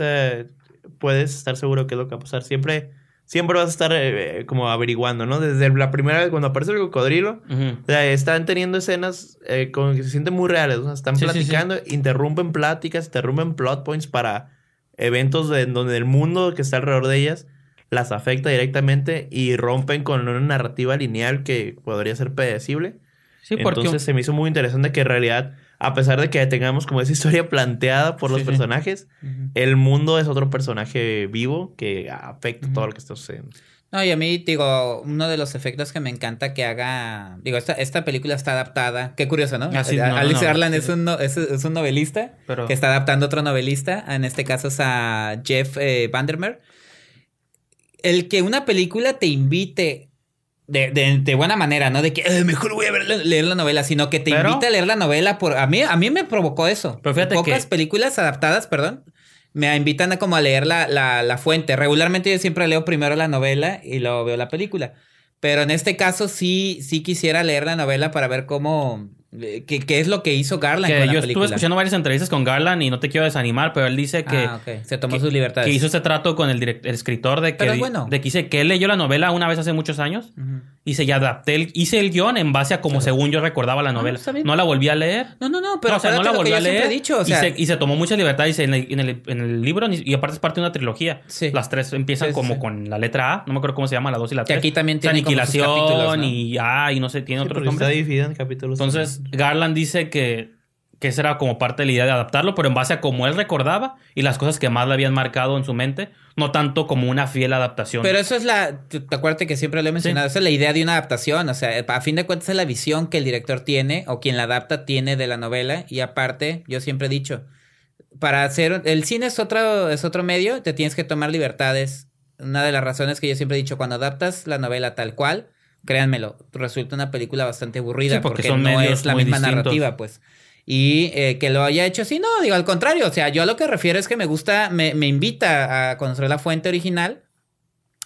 [SPEAKER 3] puedes estar seguro que es lo que va a pasar. Siempre siempre vas a estar eh, eh, como averiguando, ¿no? Desde la primera vez cuando aparece el cocodrilo, están teniendo escenas eh, con, que se sienten muy reales, están platicando, interrumpen pláticas, interrumpen plot points para eventos en donde el mundo que está alrededor de ellas las afecta directamente y rompen con una narrativa lineal que podría ser predecible. Sí, porque... Entonces se me hizo muy interesante que en realidad a pesar de que tengamos como esa historia planteada por los personajes, el mundo es otro personaje vivo que afecta todo lo que está sucediendo.
[SPEAKER 1] No, y a mí, digo, uno de los efectos que me encanta que haga. Digo, esta, película está adaptada. Qué curioso, ¿no? Alex Garland es, un, es, un novelista que está adaptando a otro novelista. En este caso es a Jeff eh, Vandermeer. El que una película te invite de, de, buena manera, ¿no? De que mejor voy a leer la novela, sino que te invita a leer la novela por a mí a mí me provocó eso. Pocas películas adaptadas, perdón, me invitan a como a leer la, la, la, fuente. Regularmente yo siempre leo primero la novela y luego veo la película. Pero en este caso sí sí quisiera leer la novela para ver cómo eh, ¿Qué, es lo que hizo Garland? yo estuve escuchando
[SPEAKER 2] varias entrevistas con Garland y no te quiero desanimar, pero él dice que. Ah, se tomó sus libertades. Que hizo ese trato con el, escritor de que. Bueno. De que que él leyó la novela una vez hace muchos años. Y se ya adapté, el, hice el guión en base a como según yo recordaba la ah, novela. No, la volví a leer.
[SPEAKER 1] No, no, no, pero no, la volví a leer. y,
[SPEAKER 2] se, tomó mucha libertad en, el, libro, y aparte es parte de una trilogía. Sí. Las tres empiezan como con la letra A, no me acuerdo cómo se llama, la dos y la 3. Y aquí también tiene aniquilación y A ah, y no sé, tiene otros nombres. capítulos. Entonces, Garland dice que, esa era como parte de la idea de adaptarlo, pero en base a cómo él recordaba y las cosas que más le habían marcado en su mente, no tanto como una fiel adaptación. Pero
[SPEAKER 1] eso es la, te acuerdas que siempre lo he mencionado, esa es la idea de una adaptación, o sea, a fin de cuentas es la visión que el director tiene o quien la adapta tiene de la novela y aparte, yo siempre he dicho, para hacer, el cine es otro, es otro medio, te tienes que tomar libertades. Una de las razones que yo siempre he dicho, cuando adaptas la novela tal cual, créanmelo, resulta una película bastante aburrida porque, no es la misma narrativa, pues. Y eh, que lo haya hecho así, no, digo, al contrario, o sea, yo a lo que refiero es que me gusta, me, invita a conocer la fuente original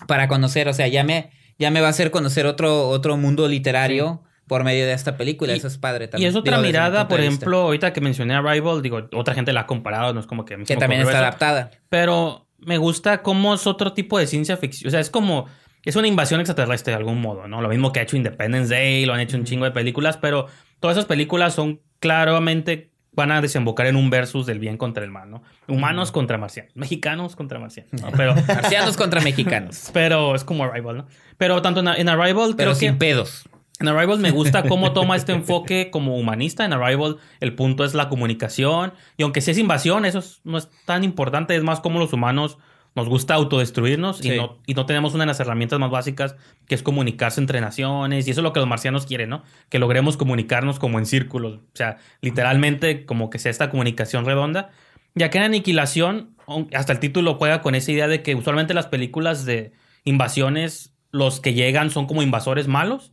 [SPEAKER 1] para conocer, o sea, ya me, ya me va a hacer conocer otro, otro mundo literario. por medio de esta película. eso es padre también. Y es otra mirada, por ejemplo,
[SPEAKER 2] ahorita que mencioné Arrival, digo, otra gente la ha comparado, no es como que... Que también está
[SPEAKER 1] adaptada. Pero me gusta cómo
[SPEAKER 2] es otro tipo de ciencia ficción. O sea, es como es una invasión extraterrestre de algún modo, ¿no? Lo mismo que ha hecho Independence Day, lo han hecho un chingo de películas, pero todas esas películas son claramente van a desembocar en un versus del bien contra el mal, ¿no? Humanos contra marcianos, mexicanos contra marcianos, pero marcianos contra mexicanos. Pero es como Arrival, ¿no? Pero tanto en, Arrival pero sin pedos. En Arrival me gusta cómo toma este enfoque como humanista. En Arrival el punto es la comunicación y aunque sí es invasión, eso no es tan importante, es más cómo los humanos nos gusta autodestruirnos y, no, tenemos una de las herramientas más básicas que es comunicarse entre naciones y eso es lo que los marcianos quieren, ¿no? Que logremos comunicarnos como en círculos, o sea, literalmente como que sea esta comunicación redonda, ya que en Aniquilación, hasta el título juega con esa idea de que usualmente las películas de invasiones, los que llegan son como invasores malos,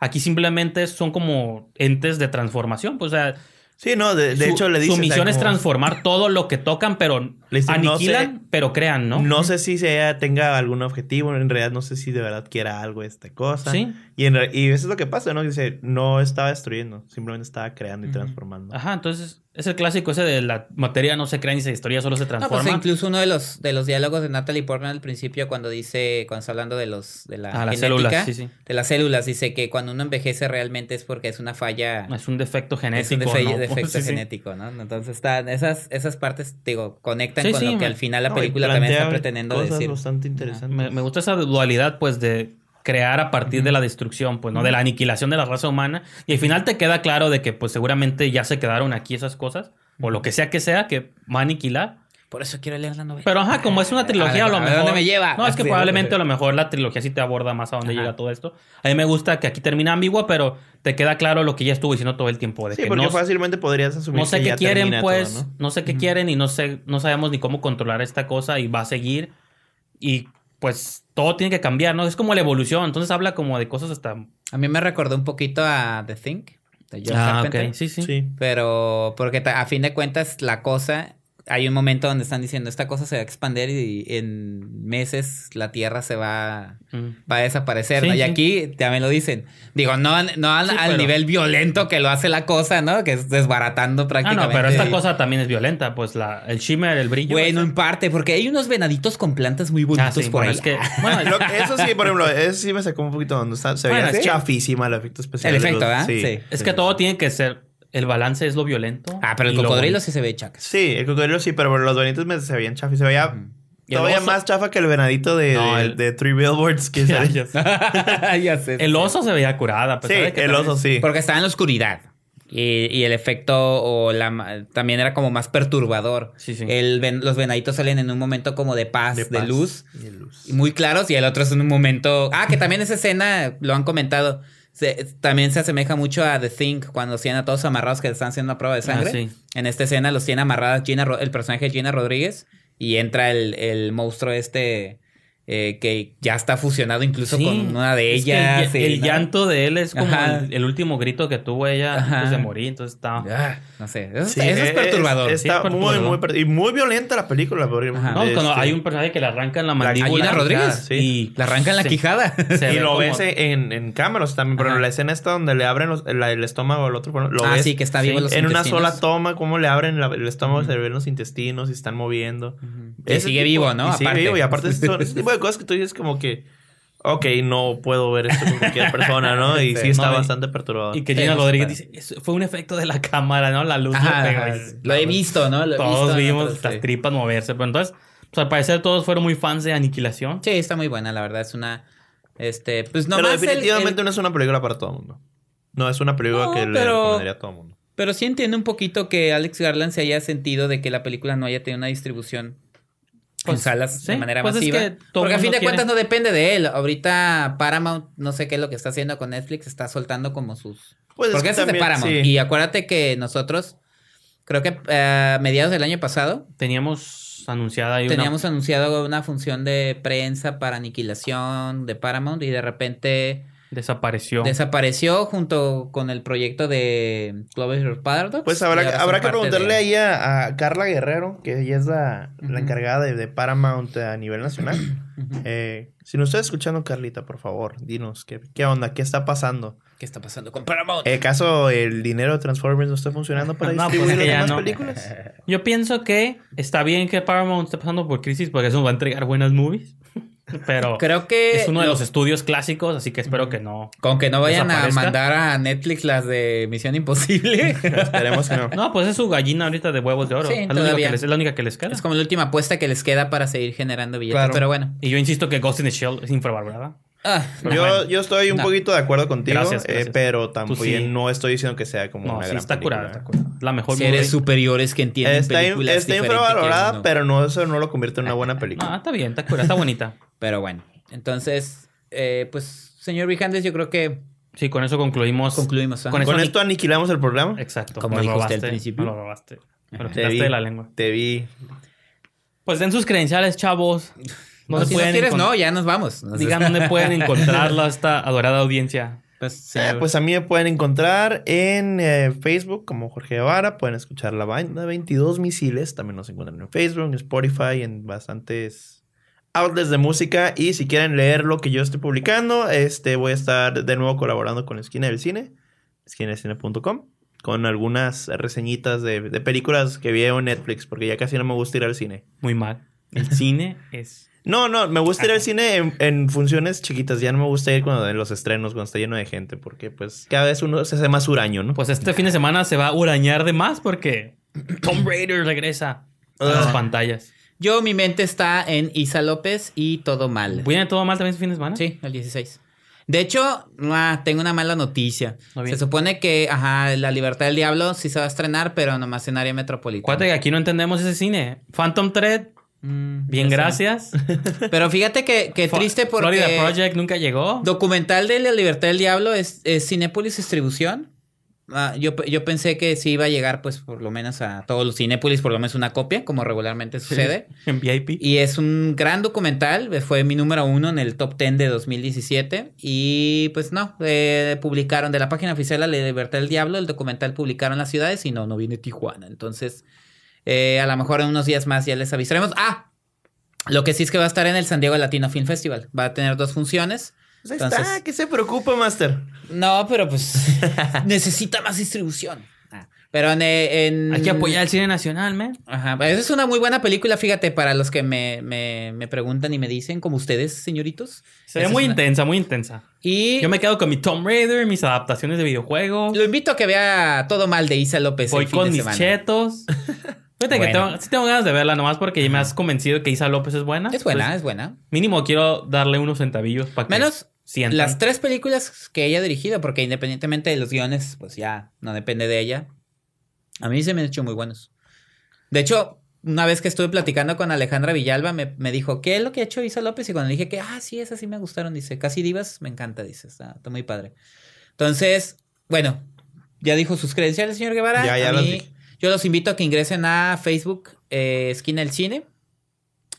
[SPEAKER 2] aquí simplemente son como entes de transformación, pues o sea Sí, no, de, hecho le dicen... Su misión es transformar todo lo que tocan, pero aniquilan, pero crean, ¿no? No sé si
[SPEAKER 3] ella tenga algún objetivo, en realidad no sé si de verdad quiera algo esta cosa. Sí. Y, eso es lo
[SPEAKER 2] que pasa, ¿no? Dice, no estaba destruyendo, simplemente estaba creando y transformando. Ajá, entonces es el clásico ese de la materia no se crea ni se destruye, solo se pues, transforma.
[SPEAKER 1] incluso uno de los, de los diálogos de Natalie Portman al principio cuando dice, cuando está hablando de los de ah, las células, de las células, dice que cuando uno envejece realmente es porque es una falla. Es un defecto genético. Es un defecto genético, ¿no? Entonces están, esas, esas partes, digo, conectan con lo que al final la película también está pretendiendo cosas decir. bastante interesante.
[SPEAKER 2] me gusta esa dualidad, pues, de crear a partir de la destrucción, pues, ¿no? De la aniquilación de la raza humana. Y al final te queda claro de que, pues, seguramente ya se quedaron aquí esas cosas, o lo que sea que sea, que va a aniquilar.
[SPEAKER 1] Por eso quiero leer la novela.
[SPEAKER 2] Pero ajá, como es una ah, trilogía, a, lo a mejor. ¿Dónde me lleva? No, es que probablemente a lo mejor la trilogía sí te aborda más a dónde llega todo esto. A mí me gusta que aquí termina ambigua, pero te queda claro lo que ya estuvo diciendo todo el tiempo. De sí, porque fácilmente
[SPEAKER 3] podrías asumir No sé qué quieren,
[SPEAKER 2] pues. ¿no? sé qué quieren y no, sé, no sabemos ni cómo controlar esta cosa y va a seguir.
[SPEAKER 1] Y pues todo tiene que cambiar, ¿no? Es como la evolución, entonces habla como de cosas hasta... A mí me recordó un poquito a The Think. De George ah, Sí, sí, sí. Pero porque a fin de cuentas la cosa hay un momento donde están diciendo esta cosa se va a expandir y, en meses la Tierra se va, mm. va a desaparecer, Y aquí también lo dicen. Digo, no, no al, nivel violento que lo hace la cosa, ¿no? Que es desbaratando prácticamente. Ah, no, pero esta cosa también es violenta, pues la, el shimmer, el brillo. Bueno, pues, en eh. parte, porque hay unos venaditos con plantas muy
[SPEAKER 2] bonitos ah, por ahí. bueno, eso sí, por ejemplo,
[SPEAKER 3] eso sí me sacó un poquito donde está, se veía chafísima el efecto especial. El efecto, ¿ah? Sí. Es que
[SPEAKER 2] todo tiene que ser el balance es lo violento. Ah, pero el cocodrilo
[SPEAKER 3] sí se ve chaca. Sí, el cocodrilo sí, pero los venaditos se veían chafa. y Se veía se todavía más chafa que el venadito
[SPEAKER 1] de, Three Billboards que ya, ya El oso se veía curada. Sí, el oso sí. Porque estaba en la oscuridad. Y, y, el efecto también era como más perturbador. Sí, sí. los venaditos salen en un momento como de paz, de, luz, luz. Muy claros y el otro es en un momento... Ah, que también esa escena, lo han comentado, también se asemeja mucho a The Thing cuando tienen a todos amarrados que están haciendo a prueba de ah, sangre. En esta escena los tiene amarrados el personaje de Gina Rodríguez y entra el, el monstruo este eh, que ya está fusionado incluso
[SPEAKER 2] con una de ellas. el, llanto de él es como el, último grito que tuvo ella antes de morir, entonces está... Ah, no sé, eso, es, eh,
[SPEAKER 3] perturbador. Está muy, muy... Y muy violenta la película. Este, hay
[SPEAKER 2] un personaje que le en la
[SPEAKER 3] mandíbula. La Rodríguez. Y le en la quijada. y lo ves en, cámaras también, pero la escena está donde le abren el estómago al otro. Lo ah, sí, que está vivo En una sola toma, como le abren el estómago, se ven los intestinos y están moviendo. sigue vivo, ¿no? Y sigue vivo y aparte de cosas que tú dices como que, ok, no puedo ver esto con cualquier persona, ¿no? Y sí, está bastante
[SPEAKER 2] perturbado. Y que Gina Rodríguez dice, fue un efecto de la cámara, ¿no? La luz. lo he visto, ¿no? todos vimos las tripas moverse, entonces, pues, al parecer todos fueron muy fans de
[SPEAKER 1] Aniquilación. Sí, está muy buena, la verdad, es una... Este, pues no, pero definitivamente no es una película para todo el mundo. No, es una película que le recomendaría a todo el mundo. Pero sí entiendo un poquito que Alex Garland se haya sentido de que la película no haya tenido una distribución pues, salas de manera pues masiva. porque a fin de cuentas no depende de él. Ahorita Paramount, no sé qué es lo que está haciendo con Netflix, está soltando como sus. Pues es, de Paramount. Y acuérdate que nosotros, creo que a eh, mediados del año pasado. Teníamos anunciada ahí Teníamos anunciado una función de prensa para aniquilación de Paramount y de repente Desapareció. Desapareció junto con el proyecto de Clover Paradox. Pues habrá, habrá que preguntarle ahí
[SPEAKER 3] a, Carla Guerrero, que ella es la, encargada de, Paramount a nivel nacional. Eh, si nos está escuchando, Carlita, por favor, dinos, ¿qué, onda? ¿Qué está pasando? ¿Qué está pasando con Paramount? ¿El eh, ¿Caso el dinero de Transformers
[SPEAKER 2] no está funcionando
[SPEAKER 3] para no, pues las no.
[SPEAKER 4] películas?
[SPEAKER 2] Yo pienso que está bien que Paramount esté pasando por crisis porque eso va a entregar buenas movies. Pero creo que es uno de los estudios clásicos, así que espero que no. Con que no vayan a mandar
[SPEAKER 1] a Netflix las de Misión Imposible. Esperemos que no. No, pues es su gallina ahorita de huevos de oro. es, la única que les queda. Es como la última apuesta que les queda para seguir generando billetes, pero bueno. Y yo insisto que Ghost in the Shell es infravalorada.
[SPEAKER 4] Ah, yo,
[SPEAKER 3] yo, estoy un poquito de acuerdo contigo, eh, pero tampoco no estoy diciendo que sea como no, una sí gran está Curada, está curada. La mejor Seres
[SPEAKER 2] superiores
[SPEAKER 3] que entienden está películas Está infravalorada, pero no eso no lo convierte en una ah, buena ah, película. Ah, está bien, está curada, está bonita.
[SPEAKER 1] pero bueno, entonces, eh, pues, señor Vijandes, yo creo que... Sí, con
[SPEAKER 2] eso concluimos. Con, esto
[SPEAKER 1] aniquilamos el programa. Exacto. Como dijo al principio. lo robaste.
[SPEAKER 3] te vi, de la lengua.
[SPEAKER 2] Te vi. Pues den sus credenciales, chavos. No, si no quieres, no, ya nos vamos. Digan dónde pueden encontrarla esta adorada audiencia. Pues, eh, pues,
[SPEAKER 3] a mí me pueden encontrar en eh, Facebook como Jorge Guevara. Pueden escuchar la banda 22 Misiles. También nos encuentran en Facebook, en Spotify, en bastantes outlets de música. Y si quieren leer lo que yo estoy publicando, este, voy a estar de nuevo colaborando con Esquina del Cine, esquinadelcine.com, con algunas reseñitas de, películas que veo en Netflix, porque ya casi no me gusta ir al cine.
[SPEAKER 2] Muy mal. El cine es
[SPEAKER 3] no, no, me gusta ir al ah. cine en, funciones chiquitas. Ya no me gusta ir cuando en los estrenos, cuando está lleno de gente, porque
[SPEAKER 2] pues cada vez uno se hace más huraño, ¿no? Pues este fin de semana se va a hurañar de más porque Tom
[SPEAKER 1] Raider regresa a las ah. pantallas. Yo, mi mente está en Isa López y Todo Mal. ¿Viene Todo Mal también este fin de semana? Sí, el 16. De hecho, ah, tengo una mala noticia. se supone que, ajá, La Libertad del Diablo sí se va a estrenar, pero nomás en área metropolitana. Cuate, aquí no entendemos ese cine. Phantom Thread Mm, Bien, gracias. Pero fíjate que, triste porque... Florida Project
[SPEAKER 2] nunca llegó.
[SPEAKER 1] Documental de La Libertad del Diablo es, Cinepolis Distribución. Ah, yo, yo, pensé que sí iba a llegar, pues, por lo menos a todos los Cinepolis, por lo menos una copia, como regularmente sucede. en VIP. Y es un gran documental. Fue mi número uno en el top ten de 2017. Y pues no, eh, publicaron de la página oficial La Libertad del Diablo, el documental publicaron las ciudades y no, no viene Tijuana. Entonces... Eh, a lo mejor en unos días más ya les avisaremos. Ah, lo que sí es que va a estar en el San Diego Latino Film Festival. Va a tener dos funciones. Pues está, ¿qué se preocupa, Master? No, pero pues necesita más distribución. Ah, pero eh, en, Hay que apoyar al cine nacional, me Ajá. Esa pues, es una muy buena película, fíjate, para los que me, me, me preguntan y me dicen, como ustedes, señoritos. Sería muy intensa, muy intensa. Y... Yo me quedo con mi Tomb Raider, mis adaptaciones de videojuegos. Lo invito a que vea Todo Mal de Isa López. Voy con mis chetos. Fíjate que tengo,
[SPEAKER 2] sí tengo ganas de verla, nomás porque me has convencido que Isa López es buena. Es buena, pues, es buena. Mínimo quiero darle unos centavillos para que. Menos las
[SPEAKER 1] tres películas que ella ha dirigido, porque independientemente de los guiones, pues ya no depende de ella. A mí se me han hecho muy buenos. De hecho, una vez que estuve platicando con Alejandra Villalba, me, dijo, ¿qué es lo que ha hecho Isa López? Y cuando le dije que, ah, sí, esas sí me gustaron, dice, casi divas, me encanta, dice, está, muy padre. Entonces, bueno, ya dijo sus credenciales, señor Guevara. Ya, ya lo. Yo los invito a que ingresen a Facebook eh, Esquina el Cine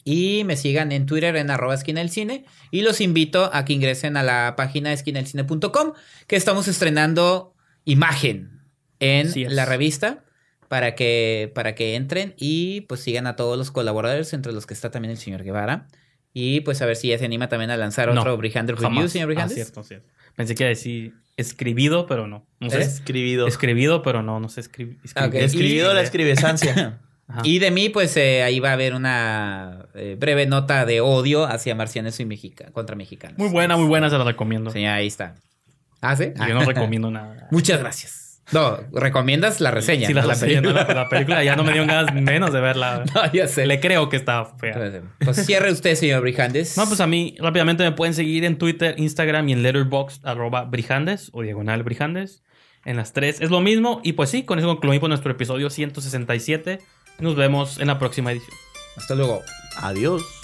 [SPEAKER 1] y me sigan en Twitter en arroba esquina del cine y los invito a que ingresen a la página esquinaelcine.com que estamos estrenando imagen en la revista para que, para que entren y pues sigan a todos los colaboradores entre los que está también el señor Guevara y pues a ver si ya se anima también a lanzar otro Brihander Review, señor Brihander. Ah, cierto,
[SPEAKER 2] cierto. Pensé que iba a decir escribido, pero no. no sé, ¿Eh? escribido. Escribido, pero no, no sé ah, Escribido la eh.
[SPEAKER 1] escribesancia. y de mí, pues eh, ahí va a haber una breve nota de odio hacia marcianes y Mexica contra mexicanos. Muy buena, muy buena, se la recomiendo. Sí, ahí está. ¿Ah, sí? Yo no recomiendo nada. Muchas gracias. No, recomiendas la reseña. Sí, la, reseña, película. la, película. Ya no me dio ganas menos de verla. No, ya sé. Le creo que está fea. Pues cierre usted, señor Brijandes.
[SPEAKER 2] No, pues a mí rápidamente me pueden seguir en Twitter, Instagram y en Letterboxd, arroba Brijandes o diagonal Brijandes. En las tres es lo mismo. Y pues sí, con eso concluimos nuestro episodio 167. Nos vemos en la próxima edición. Hasta luego. Adiós.